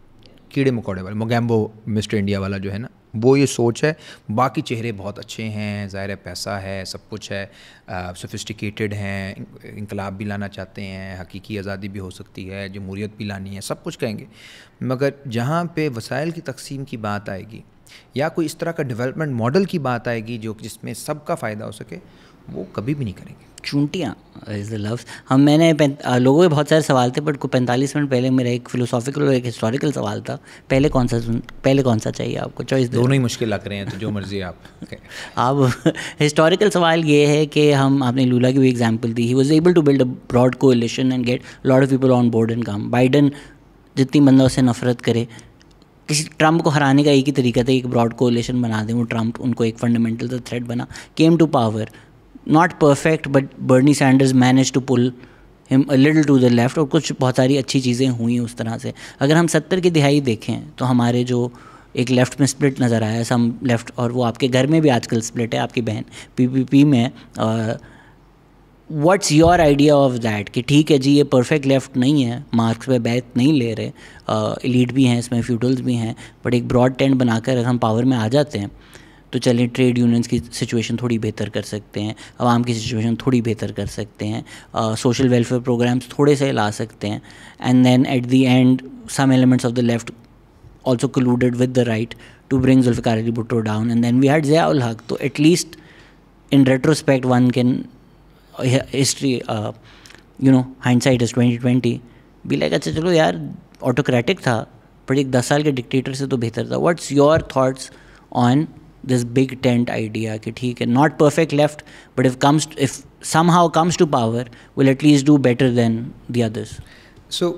S1: कीड़े मकोड़े वाले मोगैम्बो मिस्टर इंडिया वाला जो है ना वो ये सोच है बाकी चेहरे बहुत अच्छे हैं ज़ाहिर है पैसा है सब कुछ है सोफिस्टिकेटेड हैं इनकलाब भी लाना चाहते हैं हकीकी आज़ादी भी हो सकती है जमहूरीत भी लानी है सब कुछ कहेंगे मगर जहाँ पे वसाइल की तकसीम की बात आएगी या कोई इस तरह का डेवलपमेंट मॉडल की बात आएगी जो जिसमें
S2: सबका फ़ायदा हो सके वो कभी भी नहीं करेंगे चूंटियाँ इज़ द लव्स हम मैंने लोगों के बहुत सारे सवाल थे बट पैंतालीस मिनट पहले मेरा एक फिलोसॉफिकल और एक हिस्टोरिकल सवाल था पहले कौन सा पहले कौन सा चाहिए आपको चॉइस दोनों ही मुश्किल लग रहे हैं तो जो मर्जी आप आप हिस्टोरिकल सवाल ये है कि हम आपने लूला की भी एग्जाम्पल दी he was able to build a broad coalition and get lot of people on board and काम बाइडन जितनी बंदा उससे नफरत करे किसी ट्रंप को हराने का एक ही तरीका था एक ब्रॉड कोलेशन बना दें वो ट्रंप उनको एक फंडामेंटल थ्रेट तो बना came to power not perfect but Bernie Sanders manage to pull him a little to the left और कुछ बहुत सारी अच्छी चीज़ें हुई उस तरह से अगर हम सत्तर की दिहाई देखें तो हमारे जो एक लेफ़्ट में स्प्लिट नज़र आया सम लेफ़्ट और वो आपके घर में भी आजकल स्प्लिट है आपकी बहन पी पी पी में what's your idea of that कि ठीक है जी ये परफेक्ट लेफ़्ट नहीं है मार्क्स पे बैथ नहीं ले रहे इलीट भी हैं इसमें फ्यूटल्स भी हैं बट एक ब्रॉड टेंट बनाकर हम पावर में आ जाते हैं तो चलें ट्रेड यूनियंस की सिचुएशन थोड़ी बेहतर कर सकते हैं आवाम की सिचुएशन थोड़ी बेहतर कर सकते हैं सोशल वेलफेयर प्रोग्राम्स थोड़े से ला सकते हैं and then at the end some elements of the left also colluded with the right to bring Zulfikar Ali Bhutto down and then we had Zia ul Haq तो at least in retrospect one can history you know you know, hindsight twenty 2020. Be अच्छा चलो यार ऑटोक्रेटिक था बट एक दस साल के डिक्टेटर से तो बेहतर था what's your thoughts on this big tent idea कि ठीक है not perfect left but if comes if somehow comes to power will at least do better than the others so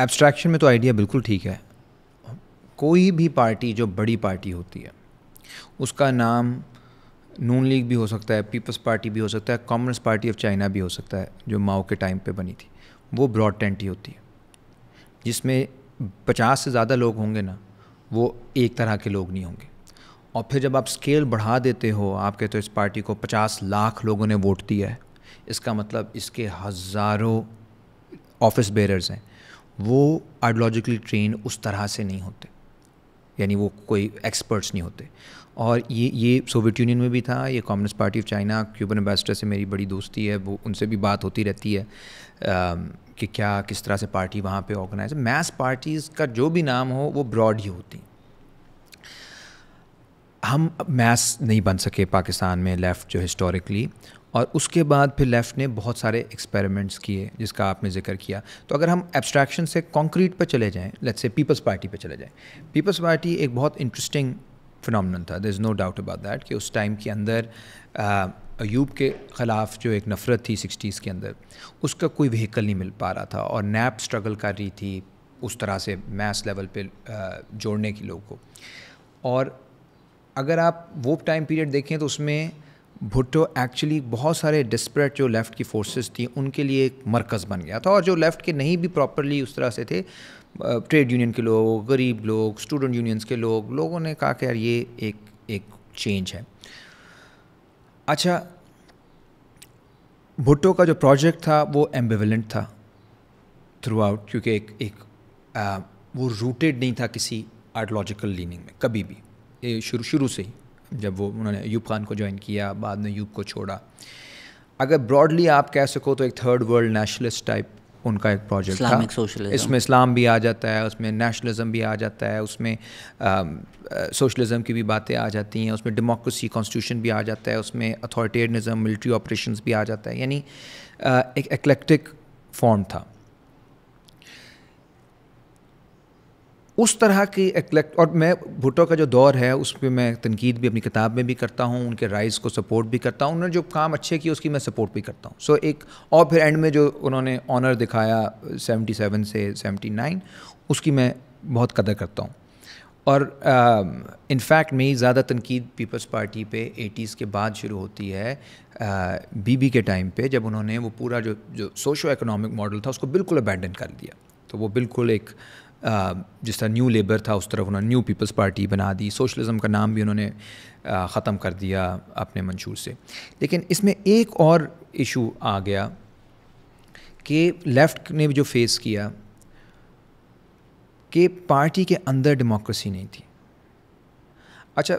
S2: abstraction में तो आइडिया बिल्कुल ठीक है
S1: कोई भी पार्टी जो बड़ी पार्टी होती है उसका नाम नून लीग भी हो सकता है पीपल्स पार्टी भी हो सकता है कम्युनिस्ट पार्टी ऑफ चाइना भी हो सकता है जो माओ के टाइम पे बनी थी वो ब्रॉड टेंट ही होती है जिसमें पचास से ज़्यादा लोग होंगे ना वो एक तरह के लोग नहीं होंगे और फिर जब आप स्केल बढ़ा देते हो आप कहते हो तो इस पार्टी को पचास लाख लोगों ने वोट दिया है इसका मतलब इसके हज़ारों ऑफिस बेरर्स हैं वो आइडियोलॉजिकली ट्रेन उस तरह से नहीं होते यानी वो कोई एक्सपर्ट्स नहीं होते और ये ये सोवियत यूनियन में भी था ये communist party of China Cuban ambassador से मेरी बड़ी दोस्ती है वो उनसे भी बात होती रहती है आ, कि क्या किस तरह से पार्टी वहाँ पे ऑर्गेनाइज मैस पार्टीज़ का जो भी नाम हो वो ब्रॉड ही होती हम मैस नहीं बन सके पाकिस्तान में लेफ़्ट जो हिस्टोरिकली और उसके बाद फिर लेफ़्ट ने बहुत सारे एक्सपेरिमेंट्स किए जिसका आपने जिक्र किया तो अगर हम एब्स्ट्रैक्शन से कॉन्क्रीट पर चले जाएँ लेट्स से पीपल्स पार्टी पर चले जाएँ पीपल्स पार्टी एक बहुत इंटरेस्टिंग फिनमन था there is no doubt about that कि उस टाइम के अंदर अयूब के ख़िलाफ़ जो एक नफ़रत थी सिक्सटीज़ के अंदर उसका कोई व्हीकल नहीं मिल पा रहा था और नैप स्ट्रगल कर रही थी उस तरह से मैस लेवल पे जोड़ने की लोगों को और अगर आप वो टाइम पीरियड देखें तो उसमें भुट्टो एक्चुअली बहुत सारे डिस्परेट जो लेफ़्ट की फोर्सेस थी उनके लिए एक मरकज़ बन गया था और जो लेफ़्ट के नहीं भी प्रॉपरली उस तरह से थे ट्रेड यूनियन के लोग गरीब लोग स्टूडेंट यूनियंस के लोग लोगों ने कहा कि यार ये एक एक चेंज है अच्छा भुट्टो का जो प्रोजेक्ट था वो एम्बिवेलेंट था थ्रू आउट क्योंकि एक एक आ, वो रूटेड नहीं था किसी आर्टोलॉजिकल लीनिंग में कभी भी शुरू शुरू से ही जब वो उन्होंने यूब खान को ज्वाइन किया बाद में यूब को छोड़ा अगर ब्रॉडली आप कह सको तो एक थर्ड वर्ल्ड नेशनलिस्ट टाइप उनका एक प्रोजेक्ट था इसमें इस्लाम भी आ जाता है उसमें नेशनलिज्म भी आ जाता है उसमें सोशलिज्म की भी बातें आ जाती हैं उसमें डेमोक्रेसी कॉन्स्टिट्यूशन भी आ जाता है उसमें अथॉरिटेरियनिज्म मिलिट्री ऑपरेशंस भी आ जाता है यानी एक एक्लेक्टिक फॉर्म था उस तरह की एक्लेक्ट और मैं भुट्टो का जो दौर है उस पर मैं तनकीद भी अपनी किताब में भी करता हूँ उनके राइज को सपोर्ट भी करता हूँ उन्होंने जो काम अच्छे किए उसकी मैं सपोर्ट भी करता हूँ सो so एक और फिर एंड में जो उन्होंने ऑनर दिखाया 77 से 79 उसकी मैं बहुत कदर करता हूँ और इनफैक्ट um, मेरी ज़्यादा तनकीद पीपल्स पार्टी पे 80s के बाद शुरू होती है बीबी uh, के टाइम पे जब उन्होंने वो पूरा जो जो सोशो इकोनॉमिक मॉडल था उसको बिल्कुल अबेंडन कर दिया तो वो बिल्कुल एक uh, जिस तरह न्यू लेबर था उस तरफ उन्होंने न्यू पीपल्स पार्टी बना दी सोशलिज्म का नाम भी उन्होंने ख़त्म कर दिया अपने मंशूर से लेकिन इसमें एक और इशू आ गया कि लेफ़्ट ने जो फेस किया कि पार्टी के अंदर डेमोक्रेसी नहीं थी अच्छा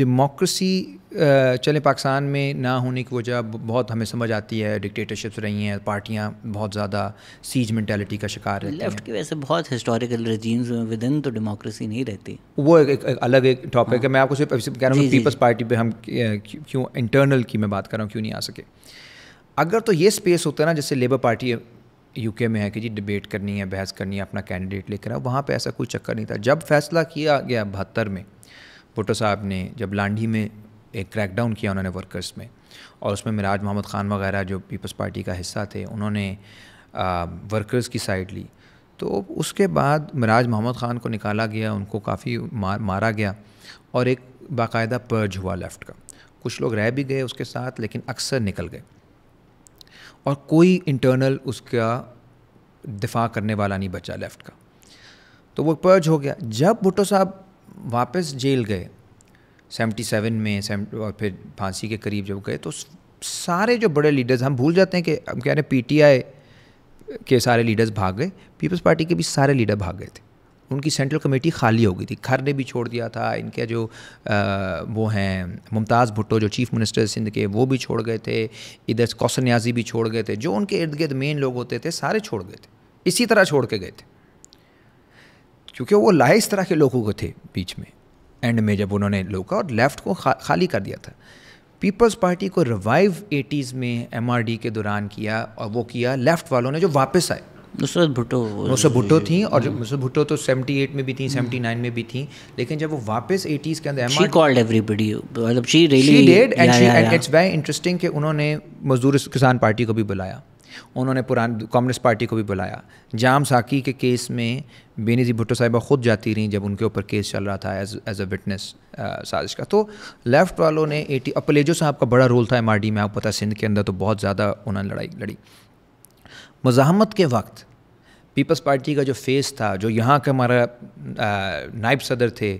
S1: डेमोक्रेसी uh, चले पाकिस्तान में ना होने की वजह बहुत हमें समझ आती है डिक्टेटरशिप्स रही हैं पार्टियां बहुत ज़्यादा सीज मेंटेलिटी का शिकार रहती लेफ्ट
S2: की वैसे बहुत हिस्टोरिकल रजीम्स में विद इन तो डेमोक्रेसी नहीं रहती
S1: वो एक, एक, एक अलग एक टॉपिक हाँ। है मैं आपको सिर्फ कह रहा हूँ पीपल्स पार्टी पर हम क्यों इंटरनल की मैं बात कर रहा हूँ क्यों नहीं आ सके अगर तो ये स्पेस होता है ना जैसे लेबर पार्टी यूके में है कि जी डिबेट करनी है बहस करनी है अपना कैंडिडेट लेकर आओ वहाँ पर ऐसा कोई चक्कर नहीं था जब फैसला किया गया बहत्तर में भुट्टो साहब ने जब लांडी में एक क्रैकडाउन किया उन्होंने वर्कर्स में और उसमें मिराज मोहम्मद ख़ान वगैरह जो पीपल्स पार्टी का हिस्सा थे उन्होंने वर्कर्स की साइड ली तो उसके बाद मिराज मोहम्मद ख़ान को निकाला गया उनको काफ़ी मार, मारा गया और एक बाकायदा पर्ज हुआ लेफ़्ट का कुछ लोग रह भी गए उसके साथ लेकिन अक्सर निकल गए और कोई इंटरनल उसका दिफा करने वाला नहीं बचा लेफ़्ट का तो वो पर्ज हो गया जब भुट्टो साहब वापस जेल गए सेवेंटी सेवन में और फिर फांसी के करीब जब गए तो सारे जो बड़े लीडर्स हम भूल जाते हैं कि हम कह रहे हैं पीटीआई के सारे लीडर्स भाग गए पीपल्स पार्टी के भी सारे लीडर भाग गए थे उनकी सेंट्रल कमेटी खाली हो गई थी खर ने भी छोड़ दिया था इनके जो आ, वो हैं मुमताज़ भुट्टो जो चीफ मिनिस्टर सिंध के वो भी छोड़ गए थे इधर न्याजी भी छोड़ गए थे जो उनके इर्द गिर्द मेन लोग होते थे सारे छोड़ गए थे इसी तरह छोड़ के गए थे क्योंकि वो लाए इस तरह के लोगों को थे बीच में एंड में जब उन्होंने लोका और लेफ्ट को खा, खाली कर दिया था पीपल्स पार्टी को रिवाइव एटीज़ में एमआरडी के दौरान किया और वो किया लेफ्ट वालों ने जो वापस आए नुसरत भुट्टो नुसरत भुट्टो थी और हम्म। नुसरत भुट्टो तो 78 में भी थी 79 हम्म। में भी थी लेकिन जब वो वापस 80s के अंदर शी
S2: कॉल्ड एवरीबॉडी मतलब she really she did and she and it's
S1: very interesting कि उन्होंने मजदूर किसान पार्टी को भी बुलाया उन्होंने पुरान कम्युनिस्ट पार्टी को भी बुलाया जाम साकी के केस में बेनीजी भुट्टो साहिबा ख़ुद जाती रहीं जब उनके ऊपर केस चल रहा था एज एज अ विटनेस साजिश का तो लेफ़्ट वालों ने एटी अपलेजो साहब का बड़ा रोल था एम में आपको पता सिंध के अंदर तो बहुत ज़्यादा उन्होंने लड़ाई लड़ी मजामत के वक्त पीपल्स पार्टी का जो फेस था जो यहाँ का हमारा uh, नायब सदर थे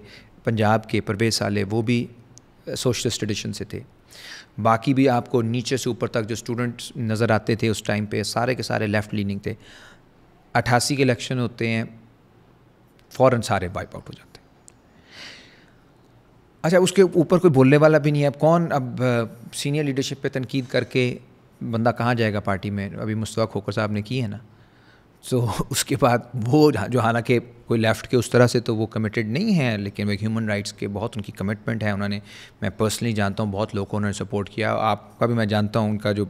S1: पंजाब के परवेज साले वो भी सोशलिस्ट uh, ट्रेडिशन से थे बाकी भी आपको नीचे से ऊपर तक जो स्टूडेंट्स नज़र आते थे उस टाइम पे सारे के सारे लेफ़्ट लीनिंग थे अट्ठासी के इलेक्शन होते हैं फ़ौरन सारे वाइप आउट हो जाते हैं अच्छा उसके ऊपर कोई बोलने वाला भी नहीं है अब कौन अब सीनियर लीडरशिप पे तनकीद करके बंदा कहाँ जाएगा पार्टी में अभी मुस्तवा खोकर साहब ने की है ना सो so, उसके बाद वो जो हालांकि कोई लेफ़्ट के उस तरह से तो वो कमिटेड नहीं है लेकिन वो ह्यूमन राइट्स के बहुत उनकी कमिटमेंट है उन्होंने मैं पर्सनली जानता हूँ बहुत लोगों ने सपोर्ट किया आपका भी मैं जानता हूँ उनका जो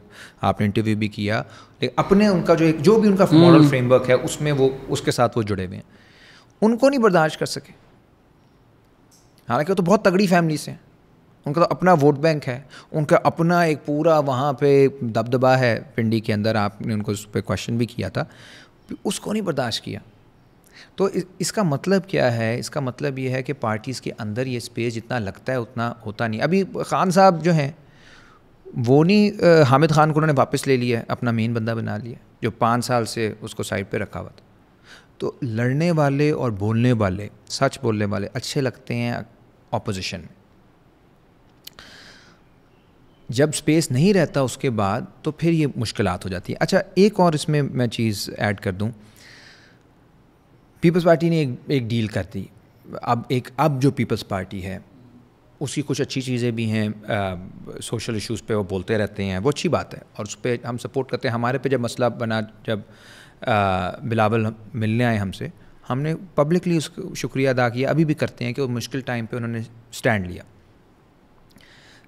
S1: आपने इंटरव्यू भी किया लेकिन अपने उनका जो एक जो भी उनका मॉडल हम्म। फ्रेमवर्क है उसमें वो उसके साथ वो जुड़े हुए हैं उनको नहीं बर्दाश्त कर सके हालांकि वो तो बहुत तगड़ी फैमिली से हैं उनका तो अपना वोट बैंक है उनका अपना एक पूरा वहाँ पे दबदबा है पिंडी के अंदर आपने उनको उस पर क्वेश्चन भी किया था उसको नहीं बर्दाश्त किया तो इसका मतलब क्या है इसका मतलब ये है कि पार्टीज़ के अंदर ये स्पेस जितना लगता है उतना होता नहीं अभी खान साहब जो हैं वो नहीं हामिद खान को उन्होंने वापस ले लिया अपना मेन बंदा बना लिया जो पाँच साल से उसको साइड पर रखा हुआ था तो लड़ने वाले और बोलने वाले सच बोलने वाले अच्छे लगते हैं ऑपोजिशन में जब स्पेस नहीं रहता उसके बाद तो फिर ये मुश्किल हो जाती है अच्छा एक और इसमें मैं चीज़ ऐड कर दूँ पीपल्स पार्टी ने एक एक डील कर दी अब एक अब जो पीपल्स पार्टी है उसकी कुछ अच्छी चीज़ें भी हैं सोशल इश्यूज़ पे वो बोलते रहते हैं वो अच्छी बात है और उस पर हम सपोर्ट करते हैं हमारे पे जब मसला बना जब बिलावल मिलने आए हमसे हमने पब्लिकली उसको शुक्रिया अदा किया अभी भी करते हैं कि वो मुश्किल टाइम पे उन्होंने स्टैंड लिया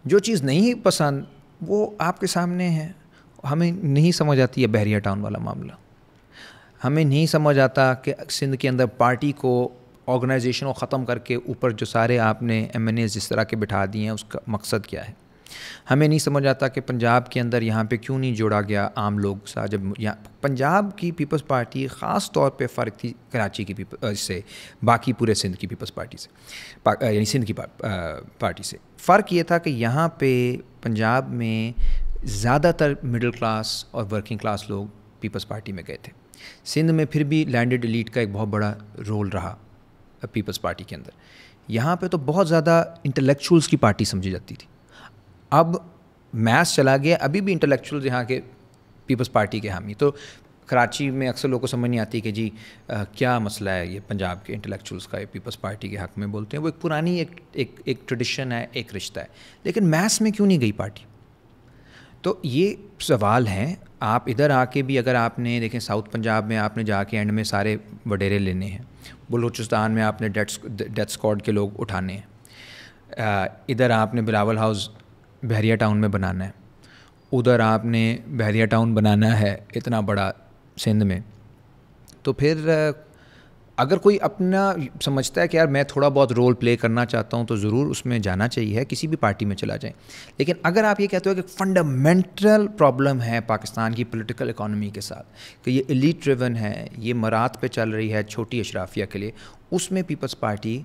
S1: जो चीज़ नहीं पसंद वो आपके सामने है हमें नहीं समझ आती है बहरिया टाउन वाला मामला हमें नहीं समझ आता कि सिंध के अंदर पार्टी को ऑर्गेनाइजेशन को ख़त्म करके ऊपर जो सारे आपने एम जिस तरह के बिठा दिए हैं उसका मकसद क्या है हमें नहीं समझ आता कि पंजाब के अंदर यहाँ पे क्यों नहीं जोड़ा गया आम लोग सा जब यहाँ पंजाब की पीपल्स पार्टी ख़ास तौर पे फ़र्क थी कराची की पीपल से बाकी पूरे सिंध की पीपल्स पार्टी से यानी सिंध की पार्टी से फ़र्क ये था कि यहाँ पे पंजाब में ज़्यादातर मिडिल क्लास और वर्किंग क्लास लोग पीपल्स पार्टी में गए थे सिंध में फिर भी लैंडेड लीड का एक बहुत बड़ा रोल रहा पीपल्स पार्टी के अंदर यहाँ पे तो बहुत ज़्यादा इंटेलेक्चुअल्स की पार्टी समझी जाती थी अब मैथ्स चला गया अभी भी इंटेलेक्चुअल यहाँ के पीपल्स पार्टी के हामी तो कराची में अक्सर लोगों को समझ नहीं आती कि जी आ, क्या मसला है ये पंजाब के इंटेलेक्चुअल्स का पीपल्स पार्टी के हक में बोलते हैं वो एक पुरानी एक एक एक ट्रेडिशन है एक रिश्ता है लेकिन मैथ्स में क्यों नहीं गई पार्टी तो ये सवाल हैं आप इधर आके भी अगर आपने देखें साउथ पंजाब में आपने जाके एंड में सारे वडेरे लेने हैं बलूचिस्तान में आपने डेथ डेथ स्कॉड के लोग उठाने हैं इधर आपने बिलावल हाउस बहरिया टाउन में बनाना है उधर आपने बहरिया टाउन बनाना है इतना बड़ा सिंध में तो फिर अगर कोई अपना समझता है कि यार मैं थोड़ा बहुत रोल प्ले करना चाहता हूँ तो ज़रूर उसमें जाना चाहिए किसी भी पार्टी में चला जाए लेकिन अगर आप ये कहते हो कि फंडामेंटल प्रॉब्लम है पाकिस्तान की पॉलिटिकल इकानमी के साथ कि ये इलीट ड्रिवन है ये मरात पे चल रही है छोटी अशराफिया के लिए उसमें पीपल्स पार्टी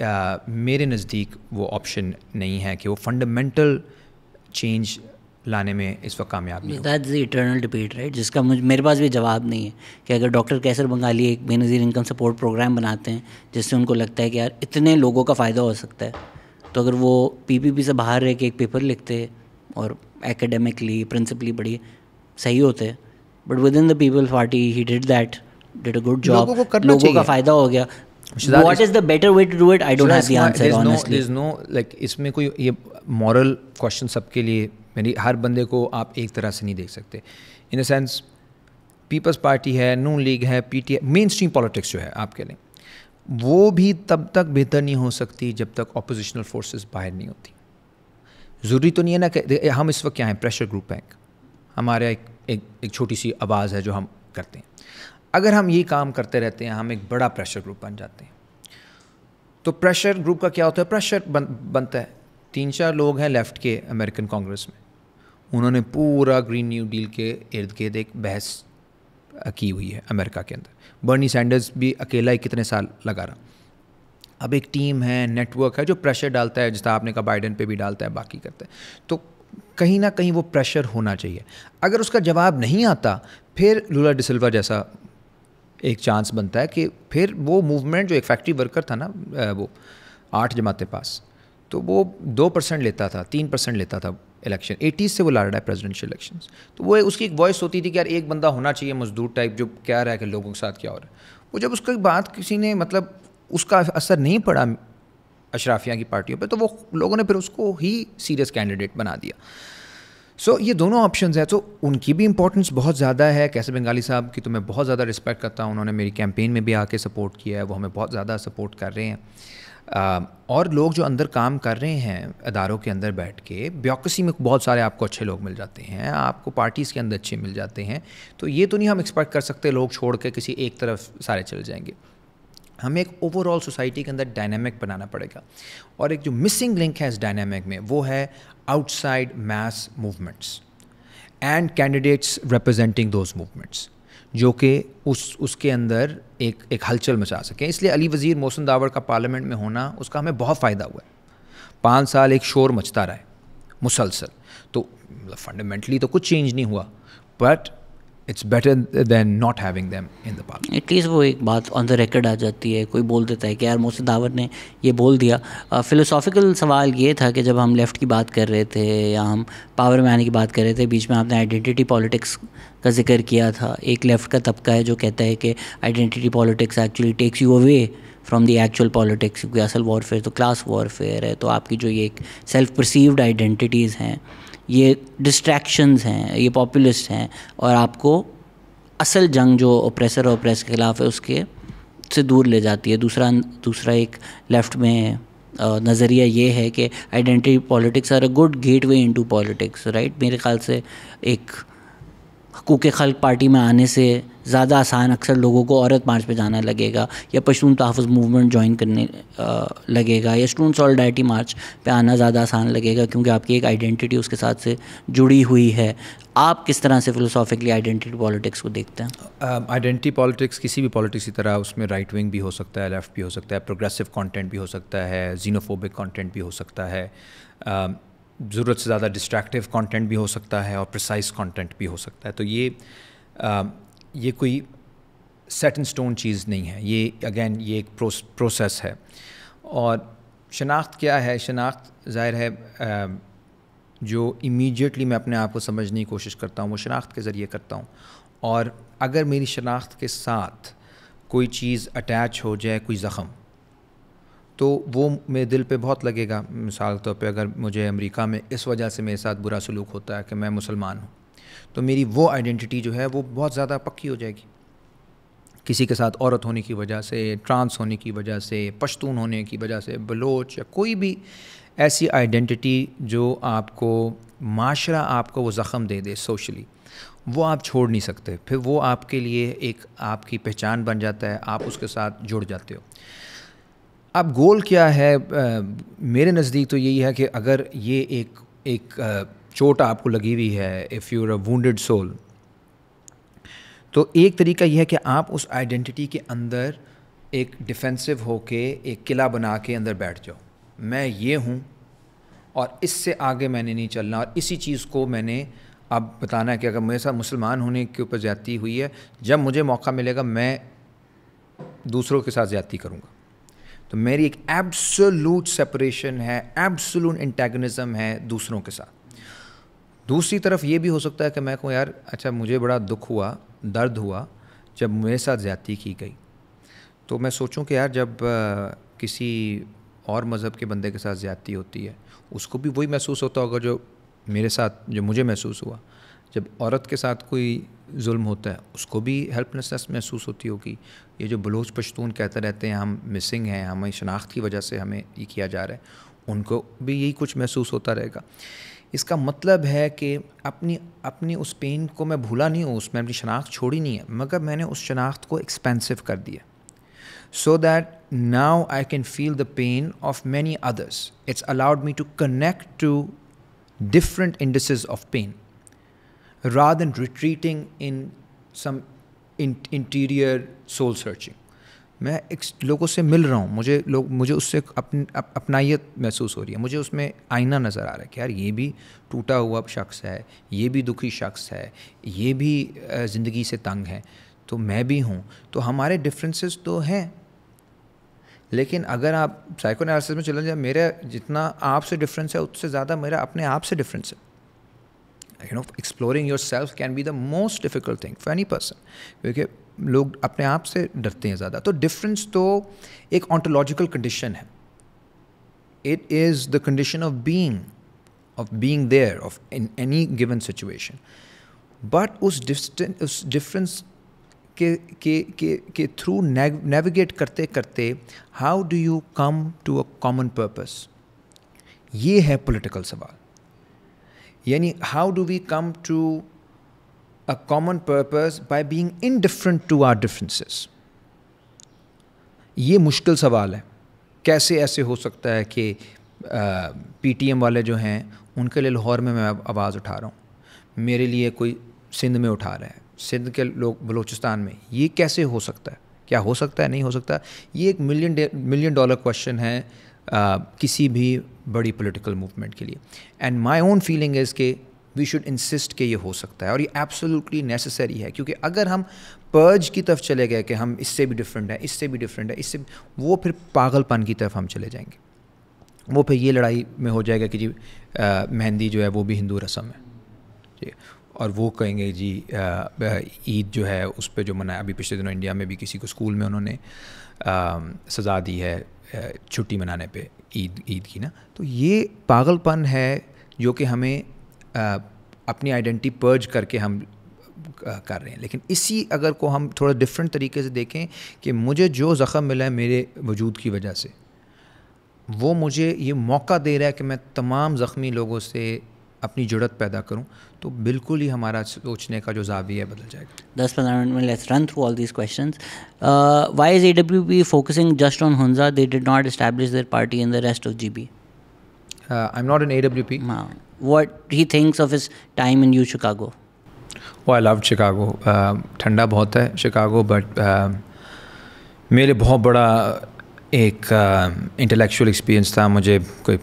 S1: मेरे नज़दीक वो ऑप्शन नहीं है कि वो फंडामेंटल चेंज लाने में इस वक्त कामयाब नहीं
S2: that is eternal debate right जिसका मुझे मेरे पास भी जवाब नहीं है कि अगर डॉक्टर कैसर बंगाली एक बेनज़ीर इनकम सपोर्ट प्रोग्राम बनाते हैं जिससे उनको लगता है कि यार इतने लोगों का फ़ायदा हो सकता है तो अगर वो पीपीपी से बाहर रह के एक पेपर लिखते और एकेडमिकली प्रिंसिपली बड़ी सही होते but within the people party he did that did a good job लोगों का फ़ायदा हो गया what is the better way to do it I don't have the answer honestly there is
S1: no like इसमें कोई ये मॉरल क्वेश्चन सबके लिए मेरी हर बंदे को आप एक तरह से नहीं देख सकते in the sense People's Party है नून लीग है पीटीआई मेन स्ट्रीम पॉलिटिक्स जो है आपके लिए वो भी तब तक बेहतर नहीं हो सकती जब तक अपोजिशनल फोर्सेस बाहर नहीं होती ज़रूरी तो नहीं है ना कि हम इस वक्त क्या हैं प्रेशर ग्रुप हैं हमारे एक, एक छोटी सी आवाज़ है जो हम करते हैं अगर हम ये काम करते रहते हैं हम एक बड़ा प्रेशर ग्रुप बन जाते हैं तो प्रेशर ग्रुप का क्या होता है प्रेशर बन, बनता है तीन चार लोग हैं लेफ्ट के अमेरिकन कांग्रेस में उन्होंने पूरा ग्रीन न्यू डील के इर्द गिर्द एक बहस की हुई है अमेरिका के अंदर बर्नी सैंडर्स भी अकेला ही कितने साल लगा रहा अब एक टीम है नेटवर्क है जो प्रेशर डालता है जिस तरह आपने कहा बाइडन पे भी डालता है बाकी करता है तो कहीं ना कहीं वो प्रेशर होना चाहिए अगर उसका जवाब नहीं आता फिर लूला डिसल्वा जैसा एक चांस बनता है कि फिर वो मूवमेंट जो एक फैक्ट्री वर्कर था ना वो आठ जमाते पास तो वो दो परसेंट लेता था तीन परसेंट लेता था इलेक्शन एटीज़ से वो ला रहा है प्रेजिडेंशियल इलेक्शन तो वो उसकी एक वॉइस होती थी कि यार एक बंदा होना चाहिए मजदूर टाइप जो कह रहा है कि लोगों के साथ क्या हो रहा है वो जब उसकी बात किसी ने मतलब उसका असर नहीं पड़ा अशराफिया की पार्टियों पर तो वो लोगों ने फिर उसको ही सीरियस कैंडिडेट बना दिया सो so, ये दोनों ऑप्शन हैं तो उनकी भी इंपॉर्टेंस बहुत ज़्यादा है कैसे बंगाली साहब की तो मैं बहुत ज़्यादा रिस्पेक्ट करता हूँ उन्होंने मेरी कैंपेन में भी आके सपोर्ट किया है वो हमें बहुत ज़्यादा सपोर्ट कर रहे हैं और लोग जो अंदर काम कर रहे हैं अदारों के अंदर बैठ के ब्योकसी में बहुत सारे आपको अच्छे लोग मिल जाते हैं आपको पार्टीज़ के अंदर अच्छे मिल जाते हैं तो ये तो नहीं हम एक्सपेक्ट कर सकते लोग छोड़ के किसी एक तरफ सारे चले जाएंगे हमें एक ओवरऑल सोसाइटी के अंदर डायनेमिक बनाना पड़ेगा और एक जो मिसिंग लिंक है इस डायनेमिक में वो है outside mass movements and candidates representing those movements. जो कि उस उसके अंदर एक एक हलचल मचा सकें इसलिए अली वज़ीर मोहसिन दावर का पार्लियामेंट में होना उसका हमें बहुत फ़ायदा हुआ है पाँच साल एक शोर मचता रहा है मुसलसल तो मतलब फंडामेंटली तो कुछ चेंज नहीं हुआ but it's better than not
S2: having them in the park at least वो एक बात ऑन द रिकॉर्ड आ जाती है कोई बोल देता है कि यार मोहसिन दावर ने ये बोल दिया फिलोसॉफिकल uh, सवाल ये था कि जब हम लेफ़्ट की बात कर रहे थे या हम पावर में आने की बात कर रहे थे बीच में आपने आइडेंटिटी पॉलिटिक्स का जिक्र किया था एक लेफ़्ट का तबका है जो कहता है कि identity politics actually takes you away from the actual politics क्योंकि असल वॉरफेयर तो क्लास वॉरफेयर है तो आपकी जो ये एक सेल्फ परसीव्ड आइडेंटिटीज़ हैं ये डिस्ट्रैक्शंस हैं ये पॉपुलिस्ट हैं और आपको असल जंग जो ओप्रेसर और ओप्रेस के खिलाफ है उसके से दूर ले जाती है दूसरा दूसरा एक लेफ्ट में नज़रिया ये है कि identity politics are a good gateway into politics right मेरे ख्याल से एक हकूक खल पार्टी में आने से ज़्यादा आसान अक्सर लोगों को औरत मार्च पे जाना लगेगा या पशतून तहफ़ मूवमेंट ज्वाइन करने लगेगा या स्टूडेंट सॉलिडारिटी मार्च पे आना ज़्यादा आसान लगेगा क्योंकि आपकी एक आइडेंटिटी उसके साथ से जुड़ी हुई है आप किस तरह से फिलोसॉफिकली आइडेंटिटी पॉलिटिक्स को देखते हैं
S1: आइडेंटिटी पॉलिटिक्स किसी भी पॉलिटिक्स की तरह उसमें राइट विंग भी हो सकता है लेफ़्ट भी हो सकता है प्रोग्रेसिव कॉन्टेंट भी हो सकता है जीनोफोबिक कॉन्टेंट भी हो सकता है uh, ज़रूरत से ज़्यादा डिस्ट्रैक्टिव कॉन्टेंट भी हो सकता है और प्रिसाइज कॉन्टेंट भी हो सकता है तो ये uh, ये कोई सेट इन स्टोन चीज़ नहीं है ये अगेन ये एक प्रोसेस है और शनाख्त क्या है शनाख्त ज़ाहिर है आ, जो इमीडिएटली मैं अपने आप को समझने की कोशिश करता हूँ वो शनाख्त के ज़रिए करता हूँ और अगर मेरी शनाख्त के साथ कोई चीज़ अटैच हो जाए कोई ज़ख़म तो वो मेरे दिल पे बहुत लगेगा मिसाल तौर तो पे अगर मुझे अमेरिका में इस वजह से मेरे साथ बुरा सलूक होता है कि मैं मुसलमान हूँ तो मेरी वो आइडेंटिटी जो है वो बहुत ज़्यादा पक्की हो जाएगी किसी के साथ औरत होने की वजह से ट्रांस होने की वजह से पश्तून होने की वजह से बलोच या कोई भी ऐसी आइडेंटिटी जो आपको माशरा आपको वो ज़ख़म दे दे सोशली वो आप छोड़ नहीं सकते फिर वो आपके लिए एक आपकी पहचान बन जाता है आप उसके साथ जुड़ जाते हो अब गोल क्या है आ, मेरे नज़दीक तो यही है कि अगर ये एक एक चोट आपको लगी हुई है if you're a wounded soul तो एक तरीका यह है कि आप उस आइडेंटिटी के अंदर एक डिफेंसिव हो के एक किला बना के अंदर बैठ जाओ मैं ये हूँ और इससे आगे मैंने नहीं चलना और इसी चीज़ को मैंने अब बताना है कि अगर मेरे साथ मुसलमान होने के ऊपर ज़्यादा हुई है जब मुझे मौका मिलेगा मैं दूसरों के साथ ज्यादा करूँगा तो मेरी एक एब्सोलूट सेपरेशन है एब्सोलूट इंटेगनिज़म है दूसरों के साथ दूसरी तरफ ये भी हो सकता है कि मैं कहूँ यार अच्छा मुझे बड़ा दुख हुआ दर्द हुआ जब मेरे साथ ज़्यादती की गई तो मैं सोचूं कि यार जब किसी और मज़हब के बंदे के साथ ज़्यादती होती है उसको भी वही महसूस होता होगा जो मेरे साथ जो मुझे महसूस हुआ जब औरत के साथ कोई जुल्म होता है उसको भी हेल्पलेसनेस महसूस होती होगी ये जो बलोच पश्तून कहते रहते हैं हम मिसिंग हैं हमें शनाख्त की वजह से हमें ये किया जा रहा है उनको भी यही कुछ महसूस होता रहेगा इसका मतलब है कि अपनी अपनी उस पेन को मैं भूला नहीं हूँ उसमें अपनी शनाख्त छोड़ी नहीं है मगर मैंने उस शनाख्त को एक्सपेंसिव कर दिया so that now I can feel the pain of many others it's allowed me to connect to different ends of pain rather than retreating in some interior soul searching मैं एक लोगों से मिल रहा हूँ मुझे लोग मुझे उससे अपन अप, अपनाइत महसूस हो रही है मुझे उसमें आईना नज़र आ रहा है कि यार ये भी टूटा हुआ शख्स है ये भी दुखी शख्स है ये भी ज़िंदगी से तंग है तो मैं भी हूँ तो हमारे डिफरेंसेस तो हैं लेकिन अगर आप साइको में चले जाए मेरा जितना आपसे डिफरेंस है उससे ज़्यादा मेरा अपने आप से डिफरेंस है no exploring yourself can be the most difficult thing for any person क्योंकि लोग अपने आप से डरते हैं ज़्यादा तो डिफरेंस तो एक ऑन्टोलॉजिकल कंडीशन है it is the condition of being of being there of in any given situation but उस उस डिफरेंस के के के के थ्रू नेविगेट करते करते how do you come to a common purpose ये है पॉलिटिकल सवाल यानी how do we come to a common purpose by being indifferent to our differences. ये मुश्किल सवाल है कैसे ऐसे हो सकता है कि पी टी एम वाले जो हैं उनके लिए लाहौर में मैं आवाज़ उठा रहा हूँ मेरे लिए कोई सिंध में उठा रहा है सिंध के लोग बलूचिस्तान में ये कैसे हो सकता है क्या हो सकता है नहीं हो सकता ये एक मिलियन मिलियन डॉलर क्वेश्चन है आ, किसी भी बड़ी पॉलिटिकल मूवमेंट के लिए and my own feeling is कि वी शुड इंसिस्ट कि ये हो सकता है और ये एब्सोल्युटली नेसेसरी है क्योंकि अगर हम पर्ज की तरफ चले गए कि हम इससे भी डिफरेंट हैं इससे भी डिफरेंट है इससे वो फिर पागलपन की तरफ हम चले जाएंगे वो फिर ये लड़ाई में हो जाएगा कि जी मेहंदी जो है वो भी हिंदू रस्म है जी और वो कहेंगे जी ईद जो है उस पर जो मनाया अभी पिछले दिनों इंडिया में भी किसी को स्कूल में उन्होंने आ, सज़ा दी है छुट्टी मनाने पे ईद ईद की ना तो ये पागलपन है जो कि हमें आ, अपनी आइडेंटिटी पर्ज करके हम कर रहे हैं लेकिन इसी अगर को हम थोड़ा डिफरेंट तरीके से देखें कि मुझे जो ज़ख़म मिला है मेरे वजूद की वजह से वो मुझे ये मौका दे रहा है कि मैं तमाम ज़ख्मी लोगों से अपनी जुड़त पैदा करूं
S2: तो बिल्कुल ही हमारा सोचने का जो जाविया बदल जाएगा दस पंद्रह मिनट में let's run through all these question why is A W B focusing just on Hunza they did not establish their party in the rest of G B Uh, I'm not an AWP. Wow. What he thinks of his time in U Chicago?
S1: Oh, I loved Chicago. Uh, ठंडा बहुत है Chicago, but uh, मेरे बहुत बड़ा एक इंटेलेक्चुअल uh, एक्सपीरियंस था मुझे कोई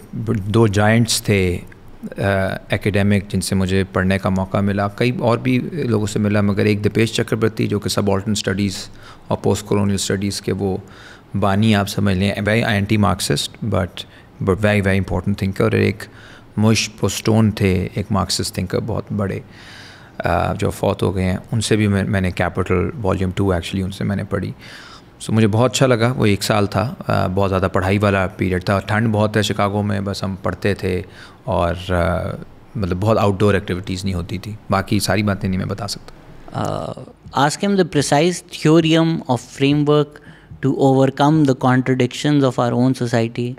S1: दो जाइंट्स थे एकेडमिक uh, जिनसे मुझे पढ़ने का मौका मिला कई और भी लोगों से मिला मगर एक दिपेश चक्रवर्ती जो कि सब ऑल्टन स्टडीज़ और पोस्ट कॉलोनियल स्टडीज़ के वो बानी आप समझ लें very anti Marxist but but very very important thinker एक मुश पोस्टोन थे एक मार्क्सिस थिंकर बहुत बड़े जो फौत हो गए हैं उनसे भी मैं मैंने कैपिटल वॉल्यूम टू एक्चुअली उनसे मैंने पढ़ी सो so, मुझे बहुत अच्छा लगा वो एक साल था बहुत ज़्यादा पढ़ाई वाला पीरियड था ठंड बहुत है शिकागो में बस हम पढ़ते थे और मतलब बहुत आउटडोर एक्टिविटीज़ नहीं होती थी बाकी सारी बातें नहीं मैं बता
S2: सकता ask him the precise theorem of framework to overcome the contradiction of our own society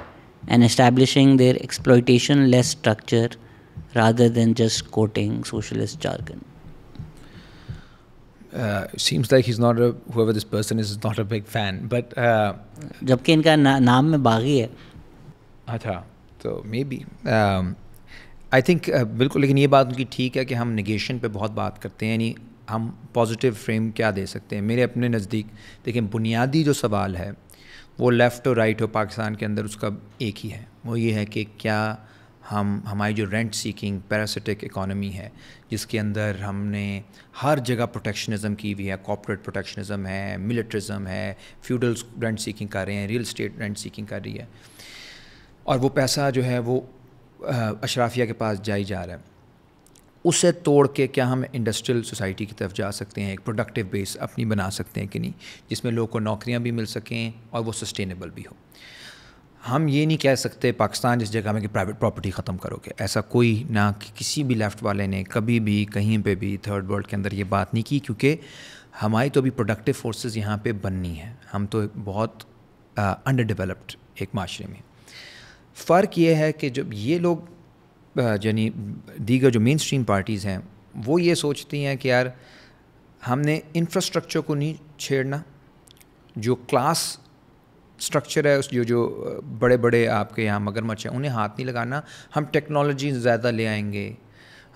S2: and establishing their exploitation less structure rather than just quoting socialist jargon. Uh, seems like he's not a whoever this person is is not a big fan, but uh, जबकि इनका ना, नाम में बागी है
S1: अच्छा तो मे बी आई थिंक बिल्कुल लेकिन ये बात उनकी ठीक है कि हम निगेशन पे बहुत बात करते हैं यानी हम पॉजिटिव फ्रेम क्या दे सकते हैं मेरे अपने नज़दीक देखिए बुनियादी जो सवाल है वो लेफ़्ट और राइट हो पाकिस्तान के अंदर उसका एक ही है वो ये है कि क्या हम हमारी जो रेंट सीकिंग पैरासिटिक इकोनॉमी है जिसके अंदर हमने हर जगह प्रोटेक्शनिज्म की हुई है कॉपरेट प्रोटेक्शनिज्म है मिलिट्रिज्म है फ्यूडल रेंट सीकिंग कर रहे हैं रियल स्टेट रेंट सीकिंग कर रही है और वो पैसा जो है वो अशराफिया के पास जा ही जा रहा है उसे तोड़ के क्या हम इंडस्ट्रियल सोसाइटी की तरफ जा सकते हैं एक प्रोडक्टिव बेस अपनी बना सकते हैं कि नहीं जिसमें लोगों को नौकरियां भी मिल सकें और वो सस्टेनेबल भी हो हम ये नहीं कह सकते पाकिस्तान जिस जगह में कि प्राइवेट प्रॉपर्टी ख़त्म करोगे ऐसा कोई ना कि किसी भी लेफ़्ट वाले ने कभी भी कहीं पे भी थर्ड वर्ल्ड के अंदर ये बात नहीं की क्योंकि हमारी तो अभी प्रोडक्टिव फोर्सेस यहाँ पे बननी है हम तो बहुत अंडर डेवलप्ड एक माशरे में फ़र्क ये है कि जब ये लोग यानी दीगर जो मेन स्ट्रीम पार्टीज़ हैं वो ये सोचती हैं कि यार हमने इंफ्रास्ट्रक्चर को नहीं छेड़ना जो क्लास स्ट्रक्चर है उस जो जो बड़े बड़े आपके यहाँ मगरमच्छ हैं उन्हें हाथ नहीं लगाना हम टेक्नोलॉजी ज़्यादा ले आएंगे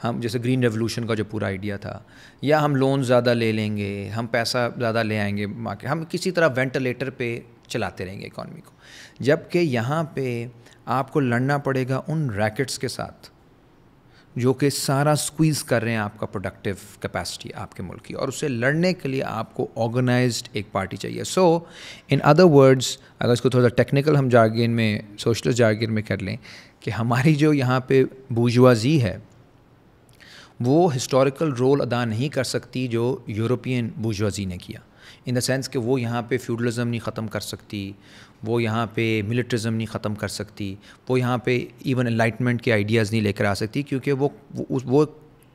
S1: हम जैसे ग्रीन रेवोल्यूशन का जो पूरा आइडिया था या हम लोन ज़्यादा ले लेंगे हम पैसा ज़्यादा ले आएंगे मार्केट हम किसी तरह वेंटिलेटर पे चलाते रहेंगे इकॉनमी को जबकि यहाँ पे आपको लड़ना पड़ेगा उन रैकेट्स के साथ जो कि सारा स्क्वीज़ कर रहे हैं आपका प्रोडक्टिव कैपेसिटी आपके मुल्क की और उसे लड़ने के लिए आपको ऑर्गेनाइज्ड एक पार्टी चाहिए सो इन अदर वर्ड्स अगर इसको थोड़ा टेक्निकल हम जार्गिन में सोशल जार्गिन में कर लें कि हमारी जो यहाँ पे बूजवाजी है वो हिस्टोरिकल रोल अदा नहीं कर सकती जो यूरोपियन बूजवाजी ने किया इन द सेंस कि वो यहाँ पे फ्यूडलिज़म नहीं ख़त्म कर सकती वो यहाँ पे मिलिट्रिज्म नहीं ख़त्म कर सकती वो यहाँ पे इवन एनलाइटमेंट के आइडियाज़ नहीं लेकर आ सकती क्योंकि वो वो,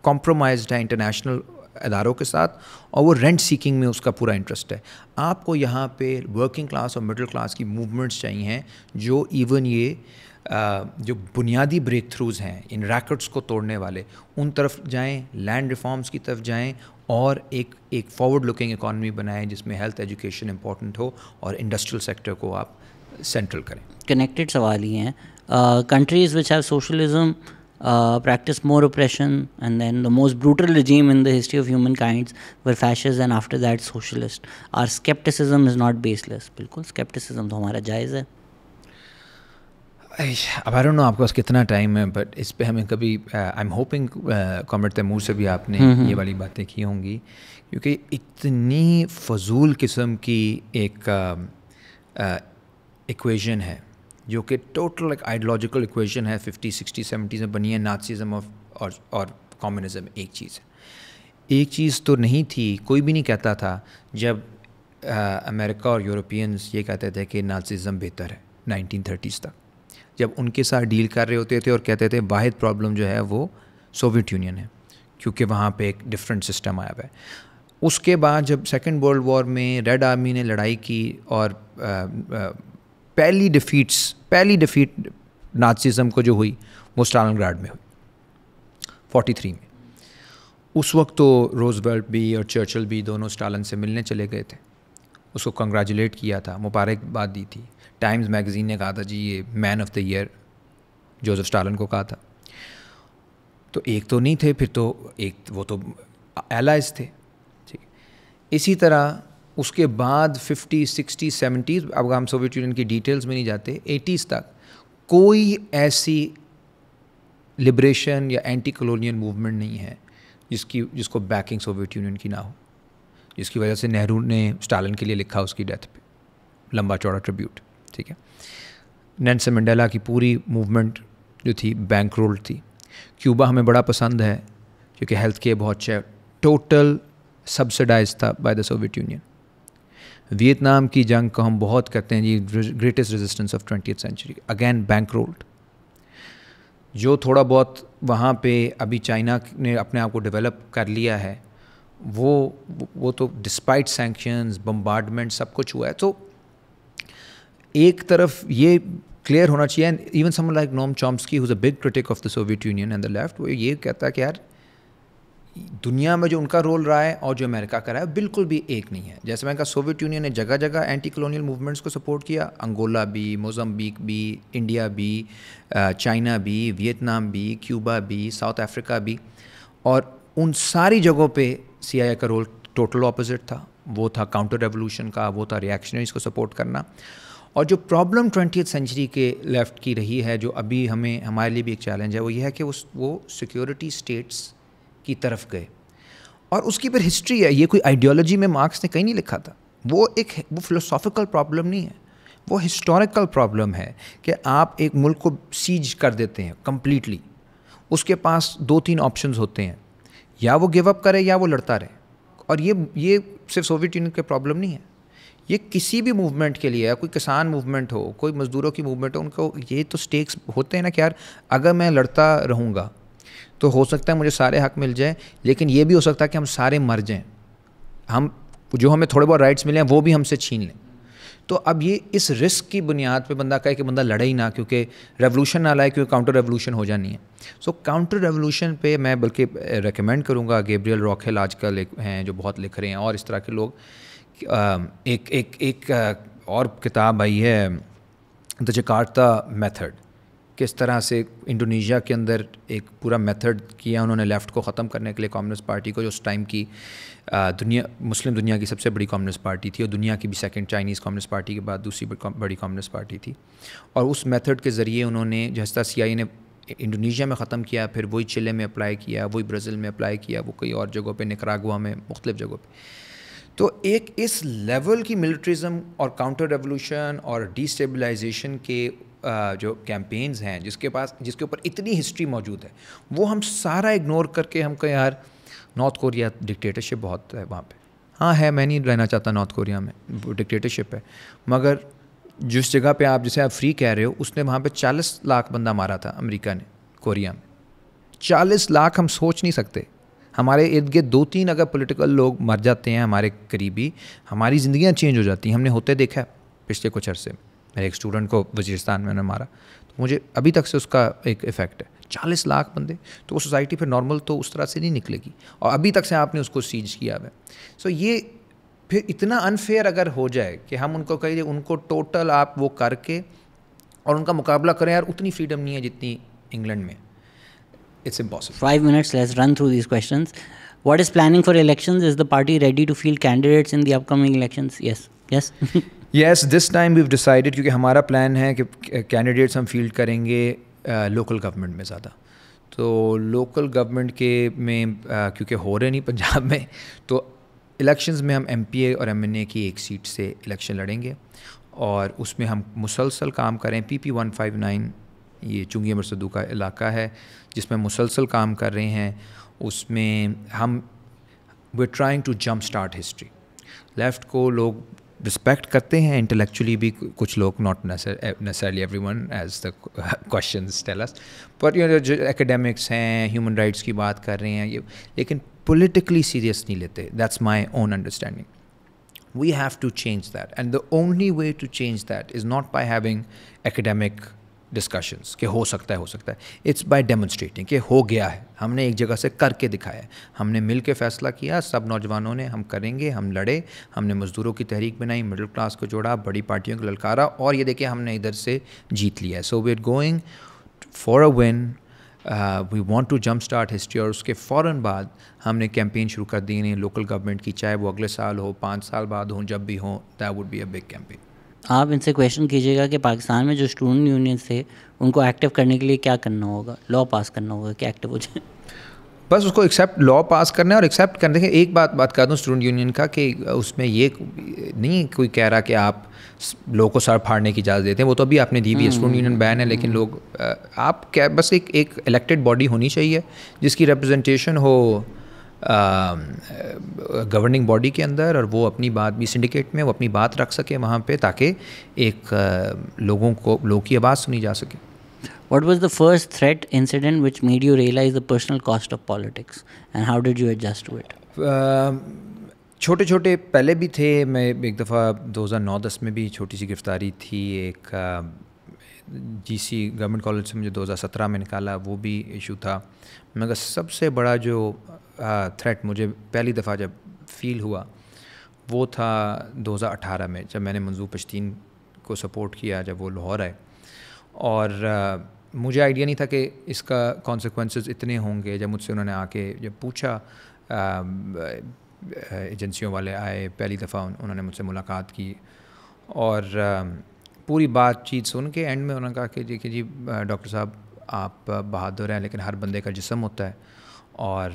S1: कॉम्प्रोमाइज है इंटरनेशनल अदारों के साथ और वो रेंट सीकिंग में उसका पूरा इंटरेस्ट है आपको यहाँ पे वर्किंग क्लास और मिडिल क्लास की मूवमेंट्स चाहिए हैं जो इवन ये जो बुनियादी ब्रेक थ्रूज हैं इन रैकेट्स को तोड़ने वाले उन तरफ जाएं लैंड रिफॉर्म्स की तरफ जाएं और एक एक फॉरवर्ड लुकिंग इकॉनमी बनाएं
S2: जिसमें हेल्थ एजुकेशन इंपॉर्टेंट हो और इंडस्ट्रियल सेक्टर को आप सेंट्रल करें कनेक्टेड सवाल ये हैं countries which have socialism practice more oppression and then the most brutal regime in the history of humankind were fascists and after that socialist are scepticism is not baseless बिल्कुल स्केप्टिसिज्म तो हमारा जायज़ है
S1: आई डोंट नो आपके पास कितना टाइम है बट इस पे हमें कभी I am hoping comrade Taimur से भी आपने हम्म, हम्म। ये वाली बातें की होंगी क्योंकि इतनी फजूल किस्म की एक इक्वेशन um, uh, है जो कि टोटल एक आइडियोलॉजिकल इक्वेशन है फिफ्टी सिक्सटी सेवेंटीज़ में बनी है नाथसिज्म और और, और कॉम्युनिज़म एक चीज़ है एक चीज़ तो नहीं थी कोई भी नहीं कहता था जब आ, uh, अमेरिका और यूरोपियंस ये कहते थे कि नाथसीज़म बेहतर है नाइनटीन थर्टीज़ तक जब उनके साथ डील कर रहे होते थे और कहते थे वाद प्रॉब्लम जो है वो सोवियत यूनियन है क्योंकि वहाँ पे एक डिफरेंट सिस्टम आया हुआ है उसके बाद जब सेकेंड वर्ल्ड वॉर में रेड आर्मी ने लड़ाई की और पहली डिफ़ीट्स पहली डिफ़ीट नाजिज़म को जो हुई वो स्टालनग्राड में हुई फोर्टी थ्री में उस वक्त तो रोजबर्ट भी और चर्चल भी दोनों स्टालन से मिलने चले गए थे उसको कंग्रेचुलेट किया था मुबारकबाद दी थी टाइम्स मैगज़ीन ने कहा था जी ये man of the year Joseph Stalin को कहा था तो एक तो नहीं थे फिर तो एक वो तो एलाइज थे ठीक इसी तरह उसके बाद फिफ्टी सिक्सटी सेवेंटीज़ अब हम सोवियत यूनियन की डिटेल्स में नहीं जाते एटीज़ तक कोई ऐसी लिब्रेशन या एंटी कलोनियल मूवमेंट नहीं है जिसकी जिसको बैकिंग सोवियत यूनियन की ना हो जिसकी वजह से नेहरू ने स्टालिन के लिए लिखा उसकी डेथ पे लंबा चौड़ा ट्रिब्यूट ठीक है नैनसे मंडेला की पूरी मूवमेंट जो थी बैंक रोल थी क्यूबा हमें बड़ा पसंद है क्योंकि हेल्थ केयर बहुत अच्छा है टोटल सब्सिडाइज था by the Soviet Union Vietnam की जंग को हम बहुत कहते हैं जी greatest resistance of twenty century again bankrolled जो थोड़ा बहुत वहाँ पे अभी चाइना ने अपने आप को डेवलप कर लिया है वो वो तो डिस्पाइट सेंक्शंस बम्बार्डमेंट सब कुछ हुआ है तो एक तरफ ये क्लियर होना चाहिए and even someone like Noam Chomsky who's a big critic of the Soviet Union and the left वो ये कहता है कि यार दुनिया में जो उनका रोल रहा है और जो अमेरिका का रहा है बिल्कुल भी एक नहीं है जैसे मैंने कहा सोवियत यूनियन ने जगह जगह एंटी कलोनियल मूवमेंट्स को सपोर्ट किया अंगोला भी मोजम्बिक भी इंडिया भी चाइना भी वियतनाम भी क्यूबा भी साउथ अफ्रीका भी और उन सारी जगहों पे ए का रोल टोटल ऑपोजिट था वो था काउंटर रेवोल्यूशन का वो था रिएक्शनरीज को सपोर्ट करना और जो प्रॉब्लम ट्वेंटी सेंचुरी के लेफ्ट की रही है जो अभी हमें हमारे लिए भी एक चैलेंज है वो ये है कि उस वो सिक्योरिटी स्टेट्स की तरफ गए और उसकी फिर हिस्ट्री है ये कोई आइडियोलॉजी में मार्क्स ने कहीं नहीं लिखा था वो एक वो फिलोसॉफिकल प्रॉब्लम नहीं है वो हिस्टोरिकल प्रॉब्लम है कि आप एक मुल्क को सीज कर देते हैं कम्प्लीटली उसके पास दो तीन ऑप्शंस होते हैं या वो गिव अप करे या वो लड़ता रहे और ये ये सिर्फ सोवियत यूनियन के प्रॉब्लम नहीं है ये किसी भी मूवमेंट के लिए कोई किसान मूवमेंट हो कोई मज़दूरों की मूवमेंट हो उनको ये तो स्टेक्स होते हैं ना कि यार अगर मैं लड़ता रहूँगा तो हो सकता है मुझे सारे हक मिल जाए लेकिन ये भी हो सकता है कि हम सारे मर जाएँ हम जो हमें थोड़े बहुत राइट्स मिले हैं वो भी हमसे छीन लें तो अब ये इस रिस्क की बुनियाद पे बंदा कहे कि बंदा लड़े ही ना क्योंकि रेवोल्यूशन ना लाए क्योंकि काउंटर रेवोल्यूशन हो जानी है सो काउंटर रेवोल्यूशन पे मैं बल्कि रेकमेंड करूँगा गेब्रियल रॉकेल आजकल हैं जो बहुत लिख रहे हैं और इस तरह के लोग Um, एक एक एक uh, और किताब आई है द जकार्ता मेथड किस तरह से इंडोनेशिया के अंदर एक पूरा मेथड किया उन्होंने लेफ़्ट को ख़त्म करने के लिए कम्युनिस्ट पार्टी को जो उस टाइम की uh, दुनिया मुस्लिम दुनिया की सबसे बड़ी कम्युनिस्ट पार्टी थी और दुनिया की भी सेकंड चाइनीज़ कम्युनिस्ट पार्टी के बाद दूसरी बड़ी कम्युनिस्ट पार्टी थी और उस मेथड के ज़रिए उन्होंने जिस तरह सी ने इंडोनेशिया में ख़त्म किया फिर वही चिले में अप्लाई किया वही ब्राज़ील में अप्लाई किया वो कई और जगहों पर निकरागुआ में मुख्तलिफ़ जगहों पर तो एक इस लेवल की मिलिट्रिज्म और काउंटर रेवोल्यूशन और डिस्टेबलाइजेशन के जो कैंपेन्स हैं जिसके पास जिसके ऊपर इतनी हिस्ट्री मौजूद है वो हम सारा इग्नोर करके हम कहें यार नॉर्थ कोरिया डिक्टेटरशिप बहुत है वहाँ पे हाँ है मैं नहीं रहना चाहता नॉर्थ कोरिया में डिक्टेटरशिप है मगर जिस जगह पे आप जैसे आप फ्री कह रहे हो उसने वहाँ पे 40 लाख बंदा मारा था अमेरिका ने कोरिया में 40 लाख हम सोच नहीं सकते हमारे इर्द गिर्द दो तीन अगर पॉलिटिकल लोग मर जाते हैं हमारे करीबी हमारी ज़िंदियाँ चेंज हो जाती हैं हमने होते देखा है पिछले कुछ अरसे में मेरे एक स्टूडेंट को वजीरस्तान में उन्होंने मारा तो मुझे अभी तक से उसका एक इफ़ेक्ट है चालीस लाख बंदे तो वो सोसाइटी फिर नॉर्मल तो उस तरह से नहीं निकलेगी और अभी तक से आपने उसको सीज किया हुआ है सो so ये फिर इतना अनफेयर अगर हो जाए कि हम उनको कहिए उनको टोटल आप वो करके और उनका
S2: मुकाबला करें यार उतनी फ्रीडम नहीं है जितनी इंग्लैंड में it's impossible. Five minutes, let's run through these questions. What is planning for elections? Is the party ready to field candidates in the upcoming elections? Yes.
S1: Yes. yes, this time we've decided क्योंकि हमारा प्लान है कि कैंडिडेट्स हम फील्ड करेंगे लोकल गवर्नमेंट में ज़्यादा तो लोकल गवर्नमेंट के में क्योंकि हो रहे नहीं पंजाब में तो इलेक्शंस में हम एम और एम की एक सीट से इलेक्शन लड़ेंगे और उसमें हम मुसलसल काम करें P P one five nine ये चुंगी अमर सदू का इलाका है जिसमें मुसलसल काम कर रहे हैं उसमें हम we trying to jump start history left को लोग रिस्पेक्ट करते हैं इंटेलेक्चुअली भी कुछ लोग not necessarily everyone as the question tells पर जो एकेडमिक्स हैं ह्यूमन राइट्स की बात कर रहे हैं ये लेकिन सीरियस नहीं लेते that's my own understanding we have to change that and the only way to change that is not by having academic discussions के हो सकता है हो सकता है इट्स बाय डेमोन्स्ट्रेटिंग कि हो गया है हमने एक जगह से करके दिखाया हमने मिल के फैसला किया सब नौजवानों ने हम करेंगे हम लड़े हमने मज़दूरों की तहरीक बनाई मिडिल क्लास को जोड़ा बड़ी पार्टियों को ललकारा और ये देखिए हमने इधर से जीत लिया है so we are going for a win we want to jump start history और उसके फ़ौर बाद हमने कैंपेन शुरू कर दी लोकल गवर्नमेंट की चाहे वो अगले साल हो पाँच साल बाद हों जब भी हों that would be a big campaign
S2: आप इनसे क्वेश्चन कीजिएगा कि पाकिस्तान में जो स्टूडेंट यूनियन थे उनको एक्टिव करने के लिए क्या करना होगा लॉ पास करना होगा कि एक्टिव हो जाए
S1: बस उसको एक्सेप्ट लॉ पास करना है और एक्सेप्ट करने के एक बात बात कर दूँ स्टूडेंट यूनियन का कि उसमें ये नहीं कोई कह रहा कि आप लोगों को सर फाड़ने की इजाज़त देते हैं वो तो अभी आपने दी हुई है स्टूडेंट यूनियन बैन है लेकिन लोग आप क्या बस एक एक इलेक्टेड बॉडी होनी चाहिए जिसकी रिप्रेजेंटेशन हो गवर्निंग um, बॉडी के अंदर और वो अपनी बात भी
S2: सिंडिकेट में वो अपनी बात रख सके वहाँ पे ताकि एक uh, लोगों को लोगों की आवाज़ सुनी जा सके what was the first threat incident which made you realise the personal cost of politics and how did you adjust to it छोटे छोटे पहले भी थे
S1: मैं एक दफ़ा 2009-10 में भी छोटी सी गिरफ्तारी थी एक सी uh, गवर्नमेंट कॉलेज से मुझे 2017 में निकाला वो भी इशू था मगर सबसे बड़ा जो थ्रेट मुझे पहली दफ़ा जब फील हुआ वो था 2018 में जब मैंने मंजूर पश्तीन को सपोर्ट किया जब वो लाहौर आए और आ, मुझे आइडिया नहीं था कि इसका कॉन्सिक्वेंसेस इतने होंगे जब मुझसे उन्होंने आके जब पूछा एजेंसियों वाले आए पहली दफ़ा उन, उन्होंने मुझसे मुलाकात की और आ, पूरी बातचीत सुन के एंड में उन्होंने कहा कि जी जी डॉक्टर साहब आप बहादुर हैं लेकिन हर बंदे का जिसम होता है और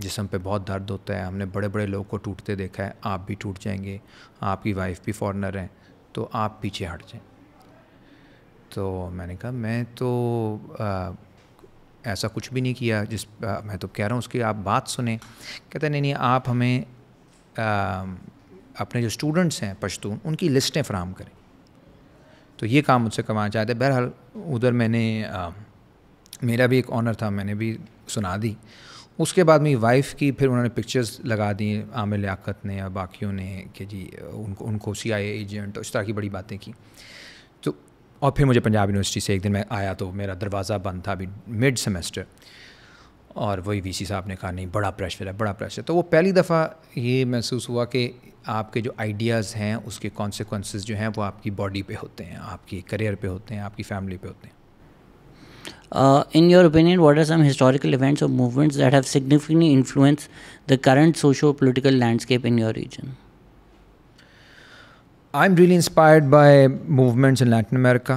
S1: जिसम पे बहुत दर्द होता है हमने बड़े बड़े लोग को टूटते देखा है आप भी टूट जाएंगे आपकी वाइफ भी फॉरनर हैं तो आप पीछे हट जाएं तो मैंने कहा मैं तो आ, ऐसा कुछ भी नहीं किया जिस आ, मैं तो कह रहा हूँ उसकी आप बात सुने कहते नहीं नहीं आप हमें आ, अपने जो स्टूडेंट्स हैं पश्तून उनकी लिस्टें फ्राहम करें तो ये काम मुझसे करवाना चाहते बहरहाल उधर मैंने आ, मेरा भी एक ऑनर था मैंने भी सुना दी उसके बाद मेरी वाइफ की फिर उन्होंने पिक्चर्स लगा दी आमिर लियाकत ने और बाकियों ने कि जी उनको उनको सी आई एजेंट इस तरह की बड़ी बातें की तो और फिर मुझे पंजाब यूनिवर्सिटी से एक दिन मैं आया तो मेरा दरवाज़ा बंद था अभी मिड सेमेस्टर और वही वीसी साहब ने कहा नहीं बड़ा प्रेशर है बड़ा प्रेशर तो वो पहली दफ़ा ये महसूस हुआ कि आपके जो आइडियाज़ हैं उसके कॉन्सिक्वेंस जो हैं वो आपकी बॉडी पे होते हैं आपकी करियर पे होते हैं आपकी फैमिली पे होते हैं
S2: Uh, in your opinion, what are some historical events or movements that have significantly influenced the current socio political landscape in your region?
S1: I'm really inspired by movements in Latin America.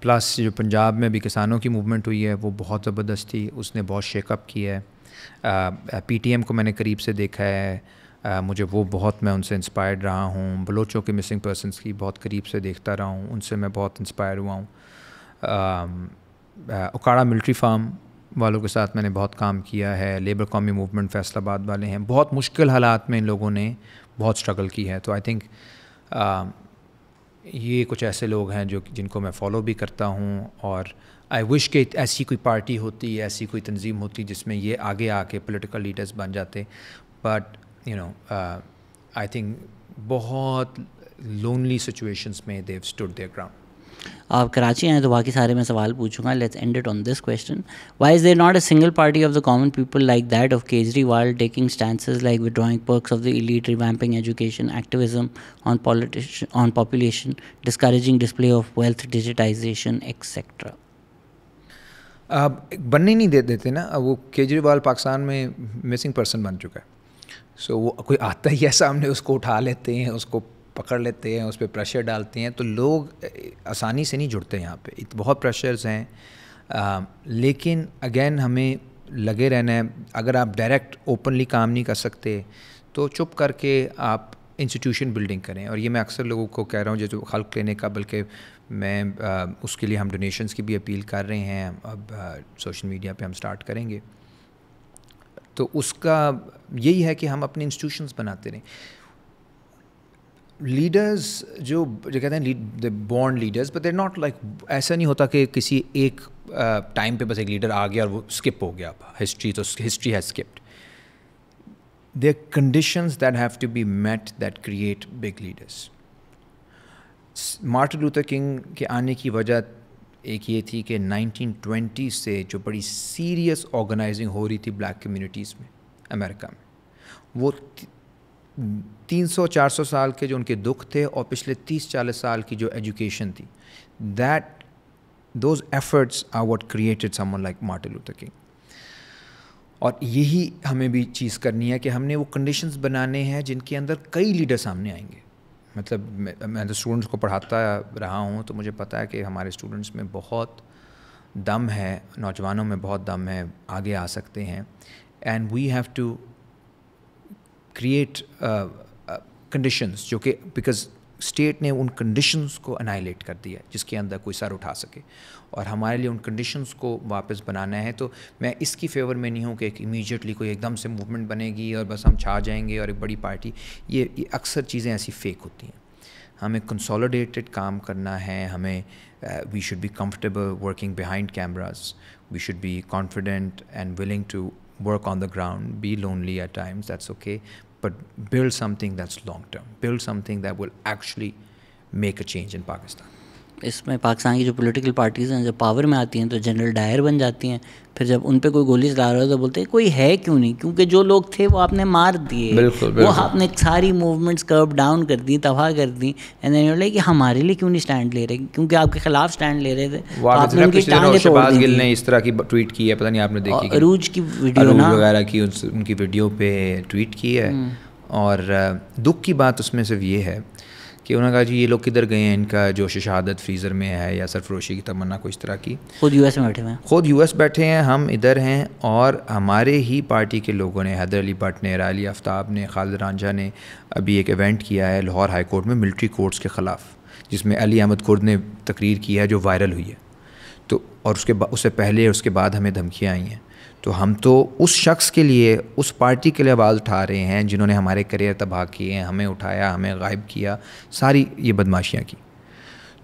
S1: Plus uh, जो पंजाब में भी किसानों की मूवमेंट हुई है वो बहुत ज़बरदस्त थी उसने बहुत शेकअप किया है पी टी एम को मैंने करीब से देखा है Uh, मुझे वो बहुत मैं उनसे इंस्पायर्ड रहा हूँ बलोचों के मिसिंग पर्सनस की बहुत करीब से देखता रहा हूँ उनसे मैं बहुत इंस्पायर हुआ हूँ उकाड़ा मिलिट्री फार्म वालों के साथ मैंने बहुत काम किया है लेबर कॉमी मूवमेंट फैसलाबाद वाले हैं बहुत मुश्किल हालात में इन लोगों ने बहुत स्ट्रगल की है तो आई थिंक ये कुछ ऐसे लोग हैं जो जिनको मैं फॉलो भी करता हूँ और आई विश के ऐसी कोई पार्टी होती ऐसी कोई तंजीम होती जिसमें ये आगे आके पोलिटिकल लीडर्स बन जाते but you know I think बहुत लोनली सिचुएशंस में देव स्टूड देयर
S2: ग्राउंड आप कराची आए तो बाकी सारे मैं सवाल पूछूंगा let's end it on this question why is there not a single party of the common people like that of Kejriwal taking stances like withdrawing perks of the elite revamping education activism on pollution on population discouraging display of wealth digitisation et cetera
S1: आप बनने नहीं दे देते ना वो केजरीवाल पाकिस्तान में मिसिंग पर्सन बन चुका है सो so, वो कोई आता ही है सामने उसको उठा लेते हैं उसको पकड़ लेते हैं उस पर प्रेशर डालते हैं तो लोग आसानी से नहीं जुड़ते यहाँ पे बहुत प्रेशर्स हैं आ, लेकिन अगेन हमें लगे रहना है अगर आप डायरेक्ट ओपनली काम नहीं कर सकते तो चुप करके आप इंस्टीट्यूशन बिल्डिंग करें और ये मैं अक्सर लोगों को कह रहा हूँ जो हल्क लेने का बल्कि मैं आ, उसके लिए हम डोनेशंस की भी अपील कर रहे हैं अब सोशल मीडिया पे हम स्टार्ट करेंगे तो उसका यही है कि हम अपने इंस्टीट्यूशंस बनाते रहें लीडर्स जो जो कहते हैं बॉन्ड leaders but they're not like ऐसा नहीं होता कि किसी एक टाइम uh, पे बस एक लीडर आ गया और वो स्किप हो गया हिस्ट्री तो history has skipped the conditions that have to be met that create big leaders Martin Luther King के आने की वजह एक ये थी कि 1920 से जो बड़ी सीरियस ऑर्गेनाइजिंग हो रही थी ब्लैक कम्युनिटीज़ में अमेरिका में वो 300-400 साल के जो उनके दुख थे और पिछले 30-40 साल की जो एजुकेशन थी that those efforts are what created someone like Martin Luther King और यही हमें भी चीज़ करनी है कि हमने वो कंडीशंस बनाने हैं जिनके अंदर कई लीडर सामने आएंगे मतलब मैं, मैं तो स्टूडेंट्स को पढ़ाता रहा हूँ तो मुझे पता है कि हमारे स्टूडेंट्स में बहुत दम है नौजवानों में बहुत दम है आगे आ सकते हैं and we have to create conditions uh, uh, जो कि बिकॉज स्टेट ने उन कंडीशंस को अनाइलेट कर दिया जिसके अंदर कोई सर उठा सके और हमारे लिए उन कंडीशंस को वापस बनाना है तो मैं इसकी फेवर में नहीं हूँ कि एक इमीजिएटली कोई एकदम से मूवमेंट बनेगी और बस हम छा जाएंगे और एक बड़ी पार्टी ये, ये अक्सर चीज़ें ऐसी फेक होती हैं हमें कंसोलिडेटेड काम करना है हमें we should be comfortable working behind cameras we should be confident and willing to work on the ground, be lonely at times, that's okay. But build something that's long term, build something that will actually make a change in Pakistan.
S2: इसमें पाकिस्तान की जो पॉलिटिकल पार्टीज़ हैं जब पावर में आती हैं तो जनरल डायर बन जाती हैं फिर जब उन पर कोई गोली चला रहा हो तो बोलते हैं कोई है क्यों नहीं क्योंकि जो लोग थे वो आपने मार दिए वो आपने सारी मूवमेंट्स कर्व डाउन कर दी तबाह कर दी एंड देन बोले कि हमारे लिए क्यों नहीं स्टैंड ले रहे क्योंकि आपके खिलाफ स्टैंड ले रहे थे तो आपने गिल
S1: ने इस तरह की ट्वीट की है पता नहीं आपने देखी अरूज की वीडियो वगैरह की उनकी वीडियो पे ट्वीट की है हम्म। और दुख की बात उसमें सिर्फ ये है कि उन्होंने कहा जी ये लोग किधर गए हैं इनका जो शहादत फ्रीज़र में है या सरफरोशी की तमन्ना को इस तरह की खुद
S2: यूएस में बैठे हुए हैं
S1: खुद यूएस बैठे हैं हम इधर हैं और हमारे ही पार्टी के लोगों ने हैदर अली भट्ट ने राली आफ्ताब ने खालिद रांझा ने अभी एक इवेंट किया है लाहौर हाई कोर्ट में मिलिट्री कोर्ट्स के ख़िलाफ़ जिसमें अली अहमद कुर्द ने तकरीर की है जो वायरल हुई है तो और उसके उससे पहले उसके बाद हमें धमकियाँ आई हैं तो हम तो उस शख्स के लिए उस पार्टी के लिए आवाज़ उठा रहे हैं जिन्होंने हमारे करियर तबाह किए हैं हमें उठाया हमें गायब किया सारी ये बदमाशियाँ की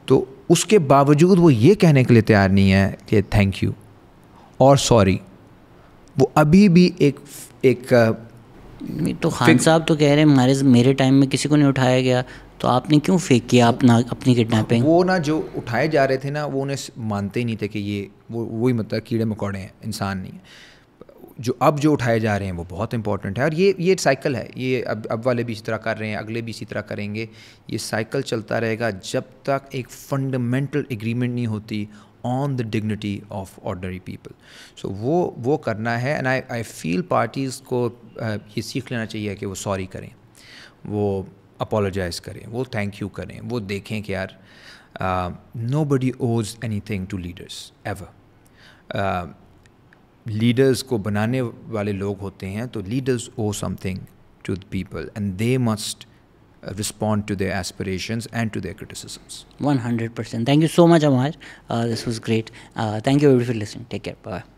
S1: तो उसके बावजूद वो ये कहने के लिए तैयार नहीं है कि थैंक यू और सॉरी
S2: वो अभी भी एक एक तो खान साहब तो कह रहे हैं हमारे मेरे टाइम में किसी को नहीं उठाया गया तो आपने क्यों फेंक किया अपना अपनी किडनैपिंग
S1: वो ना जो उठाए जा रहे थे ना वो उन्हें मानते ही नहीं थे कि ये वो वही मतलब कीड़े मकोड़े हैं इंसान नहीं है जो अब जो उठाए जा रहे हैं वो बहुत इंपॉर्टेंट है और ये ये साइकिल है ये अब अब वाले भी इसी तरह कर रहे हैं अगले भी इसी तरह करेंगे ये साइकिल चलता रहेगा जब तक एक फंडामेंटल एग्रीमेंट नहीं होती on the dignity of ordinary people so वो वो करना है and I I feel parties को ये सीख लेना चाहिए कि वो सॉरी करें वो अपोलोजाइज़ करें वो थैंक यू करें वो देखें कि यार nobody owes anything to leaders ever leaders को बनाने वाले लोग होते हैं तो leaders owe something to the people and they must respond
S2: to their aspiration and to their criticisms one hundred percent thank you so much Ammar this was great thank you for listening take care bye